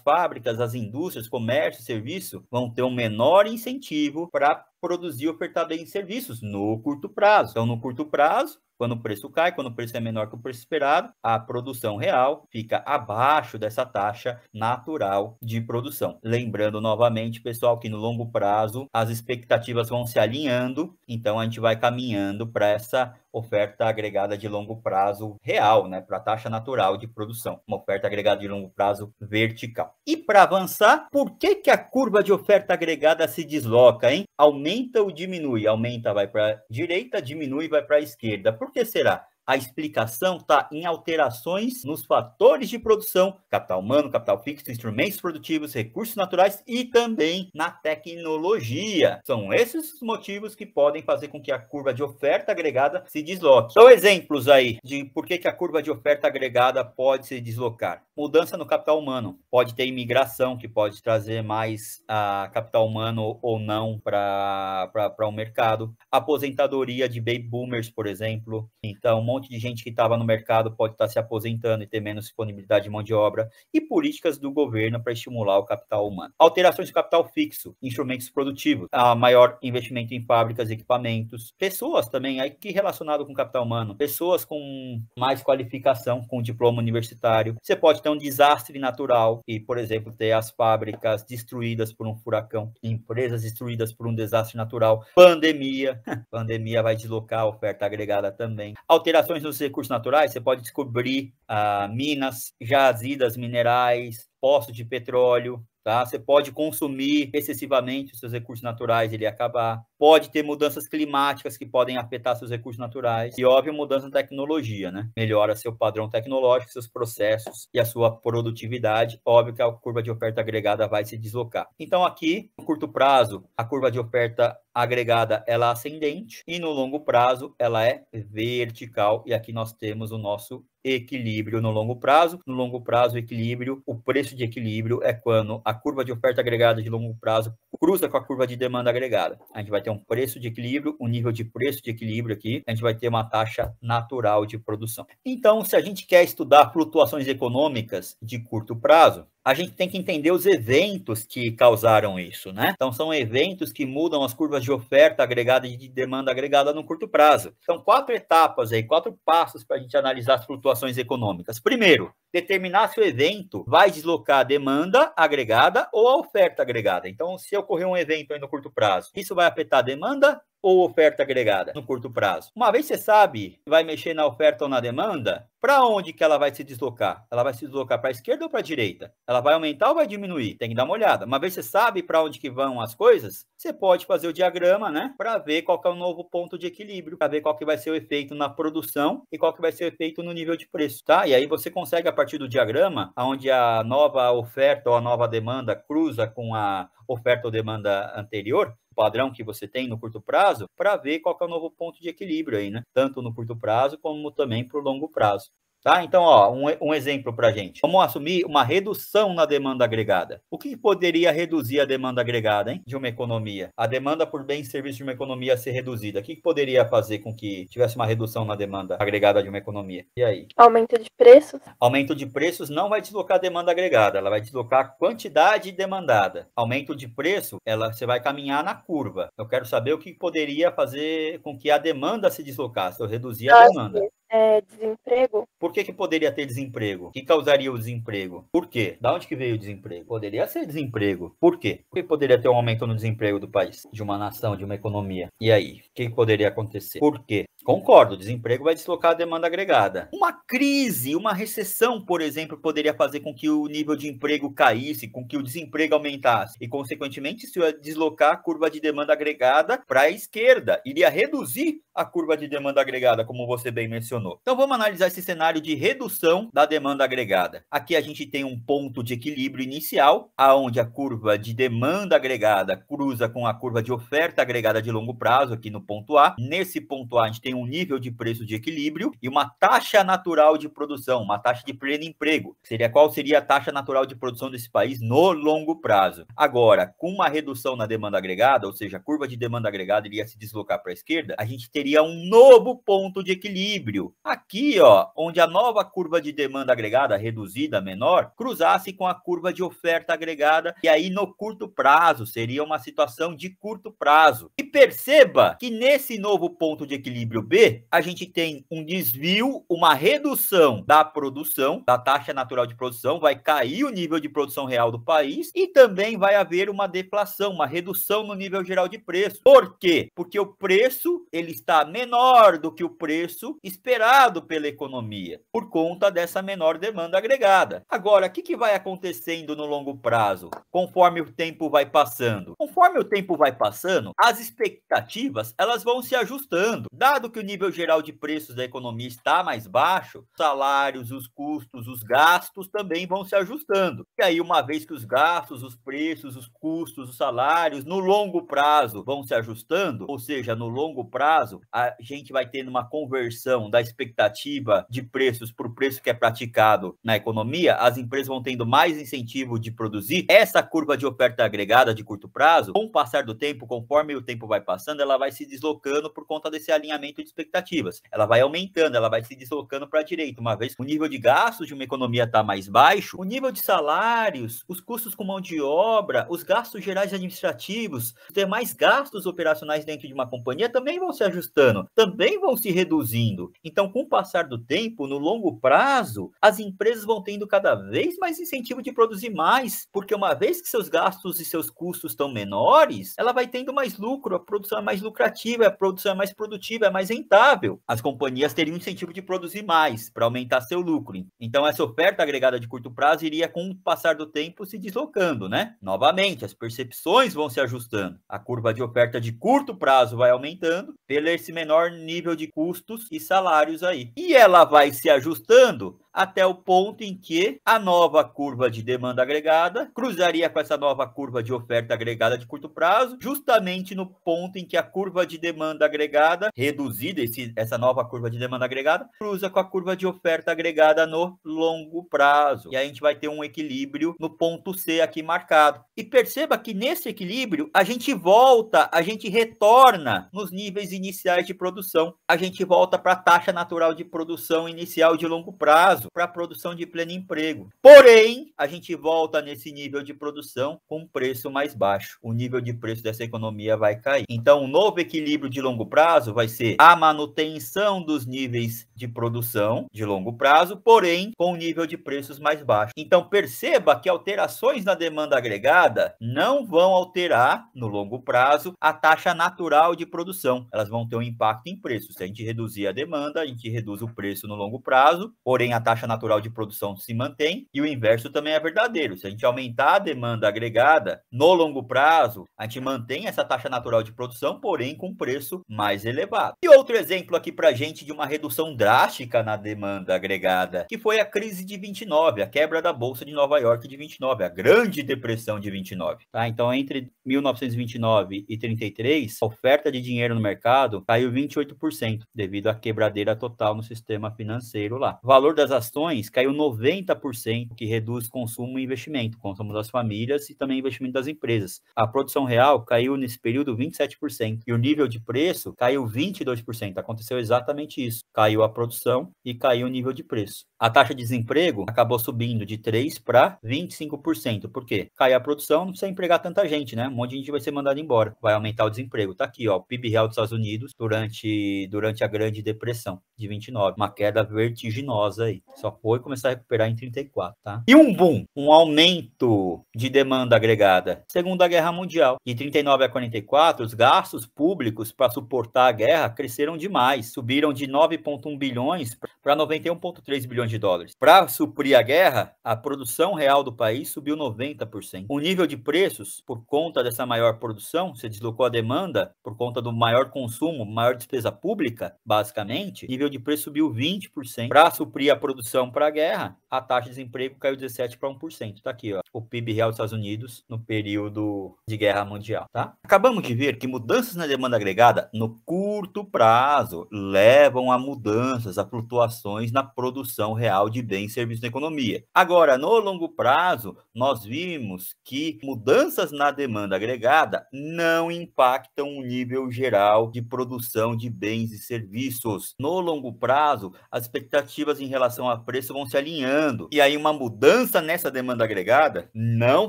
fábricas, as indústrias, comércio, serviço vão ter um menor incentivo para produzir e ofertar bens e serviços no curto prazo. Então, no curto prazo, quando o preço cai, quando o preço é menor que o preço esperado, a produção real fica abaixo dessa taxa natural de produção. Lembrando novamente, pessoal, que no longo prazo as expectativas vão se alinhando, então a gente vai caminhando para essa oferta agregada de longo prazo real, né, para a taxa natural de produção, uma oferta agregada de longo prazo vertical. E para avançar, por que que a curva de oferta agregada se desloca, hein? aumenta ou diminui? Aumenta, vai para direita, diminui, vai para esquerda. Por que será? A explicação está em alterações nos fatores de produção, capital humano, capital fixo, instrumentos produtivos, recursos naturais e também na tecnologia. São esses os motivos que podem fazer com que a curva de oferta agregada se desloque. São exemplos aí de por que, que a curva de oferta agregada pode se deslocar. Mudança no capital humano. Pode ter imigração, que pode trazer mais a ah, capital humano ou não para o um mercado. Aposentadoria de baby boomers, por exemplo. Então, um monte de gente que estava no mercado pode estar tá se aposentando e ter menos disponibilidade de mão de obra, e políticas do governo para estimular o capital humano. Alterações do capital fixo, instrumentos produtivos, a maior investimento em fábricas, e equipamentos, pessoas também, aí que relacionado com capital humano, pessoas com mais qualificação, com diploma universitário. Você pode ter um desastre natural e, por exemplo, ter as fábricas destruídas por um furacão, empresas destruídas por um desastre natural, pandemia, pandemia vai deslocar a oferta agregada também. Alterações explorações dos recursos naturais, você pode descobrir ah, minas, jazidas minerais, poços de petróleo, Tá? Você pode consumir excessivamente os seus recursos naturais, ele acabar. Pode ter mudanças climáticas que podem afetar seus recursos naturais. E, óbvio, mudança na tecnologia, né? Melhora seu padrão tecnológico, seus processos e a sua produtividade. Óbvio que a curva de oferta agregada vai se deslocar. Então, aqui, no curto prazo, a curva de oferta agregada ela é ascendente e no longo prazo ela é vertical. E aqui nós temos o nosso equilíbrio no longo prazo. No longo prazo, equilíbrio, o preço de equilíbrio é quando a curva de oferta agregada de longo prazo cruza com a curva de demanda agregada. A gente vai ter um preço de equilíbrio, um nível de preço de equilíbrio aqui, a gente vai ter uma taxa natural de produção. Então, se a gente quer estudar flutuações econômicas de curto prazo, a gente tem que entender os eventos que causaram isso, né? Então, são eventos que mudam as curvas de oferta agregada e de demanda agregada no curto prazo. São quatro etapas aí, quatro passos para a gente analisar as flutuações econômicas. Primeiro, determinar se o evento vai deslocar a demanda agregada ou a oferta agregada. Então, se ocorrer um evento aí no curto prazo, isso vai afetar a demanda ou oferta agregada no curto prazo. Uma vez você sabe vai mexer na oferta ou na demanda, para onde que ela vai se deslocar? Ela vai se deslocar para a esquerda ou para a direita? Ela vai aumentar ou vai diminuir? Tem que dar uma olhada. Uma vez você sabe para onde que vão as coisas, você pode fazer o diagrama, né, para ver qual é o novo ponto de equilíbrio, para ver qual que vai ser o efeito na produção e qual que vai ser o efeito no nível de preço, tá? E aí você consegue a partir do diagrama, onde a nova oferta ou a nova demanda cruza com a oferta ou demanda anterior, padrão que você tem no curto prazo para ver qual é o novo ponto de equilíbrio aí, né? Tanto no curto prazo como também para o longo prazo. Tá? Então, ó, um, um exemplo para a gente. Vamos assumir uma redução na demanda agregada. O que poderia reduzir a demanda agregada hein, de uma economia? A demanda por bens e serviços de uma economia ser reduzida. O que poderia fazer com que tivesse uma redução na demanda agregada de uma economia? E aí? Aumento de preços? Aumento de preços não vai deslocar a demanda agregada, ela vai deslocar a quantidade demandada. Aumento de preço, ela você vai caminhar na curva. Eu quero saber o que poderia fazer com que a demanda se deslocasse, ou reduzir a demanda é, desemprego. Por que, que poderia ter desemprego? O que causaria o desemprego? Por quê? Da onde que veio o desemprego? Poderia ser desemprego. Por quê? Por que poderia ter um aumento no desemprego do país, de uma nação, de uma economia? E aí? O que poderia acontecer? Por quê? Concordo, o desemprego vai deslocar a demanda agregada. Uma crise, uma recessão, por exemplo, poderia fazer com que o nível de emprego caísse, com que o desemprego aumentasse, e, consequentemente, isso ia deslocar a curva de demanda agregada para a esquerda, iria reduzir a curva de demanda agregada, como você bem mencionou. Então, vamos analisar esse cenário de redução da demanda agregada. Aqui a gente tem um ponto de equilíbrio inicial, aonde a curva de demanda agregada cruza com a curva de oferta agregada de longo prazo, aqui no ponto A. Nesse ponto A, a gente tem um nível de preço de equilíbrio e uma taxa natural de produção, uma taxa de pleno emprego. Seria qual seria a taxa natural de produção desse país no longo prazo? Agora, com uma redução na demanda agregada, ou seja, a curva de demanda agregada iria se deslocar para a esquerda, a gente teria um novo ponto de equilíbrio. Aqui, ó, onde a nova curva de demanda agregada reduzida, menor, cruzasse com a curva de oferta agregada, e aí no curto prazo seria uma situação de curto prazo. E perceba que nesse novo ponto de equilíbrio B, a gente tem um desvio, uma redução da produção, da taxa natural de produção, vai cair o nível de produção real do país e também vai haver uma deflação, uma redução no nível geral de preço. Por quê? Porque o preço ele está menor do que o preço esperado pela economia, por conta dessa menor demanda agregada. Agora, o que, que vai acontecendo no longo prazo, conforme o tempo vai passando? Conforme o tempo vai passando, as expectativas elas vão se ajustando, dado que que o nível geral de preços da economia está mais baixo, os salários, os custos, os gastos também vão se ajustando. E aí, uma vez que os gastos, os preços, os custos, os salários, no longo prazo vão se ajustando, ou seja, no longo prazo, a gente vai tendo uma conversão da expectativa de preços para o preço que é praticado na economia, as empresas vão tendo mais incentivo de produzir. Essa curva de oferta agregada de curto prazo, com o passar do tempo, conforme o tempo vai passando, ela vai se deslocando por conta desse alinhamento aumento de expectativas. Ela vai aumentando, ela vai se deslocando para a direita, uma vez que o nível de gastos de uma economia está mais baixo, o nível de salários, os custos com mão de obra, os gastos gerais administrativos, os demais gastos operacionais dentro de uma companhia também vão se ajustando, também vão se reduzindo. Então, com o passar do tempo, no longo prazo, as empresas vão tendo cada vez mais incentivo de produzir mais, porque uma vez que seus gastos e seus custos estão menores, ela vai tendo mais lucro, a produção é mais lucrativa, a produção é mais produtiva, é mais mais rentável as companhias teriam incentivo de produzir mais para aumentar seu lucro. Então, essa oferta agregada de curto prazo iria, com o passar do tempo, se deslocando, né? Novamente, as percepções vão se ajustando. A curva de oferta de curto prazo vai aumentando pelo esse menor nível de custos e salários aí. E ela vai se ajustando até o ponto em que a nova curva de demanda agregada cruzaria com essa nova curva de oferta agregada de curto prazo, justamente no ponto em que a curva de demanda agregada reduzida, esse, essa nova curva de demanda agregada, cruza com a curva de oferta agregada no longo prazo. E aí a gente vai ter um equilíbrio no ponto C aqui marcado. E perceba que nesse equilíbrio a gente volta, a gente retorna nos níveis iniciais de produção, a gente volta para a taxa natural de produção inicial de longo prazo prazo para a produção de pleno emprego. Porém, a gente volta nesse nível de produção com preço mais baixo. O nível de preço dessa economia vai cair. Então, o novo equilíbrio de longo prazo vai ser a manutenção dos níveis de produção de longo prazo, porém com um nível de preços mais baixo. Então, perceba que alterações na demanda agregada não vão alterar no longo prazo a taxa natural de produção. Elas vão ter um impacto em preços. Se a gente reduzir a demanda, a gente reduz o preço no longo prazo, porém a taxa taxa natural de produção se mantém e o inverso também é verdadeiro. Se a gente aumentar a demanda agregada no longo prazo, a gente mantém essa taxa natural de produção, porém com preço mais elevado. E outro exemplo aqui para gente de uma redução drástica na demanda agregada, que foi a crise de 29, a quebra da bolsa de Nova York de 29, a Grande Depressão de 29. Tá? Então entre 1929 e 33, a oferta de dinheiro no mercado caiu 28% devido à quebradeira total no sistema financeiro lá. O valor das ações caiu 90%, que reduz consumo e investimento, consumo das famílias e também investimento das empresas. A produção real caiu nesse período 27% e o nível de preço caiu 22%. Aconteceu exatamente isso. Caiu a produção e caiu o nível de preço. A taxa de desemprego acabou subindo de 3% para 25%. Por quê? Cai a produção, não precisa empregar tanta gente, né? Um monte de gente vai ser mandado embora. Vai aumentar o desemprego. Tá aqui, ó, o PIB real dos Estados Unidos durante, durante a Grande Depressão de 29. Uma queda vertiginosa aí. Só foi começar a recuperar em 34, tá? E um boom, um aumento de demanda agregada. Segunda Guerra Mundial. De 39 a 44, os gastos públicos para suportar a guerra cresceram demais. Subiram de 9,1 bilhões para 91,3 bilhões bilhões de dólares. Para suprir a guerra, a produção real do país subiu 90%. O nível de preços, por conta dessa maior produção, se deslocou a demanda, por conta do maior consumo, maior despesa pública, basicamente, o nível de preço subiu 20%. Para suprir a produção para a guerra, a taxa de desemprego caiu 17 para 1%. Tá aqui, ó, o PIB real dos Estados Unidos no período de guerra mundial, tá? Acabamos de ver que mudanças na demanda agregada no curto prazo levam a mudanças, a flutuações na produção real de bens e serviços na economia. Agora, no longo prazo, nós vimos que mudanças na demanda agregada não impactam o nível geral de produção de bens e serviços. No longo prazo, as expectativas em relação a preço vão se alinhando e aí, uma mudança nessa demanda agregada não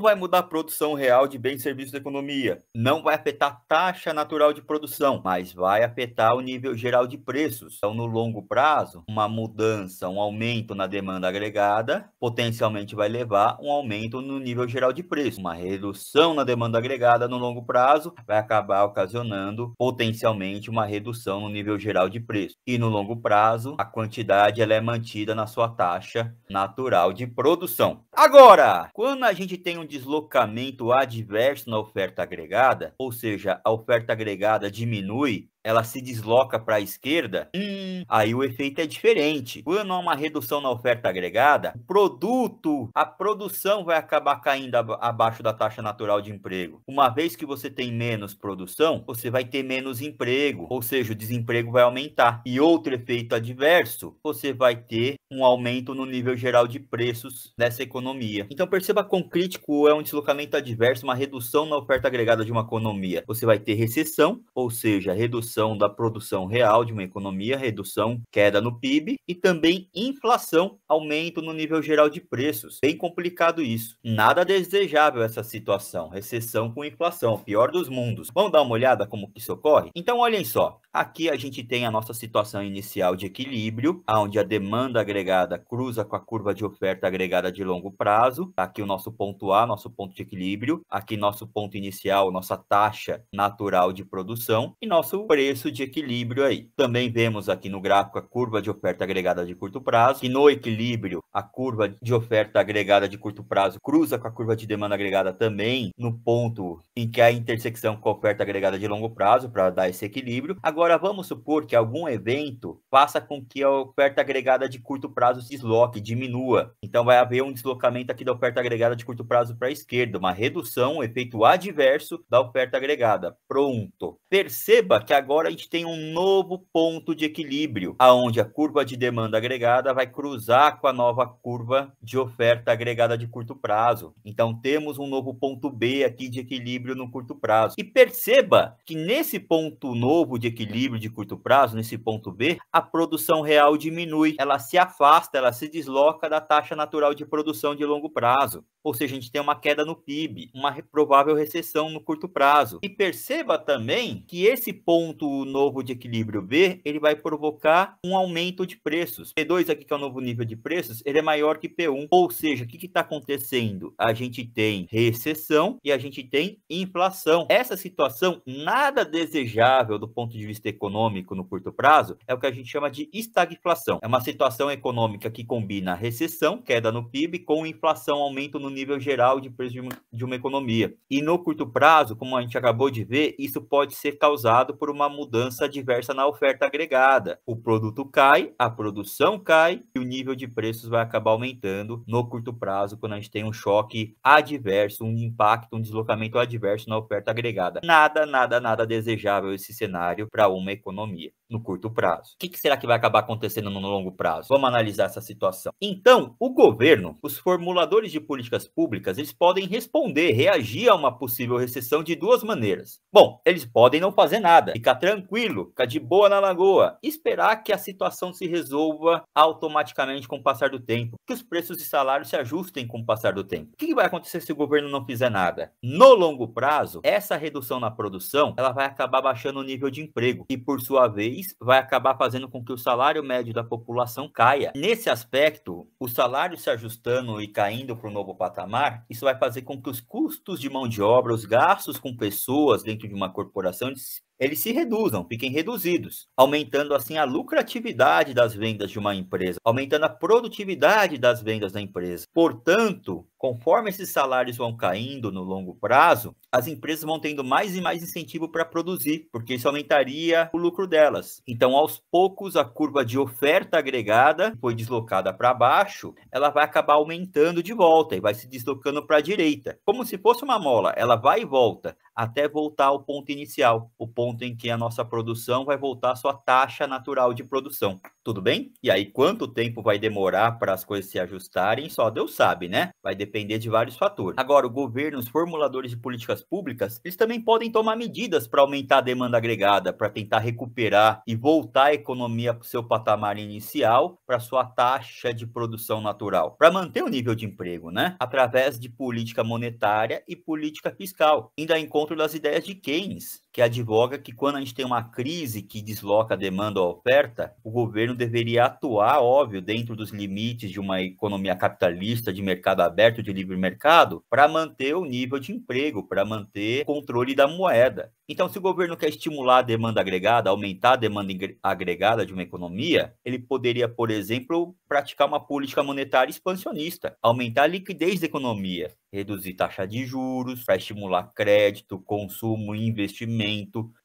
vai mudar a produção real de bens e serviços da economia, não vai afetar a taxa natural de produção, mas vai afetar o nível geral de preços. Então, no longo prazo, uma mudança, um aumento na demanda agregada, potencialmente vai levar um aumento no nível geral de preço. Uma redução na demanda agregada no longo prazo vai acabar ocasionando potencialmente uma redução no nível geral de preço. E no longo prazo, a quantidade ela é mantida na sua taxa natural de produção. Agora, quando a gente tem um deslocamento adverso na oferta agregada, ou seja, a oferta agregada diminui ela se desloca para a esquerda, hum. aí o efeito é diferente. Quando há uma redução na oferta agregada, o produto, a produção vai acabar caindo abaixo da taxa natural de emprego. Uma vez que você tem menos produção, você vai ter menos emprego, ou seja, o desemprego vai aumentar. E outro efeito adverso, você vai ter um aumento no nível geral de preços nessa economia. Então perceba quão crítico é um deslocamento adverso, uma redução na oferta agregada de uma economia. Você vai ter recessão, ou seja, redução redução da produção real de uma economia, redução, queda no PIB e também inflação, aumento no nível geral de preços. Bem complicado isso. Nada desejável essa situação, recessão com inflação, pior dos mundos. Vamos dar uma olhada como que isso ocorre? Então olhem só, aqui a gente tem a nossa situação inicial de equilíbrio, onde a demanda agregada cruza com a curva de oferta agregada de longo prazo. Tá aqui o nosso ponto A, nosso ponto de equilíbrio, aqui nosso ponto inicial, nossa taxa natural de produção e nosso preço preço de equilíbrio aí. Também vemos aqui no gráfico a curva de oferta agregada de curto prazo, que no equilíbrio a curva de oferta agregada de curto prazo cruza com a curva de demanda agregada também no ponto em que a intersecção com a oferta agregada de longo prazo para dar esse equilíbrio. Agora vamos supor que algum evento faça com que a oferta agregada de curto prazo se desloque, diminua. Então vai haver um deslocamento aqui da oferta agregada de curto prazo para a esquerda, uma redução, um efeito adverso da oferta agregada. Pronto. Perceba que agora agora a gente tem um novo ponto de equilíbrio, aonde a curva de demanda agregada vai cruzar com a nova curva de oferta agregada de curto prazo. Então temos um novo ponto B aqui de equilíbrio no curto prazo. E perceba que nesse ponto novo de equilíbrio de curto prazo, nesse ponto B, a produção real diminui, ela se afasta, ela se desloca da taxa natural de produção de longo prazo. Ou seja, a gente tem uma queda no PIB, uma provável recessão no curto prazo. E perceba também que esse ponto ponto novo de equilíbrio B, ele vai provocar um aumento de preços. P2 aqui, que é o novo nível de preços, ele é maior que P1. Ou seja, o que está acontecendo? A gente tem recessão e a gente tem inflação. Essa situação nada desejável do ponto de vista econômico no curto prazo é o que a gente chama de estagflação. É uma situação econômica que combina recessão, queda no PIB, com inflação, aumento no nível geral de preço de uma, de uma economia. E no curto prazo, como a gente acabou de ver, isso pode ser causado por uma mudança adversa na oferta agregada. O produto cai, a produção cai e o nível de preços vai acabar aumentando no curto prazo quando a gente tem um choque adverso, um impacto, um deslocamento adverso na oferta agregada. Nada, nada, nada desejável esse cenário para uma economia no curto prazo. O que, que, será que vai acabar acontecendo no longo prazo? Vamos analisar essa situação. Então, o governo, os formuladores de políticas públicas, eles podem responder, reagir a uma possível recessão de duas maneiras. Bom, eles podem não fazer nada, ficar tranquilo, ficar de boa na lagoa, esperar que a situação se resolva automaticamente com o passar do tempo, que os preços e salários se ajustem com o passar do tempo. O que, que vai acontecer se o governo não fizer nada? No longo prazo, essa redução na produção, ela vai acabar baixando o nível de emprego e, por sua vez, vai acabar fazendo com que o salário médio da população caia. Nesse aspecto, o salário se ajustando e caindo para o novo patamar, isso vai fazer com que os custos de mão de obra, os gastos com pessoas dentro de uma corporação, eles se reduzam, fiquem reduzidos, aumentando assim a lucratividade das vendas de uma empresa, aumentando a produtividade das vendas da empresa. Portanto, conforme esses salários vão caindo no longo prazo, as empresas vão tendo mais e mais incentivo para produzir, porque isso aumentaria o lucro delas. Então, aos poucos, a curva de oferta agregada foi deslocada para baixo, ela vai acabar aumentando de volta e vai se deslocando para a direita, como se fosse uma mola, ela vai e volta até voltar ao ponto inicial, o ponto em que a nossa produção vai voltar à sua taxa natural de produção. Tudo bem? E aí, quanto tempo vai demorar para as coisas se ajustarem? Só Deus sabe, né? Vai depender de vários fatores. Agora, o governo, os formuladores de políticas públicas, eles também podem tomar medidas para aumentar a demanda agregada, para tentar recuperar e voltar a economia para o seu patamar inicial, para sua taxa de produção natural, para manter o nível de emprego, né? Através de política monetária e política fiscal. Ainda encontra encontro das ideias de Keynes, que advoga que quando a gente tem uma crise que desloca a demanda ou a oferta, o governo deveria atuar, óbvio, dentro dos limites de uma economia capitalista, de mercado aberto, de livre mercado, para manter o nível de emprego, para manter o controle da moeda. Então, se o governo quer estimular a demanda agregada, aumentar a demanda agregada de uma economia, ele poderia, por exemplo, praticar uma política monetária expansionista, aumentar a liquidez da economia, reduzir taxa de juros para estimular crédito, consumo e investimento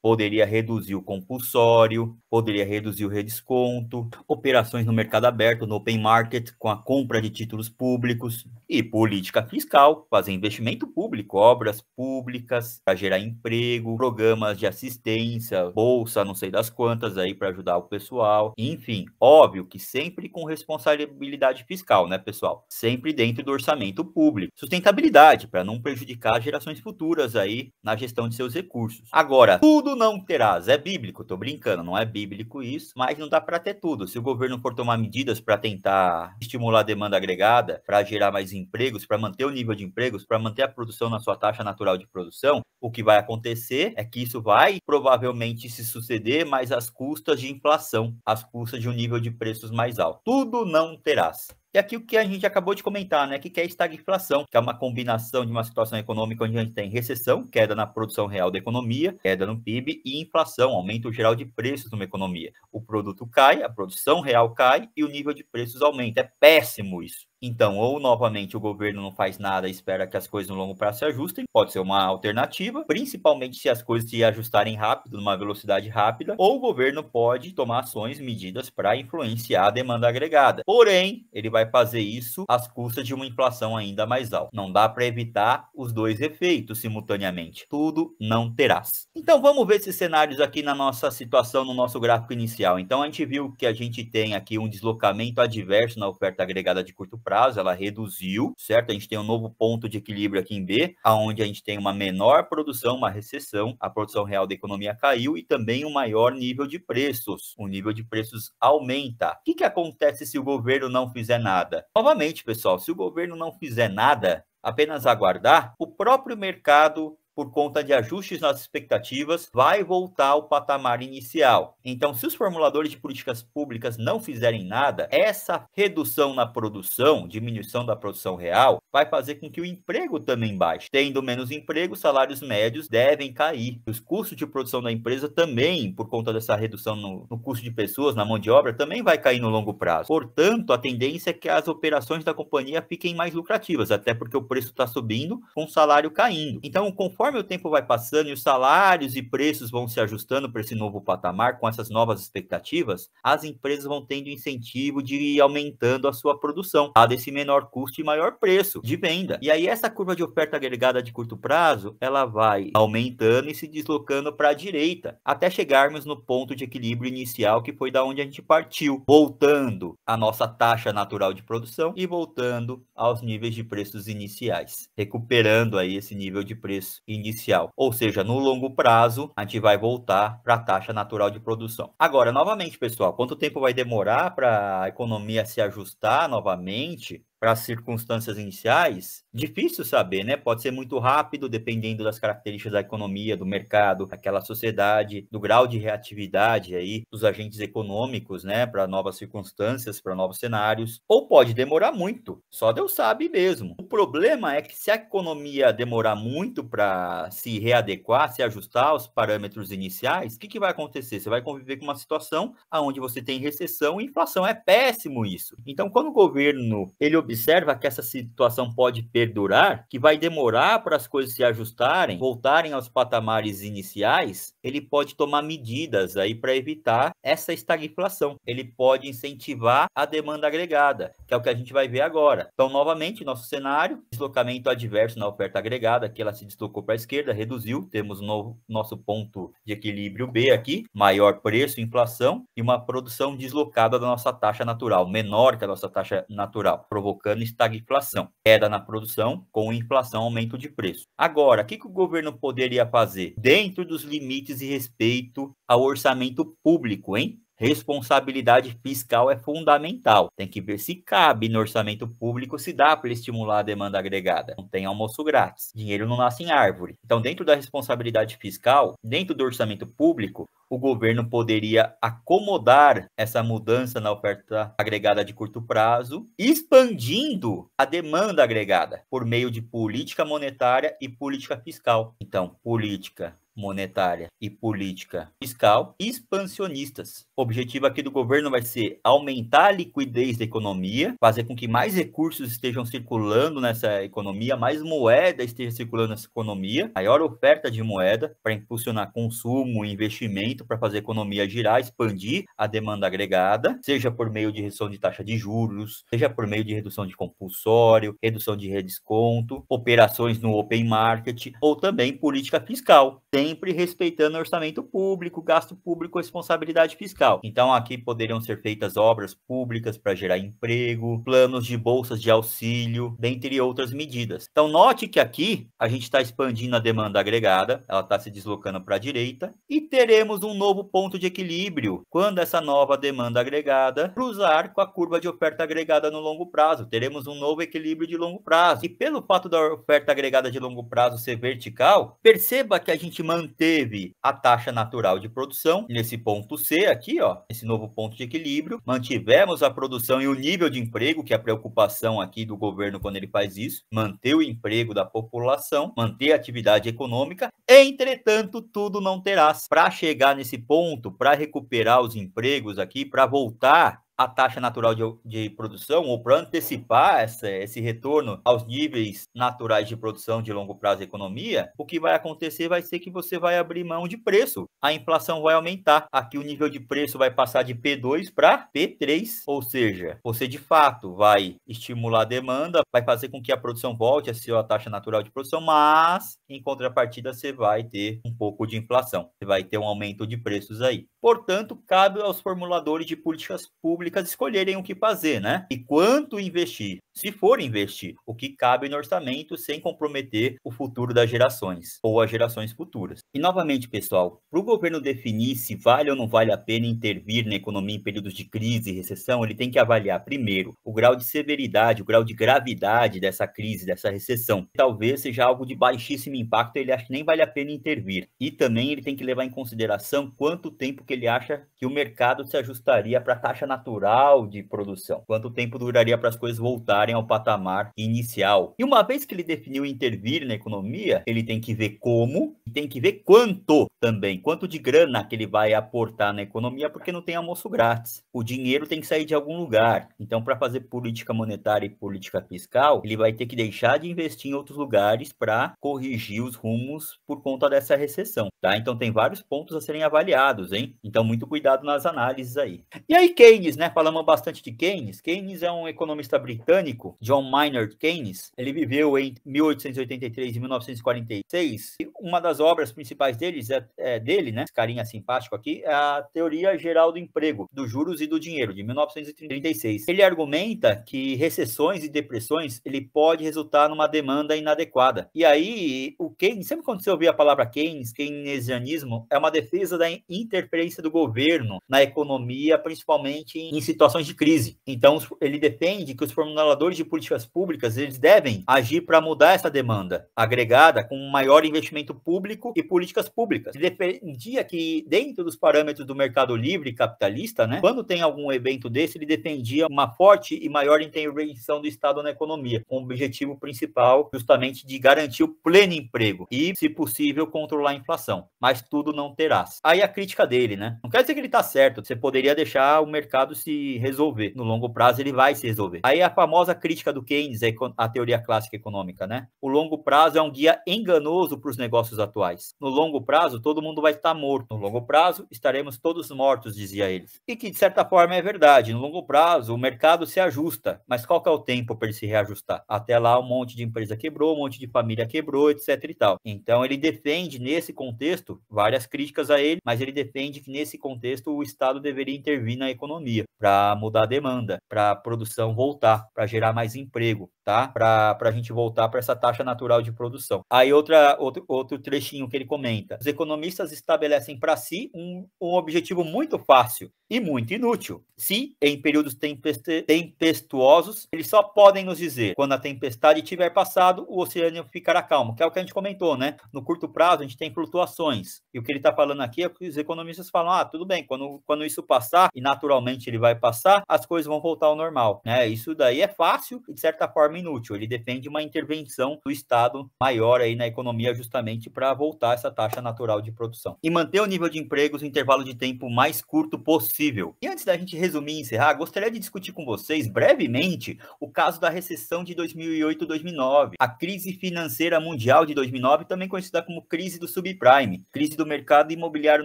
poderia reduzir o compulsório, poderia reduzir o redesconto, operações no mercado aberto, no open market, com a compra de títulos públicos e política fiscal, fazer investimento público, obras públicas para gerar emprego, programas de assistência, bolsa, não sei das quantas aí para ajudar o pessoal. Enfim, óbvio que sempre com responsabilidade fiscal, né, pessoal? Sempre dentro do orçamento público. Sustentabilidade para não prejudicar gerações futuras aí na gestão de seus recursos. Agora, tudo não terás. É bíblico, tô brincando, não é bíblico isso, mas não dá para ter tudo. Se o governo for tomar medidas para tentar estimular a demanda agregada, para gerar mais empregos, para manter o nível de empregos, para manter a produção na sua taxa natural de produção, o que vai acontecer é que isso vai provavelmente se suceder, mas às custas de inflação, às custas de um nível de preços mais alto. Tudo não terás. E aqui o que a gente acabou de comentar, né? Que é estagflação, que é uma combinação de uma situação econômica onde a gente tem recessão, queda na produção real da economia, queda no PIB e inflação, aumento geral de preços numa economia. O produto cai, a produção real cai e o nível de preços aumenta. É péssimo isso. Então, ou novamente o governo não faz nada e espera que as coisas no longo prazo se ajustem, pode ser uma alternativa, principalmente se as coisas se ajustarem rápido, numa velocidade rápida, ou o governo pode tomar ações, medidas para influenciar a demanda agregada. Porém, ele vai fazer isso às custas de uma inflação ainda mais alta. Não dá para evitar os dois efeitos simultaneamente. Tudo não terás. Então, vamos ver esses cenários aqui na nossa situação, no nosso gráfico inicial. Então, a gente viu que a gente tem aqui um deslocamento adverso na oferta agregada de curto prazo, ela reduziu, certo? A gente tem um novo ponto de equilíbrio aqui em B, aonde a gente tem uma menor produção, uma recessão, a produção real da economia caiu e também um maior nível de preços. O nível de preços aumenta. O que, que acontece se o governo não fizer nada? Novamente, pessoal, se o governo não fizer nada, apenas aguardar, o próprio mercado por conta de ajustes nas expectativas, vai voltar ao patamar inicial. Então, se os formuladores de políticas públicas não fizerem nada, essa redução na produção, diminuição da produção real, vai fazer com que o emprego também baixe. Tendo menos emprego, salários médios devem cair. Os custos de produção da empresa também, por conta dessa redução no, no custo de pessoas, na mão de obra, também vai cair no longo prazo. Portanto, a tendência é que as operações da companhia fiquem mais lucrativas, até porque o preço está subindo com o salário caindo. Então, conforme conforme o tempo vai passando e os salários e preços vão se ajustando para esse novo patamar, com essas novas expectativas, as empresas vão tendo incentivo de ir aumentando a sua produção, a desse menor custo e maior preço de venda. E aí essa curva de oferta agregada de curto prazo, ela vai aumentando e se deslocando para a direita, até chegarmos no ponto de equilíbrio inicial que foi da onde a gente partiu, voltando à nossa taxa natural de produção e voltando aos níveis de preços iniciais, recuperando aí esse nível de preço inicial. Ou seja, no longo prazo, a gente vai voltar para a taxa natural de produção. Agora, novamente, pessoal, quanto tempo vai demorar para a economia se ajustar novamente? para as circunstâncias iniciais, difícil saber, né? Pode ser muito rápido, dependendo das características da economia, do mercado, daquela sociedade, do grau de reatividade aí dos agentes econômicos, né? Para novas circunstâncias, para novos cenários. Ou pode demorar muito, só Deus sabe mesmo. O problema é que se a economia demorar muito para se readequar, se ajustar aos parâmetros iniciais, o que, que vai acontecer? Você vai conviver com uma situação onde você tem recessão e inflação. É péssimo isso. Então, quando o governo ele observa observa que essa situação pode perdurar, que vai demorar para as coisas se ajustarem, voltarem aos patamares iniciais, ele pode tomar medidas aí para evitar essa estagflação. Ele pode incentivar a demanda agregada, que é o que a gente vai ver agora. Então, novamente, nosso cenário, deslocamento adverso na oferta agregada, que ela se deslocou para a esquerda, reduziu, temos no, nosso ponto de equilíbrio B aqui, maior preço, inflação e uma produção deslocada da nossa taxa natural, menor que a nossa taxa natural, provocando estagflação, queda na produção com inflação, aumento de preço. Agora, o que, que o governo poderia fazer dentro dos limites diz respeito ao orçamento público, hein? Responsabilidade fiscal é fundamental. Tem que ver se cabe no orçamento público, se dá para estimular a demanda agregada. Não tem almoço grátis. Dinheiro não nasce em árvore. Então, dentro da responsabilidade fiscal, dentro do orçamento público, o governo poderia acomodar essa mudança na oferta agregada de curto prazo, expandindo a demanda agregada por meio de política monetária e política fiscal. Então, política monetária e política fiscal expansionistas. O objetivo aqui do governo vai ser aumentar a liquidez da economia, fazer com que mais recursos estejam circulando nessa economia, mais moeda esteja circulando nessa economia, maior oferta de moeda para impulsionar consumo, investimento, para fazer a economia girar, expandir a demanda agregada, seja por meio de redução de taxa de juros, seja por meio de redução de compulsório, redução de redesconto, operações no open market ou também política fiscal. Tem sempre respeitando o orçamento público, gasto público, responsabilidade fiscal. Então aqui poderiam ser feitas obras públicas para gerar emprego, planos de bolsas de auxílio, dentre outras medidas. Então note que aqui a gente está expandindo a demanda agregada, ela está se deslocando para a direita e teremos um novo ponto de equilíbrio quando essa nova demanda agregada cruzar com a curva de oferta agregada no longo prazo. Teremos um novo equilíbrio de longo prazo. E pelo fato da oferta agregada de longo prazo ser vertical, perceba que a gente manteve a taxa natural de produção nesse ponto C aqui, ó, esse novo ponto de equilíbrio, mantivemos a produção e o nível de emprego, que é a preocupação aqui do governo quando ele faz isso, manter o emprego da população, manter a atividade econômica. Entretanto, tudo não terá para chegar nesse ponto, para recuperar os empregos aqui, para voltar a taxa natural de, de produção, ou para antecipar essa, esse retorno aos níveis naturais de produção de longo prazo da economia, o que vai acontecer vai ser que você vai abrir mão de preço. A inflação vai aumentar. Aqui o nível de preço vai passar de P2 para P3, ou seja, você de fato vai estimular a demanda, vai fazer com que a produção volte a ser a taxa natural de produção, mas em contrapartida você vai ter um pouco de inflação, você vai ter um aumento de preços aí. Portanto, cabe aos formuladores de políticas públicas públicas escolherem o que fazer, né? E quanto investir, se for investir, o que cabe no orçamento sem comprometer o futuro das gerações ou as gerações futuras. E novamente, pessoal, para o governo definir se vale ou não vale a pena intervir na economia em períodos de crise e recessão, ele tem que avaliar primeiro o grau de severidade, o grau de gravidade dessa crise, dessa recessão. Talvez seja algo de baixíssimo impacto, ele acha que nem vale a pena intervir. E também ele tem que levar em consideração quanto tempo que ele acha que o mercado se ajustaria para a taxa natural natural de produção, quanto tempo duraria para as coisas voltarem ao patamar inicial. E uma vez que ele definiu intervir na economia, ele tem que ver como e tem que ver quanto também, quanto de grana que ele vai aportar na economia, porque não tem almoço grátis. O dinheiro tem que sair de algum lugar. Então, para fazer política monetária e política fiscal, ele vai ter que deixar de investir em outros lugares para corrigir os rumos por conta dessa recessão, tá? Então, tem vários pontos a serem avaliados, hein? Então, muito cuidado nas análises aí. E aí, Keynes, né? né? Falamos bastante de Keynes. Keynes é um economista britânico, John Maynard Keynes. Ele viveu em 1883 e 1946. E uma das obras principais deles é, é dele, né? Esse carinha simpático aqui, é a Teoria Geral do Emprego, dos Juros e do Dinheiro, de 1936. Ele argumenta que recessões e depressões ele pode resultar numa demanda inadequada. E aí, o Keynes, sempre quando você ouvir a palavra Keynes, keynesianismo, é uma defesa da interferência do governo na economia, principalmente em em situações de crise. Então, ele defende que os formuladores de políticas públicas eles devem agir para mudar essa demanda agregada com um maior investimento público e políticas públicas. Ele defendia que, dentro dos parâmetros do mercado livre capitalista, né, quando tem algum evento desse, ele defendia uma forte e maior intervenção do Estado na economia, com o objetivo principal justamente de garantir o pleno emprego e, se possível, controlar a inflação. Mas tudo não terás. Aí a crítica dele, né? Não quer dizer que ele está certo. Você poderia deixar o mercado se resolver. No longo prazo, ele vai se resolver. Aí a famosa crítica do Keynes, a teoria clássica econômica, né? O longo prazo é um guia enganoso para os negócios atuais. No longo prazo, todo mundo vai estar morto. No longo prazo, estaremos todos mortos, dizia ele. E que, de certa forma, é verdade. No longo prazo, o mercado se ajusta. Mas qual que é o tempo para ele se reajustar? Até lá, um monte de empresa quebrou, um monte de família quebrou, etc e tal. Então, ele defende, nesse contexto, várias críticas a ele, mas ele defende que, nesse contexto, o Estado deveria intervir na economia para mudar a demanda, para a produção voltar, para gerar mais emprego, tá? Para a gente voltar para essa taxa natural de produção. Aí outra, outro, outro trechinho que ele comenta. Os economistas estabelecem para si um, um objetivo muito fácil e muito inútil. Se, em períodos tempestuosos, eles só podem nos dizer, quando a tempestade tiver passado, o oceano ficará calmo, que é o que a gente comentou, né? No curto prazo, a gente tem flutuações. E o que ele está falando aqui é que os economistas falam, ah, tudo bem, quando, quando isso passar, e naturalmente ele vai passar, as coisas vão voltar ao normal, né? Isso daí é fácil e de certa forma inútil. Ele depende de uma intervenção do Estado maior aí na economia justamente para voltar essa taxa natural de produção e manter o nível de empregos no intervalo de tempo mais curto possível. E antes da gente resumir e encerrar, gostaria de discutir com vocês brevemente o caso da recessão de 2008-2009, a crise financeira mundial de 2009, também conhecida como crise do subprime, crise do mercado imobiliário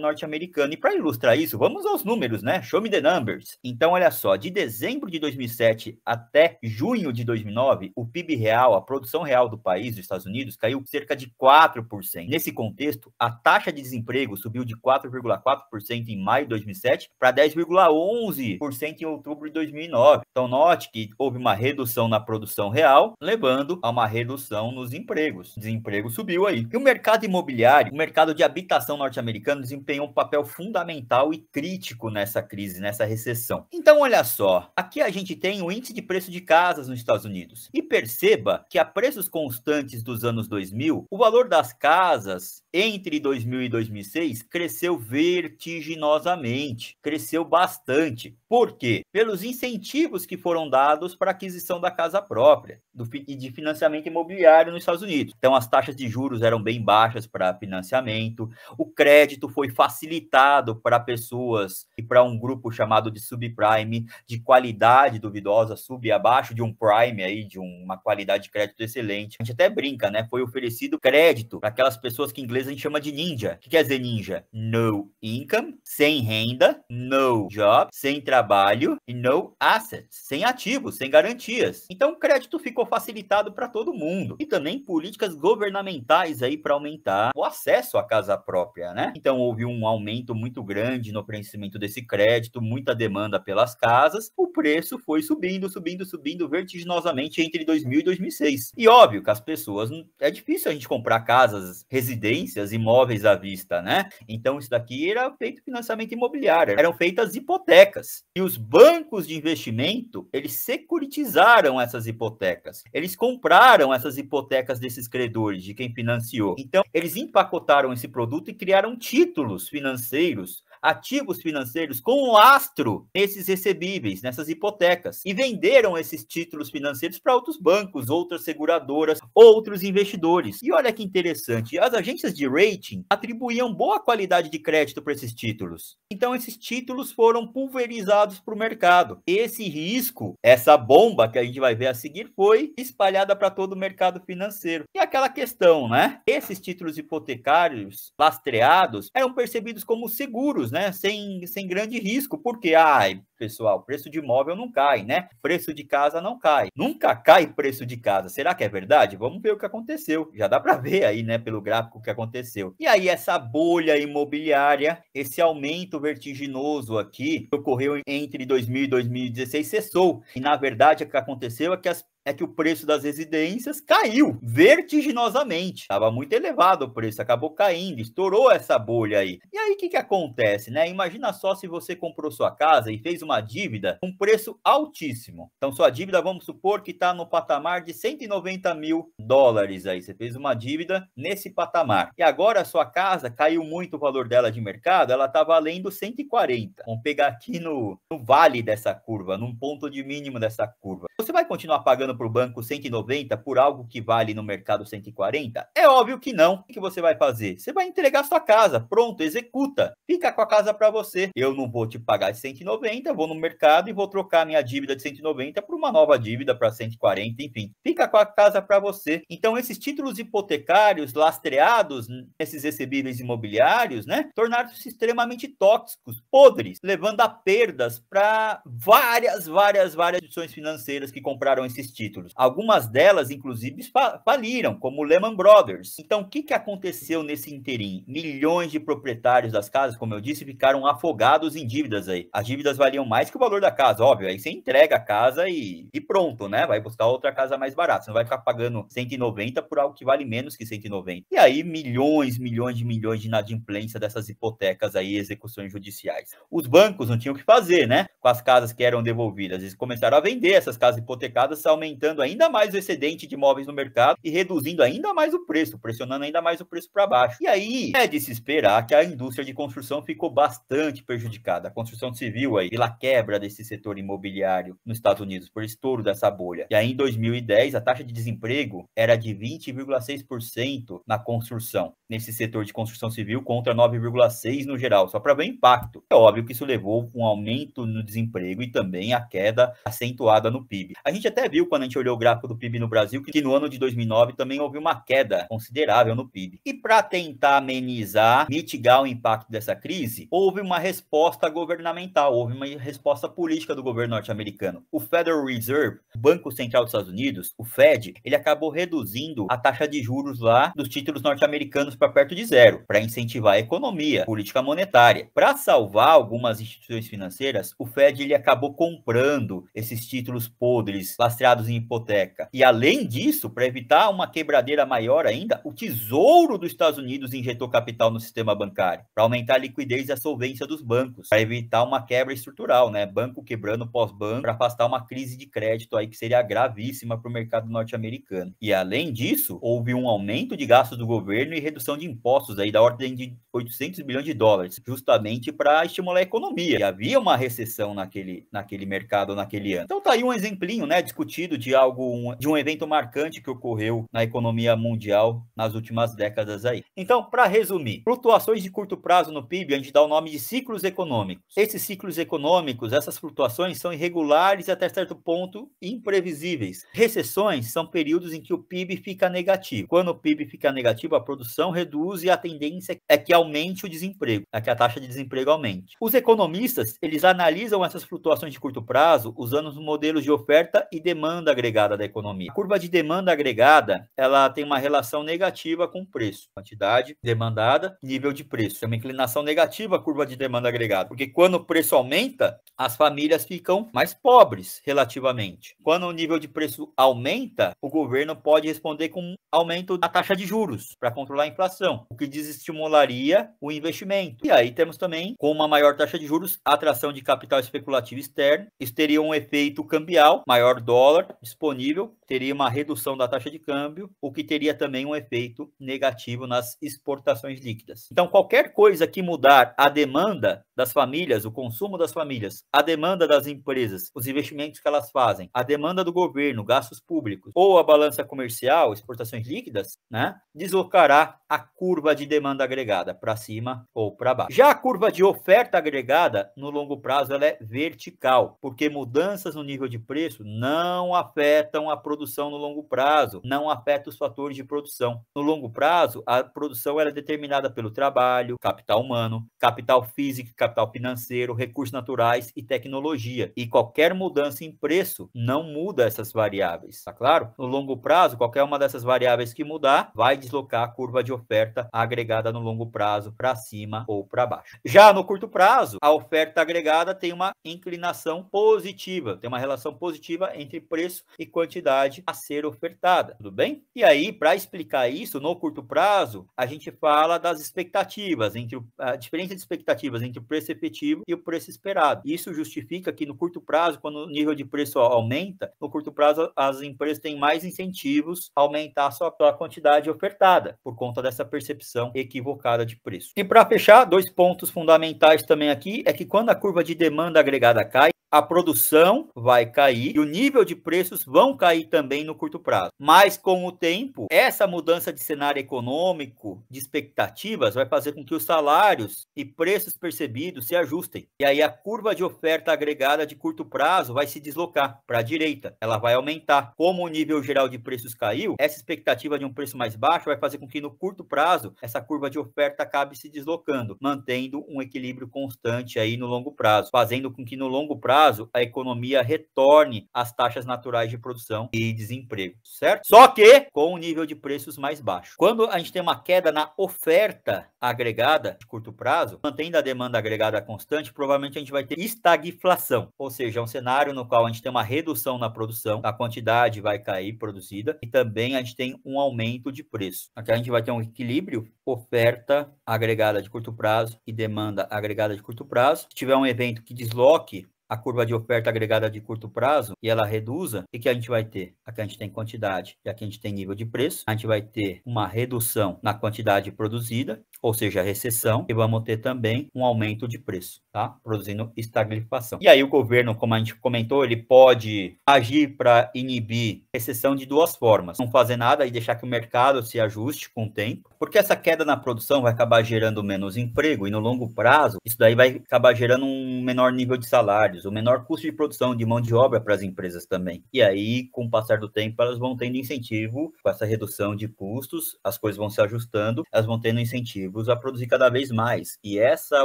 norte-americano. E para ilustrar isso, vamos aos números, né? Show me the numbers. Então, olha só, de dezembro de 2007 até junho de 2009, o PIB real, a produção real do país, dos Estados Unidos, caiu cerca de 4%. Nesse contexto, a taxa de desemprego subiu de 4,4% em maio de 2007 para 10,11% em outubro de 2009. Então, note que houve uma redução na produção real, levando a uma redução nos empregos. O desemprego subiu aí. E o mercado imobiliário, o mercado de habitação norte-americano desempenhou um papel fundamental e crítico nessa crise, nessa recessão então, olha só, aqui a gente tem o índice de preço de casas nos Estados Unidos. E perceba que a preços constantes dos anos 2000, o valor das casas entre 2000 e 2006 cresceu vertiginosamente, cresceu bastante. Por quê? Pelos incentivos que foram dados para a aquisição da casa própria e de financiamento imobiliário nos Estados Unidos. Então, as taxas de juros eram bem baixas para financiamento, o crédito foi facilitado para pessoas e para um grupo chamado de subprime, de qualidade duvidosa, sub abaixo de um prime, aí, de uma qualidade de crédito excelente. A gente até brinca, né? Foi oferecido crédito para aquelas pessoas que inglês inglês a gente chama de ninja. O que quer dizer ninja? No income, sem renda, no job, sem trabalho e no assets, sem ativos, sem garantias. Então, o crédito ficou facilitado para todo mundo. E também políticas governamentais aí para aumentar o acesso à casa própria, né? Então, houve um aumento muito grande no preenchimento desse crédito, muita demanda pelas casas. O preço foi subindo, subindo, subindo vertiginosamente entre 2000 e 2006. E óbvio que as pessoas. É difícil a gente comprar casas, residências residências, imóveis à vista, né? Então isso daqui era feito financiamento imobiliário, eram feitas hipotecas. E os bancos de investimento, eles securitizaram essas hipotecas. Eles compraram essas hipotecas desses credores, de quem financiou. Então, eles empacotaram esse produto e criaram títulos financeiros ativos financeiros com lastro nesses recebíveis, nessas hipotecas, e venderam esses títulos financeiros para outros bancos, outras seguradoras, outros investidores. E olha que interessante, as agências de rating atribuíam boa qualidade de crédito para esses títulos. Então esses títulos foram pulverizados para o mercado. Esse risco, essa bomba que a gente vai ver a seguir, foi espalhada para todo o mercado financeiro. E aquela questão, né? Esses títulos hipotecários lastreados eram percebidos como seguros né? Sem, sem grande risco, porque, ai, pessoal, preço de imóvel não cai, né? Preço de casa não cai. Nunca cai preço de casa. Será que é verdade? Vamos ver o que aconteceu. Já dá para ver aí, né, pelo gráfico que aconteceu. E aí, essa bolha imobiliária, esse aumento vertiginoso aqui, que ocorreu entre 2000 e 2016, cessou. E, na verdade, o que aconteceu é que as é que o preço das residências caiu vertiginosamente. Estava muito elevado o preço, acabou caindo, estourou essa bolha aí. E aí o que, que acontece, né? Imagina só se você comprou sua casa e fez uma dívida com um preço altíssimo. Então sua dívida, vamos supor que está no patamar de 190 mil dólares aí. Você fez uma dívida nesse patamar. E agora a sua casa caiu muito o valor dela de mercado, ela está valendo 140. Vamos pegar aqui no, no vale dessa curva, num ponto de mínimo dessa curva. Você vai continuar pagando para o banco 190 por algo que vale no mercado 140? É óbvio que não. O que você vai fazer? Você vai entregar sua casa, pronto, executa. Fica com a casa para você. Eu não vou te pagar 190, vou no mercado e vou trocar minha dívida de 190 por uma nova dívida para 140, enfim. Fica com a casa para você. Então esses títulos hipotecários lastreados, esses recebíveis imobiliários, né, tornaram-se extremamente tóxicos, podres, levando a perdas para várias, várias, várias instituições financeiras que compraram esses títulos títulos. Algumas delas, inclusive, faliram, como Lehman Brothers. Então, o que, que aconteceu nesse interim? Milhões de proprietários das casas, como eu disse, ficaram afogados em dívidas aí. As dívidas valiam mais que o valor da casa, óbvio. Aí você entrega a casa e, e pronto, né? Vai buscar outra casa mais barata. Você não vai ficar pagando 190 por algo que vale menos que 190. E aí, milhões, milhões de milhões de inadimplência dessas hipotecas aí, execuções judiciais. Os bancos não tinham o que fazer, né? Com as casas que eram devolvidas. Eles começaram a vender essas casas hipotecadas, aumentando aumentando ainda mais o excedente de imóveis no mercado e reduzindo ainda mais o preço, pressionando ainda mais o preço para baixo. E aí é de se esperar que a indústria de construção ficou bastante prejudicada. A construção civil aí, pela quebra desse setor imobiliário nos Estados Unidos, por estouro dessa bolha. E aí em 2010 a taxa de desemprego era de 20,6% na construção, nesse setor de construção civil contra 9,6 no geral, só para ver o impacto. É óbvio que isso levou um aumento no desemprego e também a queda acentuada no PIB. A gente até viu quando quando a gente olhou o gráfico do PIB no Brasil, que no ano de 2009 também houve uma queda considerável no PIB. E para tentar amenizar, mitigar o impacto dessa crise, houve uma resposta governamental, houve uma resposta política do governo norte-americano. O Federal Reserve, o Banco Central dos Estados Unidos, o Fed, ele acabou reduzindo a taxa de juros lá dos títulos norte-americanos para perto de zero, para incentivar a economia, política monetária. Para salvar algumas instituições financeiras, o Fed ele acabou comprando esses títulos podres, lastreados em hipoteca. E além disso, para evitar uma quebradeira maior ainda, o Tesouro dos Estados Unidos injetou capital no sistema bancário para aumentar a liquidez e a solvência dos bancos, para evitar uma quebra estrutural, né? Banco quebrando pós-banco para afastar uma crise de crédito aí que seria gravíssima para o mercado norte-americano. E além disso, houve um aumento de gastos do governo e redução de impostos aí da ordem de 800 bilhões de dólares, justamente para estimular a economia. E havia uma recessão naquele, naquele mercado naquele ano. Então tá aí um exemplinho, né, discutido de algo, de um evento marcante que ocorreu na economia mundial nas últimas décadas aí. Então, para resumir, flutuações de curto prazo no PIB a gente dá o nome de ciclos econômicos. Esses ciclos econômicos, essas flutuações são irregulares e até certo ponto imprevisíveis. Recessões são períodos em que o PIB fica negativo. Quando o PIB fica negativo, a produção reduz e a tendência é que aumente o desemprego, é que a taxa de desemprego aumente. Os economistas, eles analisam essas flutuações de curto prazo usando os modelos de oferta e demanda demanda agregada da economia. A curva de demanda agregada, ela tem uma relação negativa com o preço, quantidade demandada, nível de preço. É uma inclinação negativa a curva de demanda agregada, porque quando o preço aumenta, as famílias ficam mais pobres relativamente. Quando o nível de preço aumenta, o governo pode responder com um aumento da taxa de juros para controlar a inflação, o que desestimularia o investimento. E aí temos também, com uma maior taxa de juros, a atração de capital especulativo externo, isso teria um efeito cambial, maior dólar, disponível, teria uma redução da taxa de câmbio, o que teria também um efeito negativo nas exportações líquidas. Então, qualquer coisa que mudar a demanda das famílias, o consumo das famílias, a demanda das empresas, os investimentos que elas fazem, a demanda do governo, gastos públicos ou a balança comercial, exportações líquidas, né, deslocará a curva de demanda agregada para cima ou para baixo. Já a curva de oferta agregada, no longo prazo, ela é vertical, porque mudanças no nível de preço não afetam a produção no longo prazo, não afetam os fatores de produção. No longo prazo, a produção é determinada pelo trabalho, capital humano, capital físico, capital financeiro, recursos naturais e tecnologia. E qualquer mudança em preço não muda essas variáveis, tá claro? No longo prazo, qualquer uma dessas variáveis que mudar vai deslocar a curva de oferta agregada no longo prazo para cima ou para baixo. Já no curto prazo, a oferta agregada tem uma inclinação positiva, tem uma relação positiva entre preço preço e quantidade a ser ofertada, tudo bem? E aí, para explicar isso, no curto prazo, a gente fala das expectativas, entre o, a diferença de expectativas entre o preço efetivo e o preço esperado. Isso justifica que no curto prazo, quando o nível de preço aumenta, no curto prazo as empresas têm mais incentivos a aumentar a sua a quantidade ofertada, por conta dessa percepção equivocada de preço. E para fechar, dois pontos fundamentais também aqui é que quando a curva de demanda agregada cai, a produção vai cair e o nível de preços vão cair também no curto prazo. Mas com o tempo, essa mudança de cenário econômico, de expectativas, vai fazer com que os salários e preços percebidos se ajustem. E aí a curva de oferta agregada de curto prazo vai se deslocar para a direita. Ela vai aumentar. Como o nível geral de preços caiu, essa expectativa de um preço mais baixo vai fazer com que no curto prazo essa curva de oferta acabe se deslocando, mantendo um equilíbrio constante aí no longo prazo, fazendo com que no longo prazo caso a economia retorne às taxas naturais de produção e desemprego, certo? Só que com um nível de preços mais baixo. Quando a gente tem uma queda na oferta agregada de curto prazo, mantendo a demanda agregada constante, provavelmente a gente vai ter estagflação, ou seja, é um cenário no qual a gente tem uma redução na produção, a quantidade vai cair produzida e também a gente tem um aumento de preço. Aqui a gente vai ter um equilíbrio oferta agregada de curto prazo e demanda agregada de curto prazo. Se tiver um evento que desloque a curva de oferta agregada de curto prazo e ela reduza, o que a gente vai ter? Aqui a gente tem quantidade e aqui a gente tem nível de preço. A gente vai ter uma redução na quantidade produzida, ou seja, recessão, e vamos ter também um aumento de preço, tá? Produzindo estagnação. E aí o governo, como a gente comentou, ele pode agir para inibir recessão de duas formas. Não fazer nada e deixar que o mercado se ajuste com o tempo, porque essa queda na produção vai acabar gerando menos emprego e no longo prazo, isso daí vai acabar gerando um menor nível de salários o menor custo de produção de mão de obra para as empresas também. E aí, com o passar do tempo, elas vão tendo incentivo com essa redução de custos, as coisas vão se ajustando, elas vão tendo incentivos a produzir cada vez mais. E essa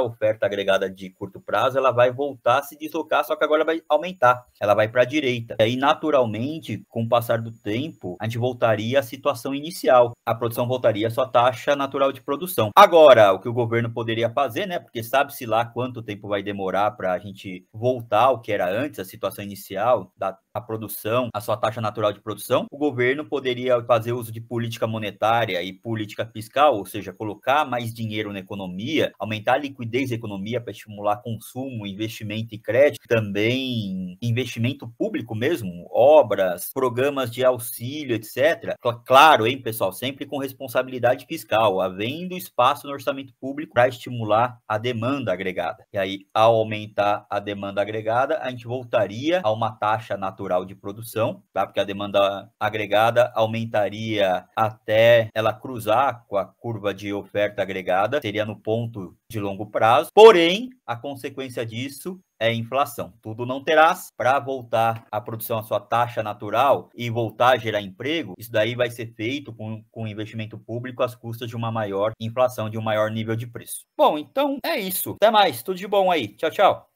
oferta agregada de curto prazo, ela vai voltar a se deslocar, só que agora vai aumentar, ela vai para a direita. E aí, naturalmente, com o passar do tempo, a gente voltaria à situação inicial, a produção voltaria à sua taxa natural de produção. Agora, o que o governo poderia fazer, né, porque sabe-se lá quanto tempo vai demorar para a gente voltar voltar ao que era antes, a situação inicial da a produção, a sua taxa natural de produção, o governo poderia fazer uso de política monetária e política fiscal, ou seja, colocar mais dinheiro na economia, aumentar a liquidez da economia para estimular consumo, investimento e crédito, também investimento público mesmo, obras, programas de auxílio, etc. Claro, hein, pessoal, sempre com responsabilidade fiscal, havendo espaço no orçamento público para estimular a demanda agregada. E aí, ao aumentar a demanda agregada, agregada, a gente voltaria a uma taxa natural de produção, tá? porque a demanda agregada aumentaria até ela cruzar com a curva de oferta agregada, seria no ponto de longo prazo. Porém, a consequência disso é inflação. Tudo não terás para voltar a produção à sua taxa natural e voltar a gerar emprego. Isso daí vai ser feito com, com investimento público às custas de uma maior inflação, de um maior nível de preço. Bom, então é isso. Até mais. Tudo de bom aí. Tchau, tchau.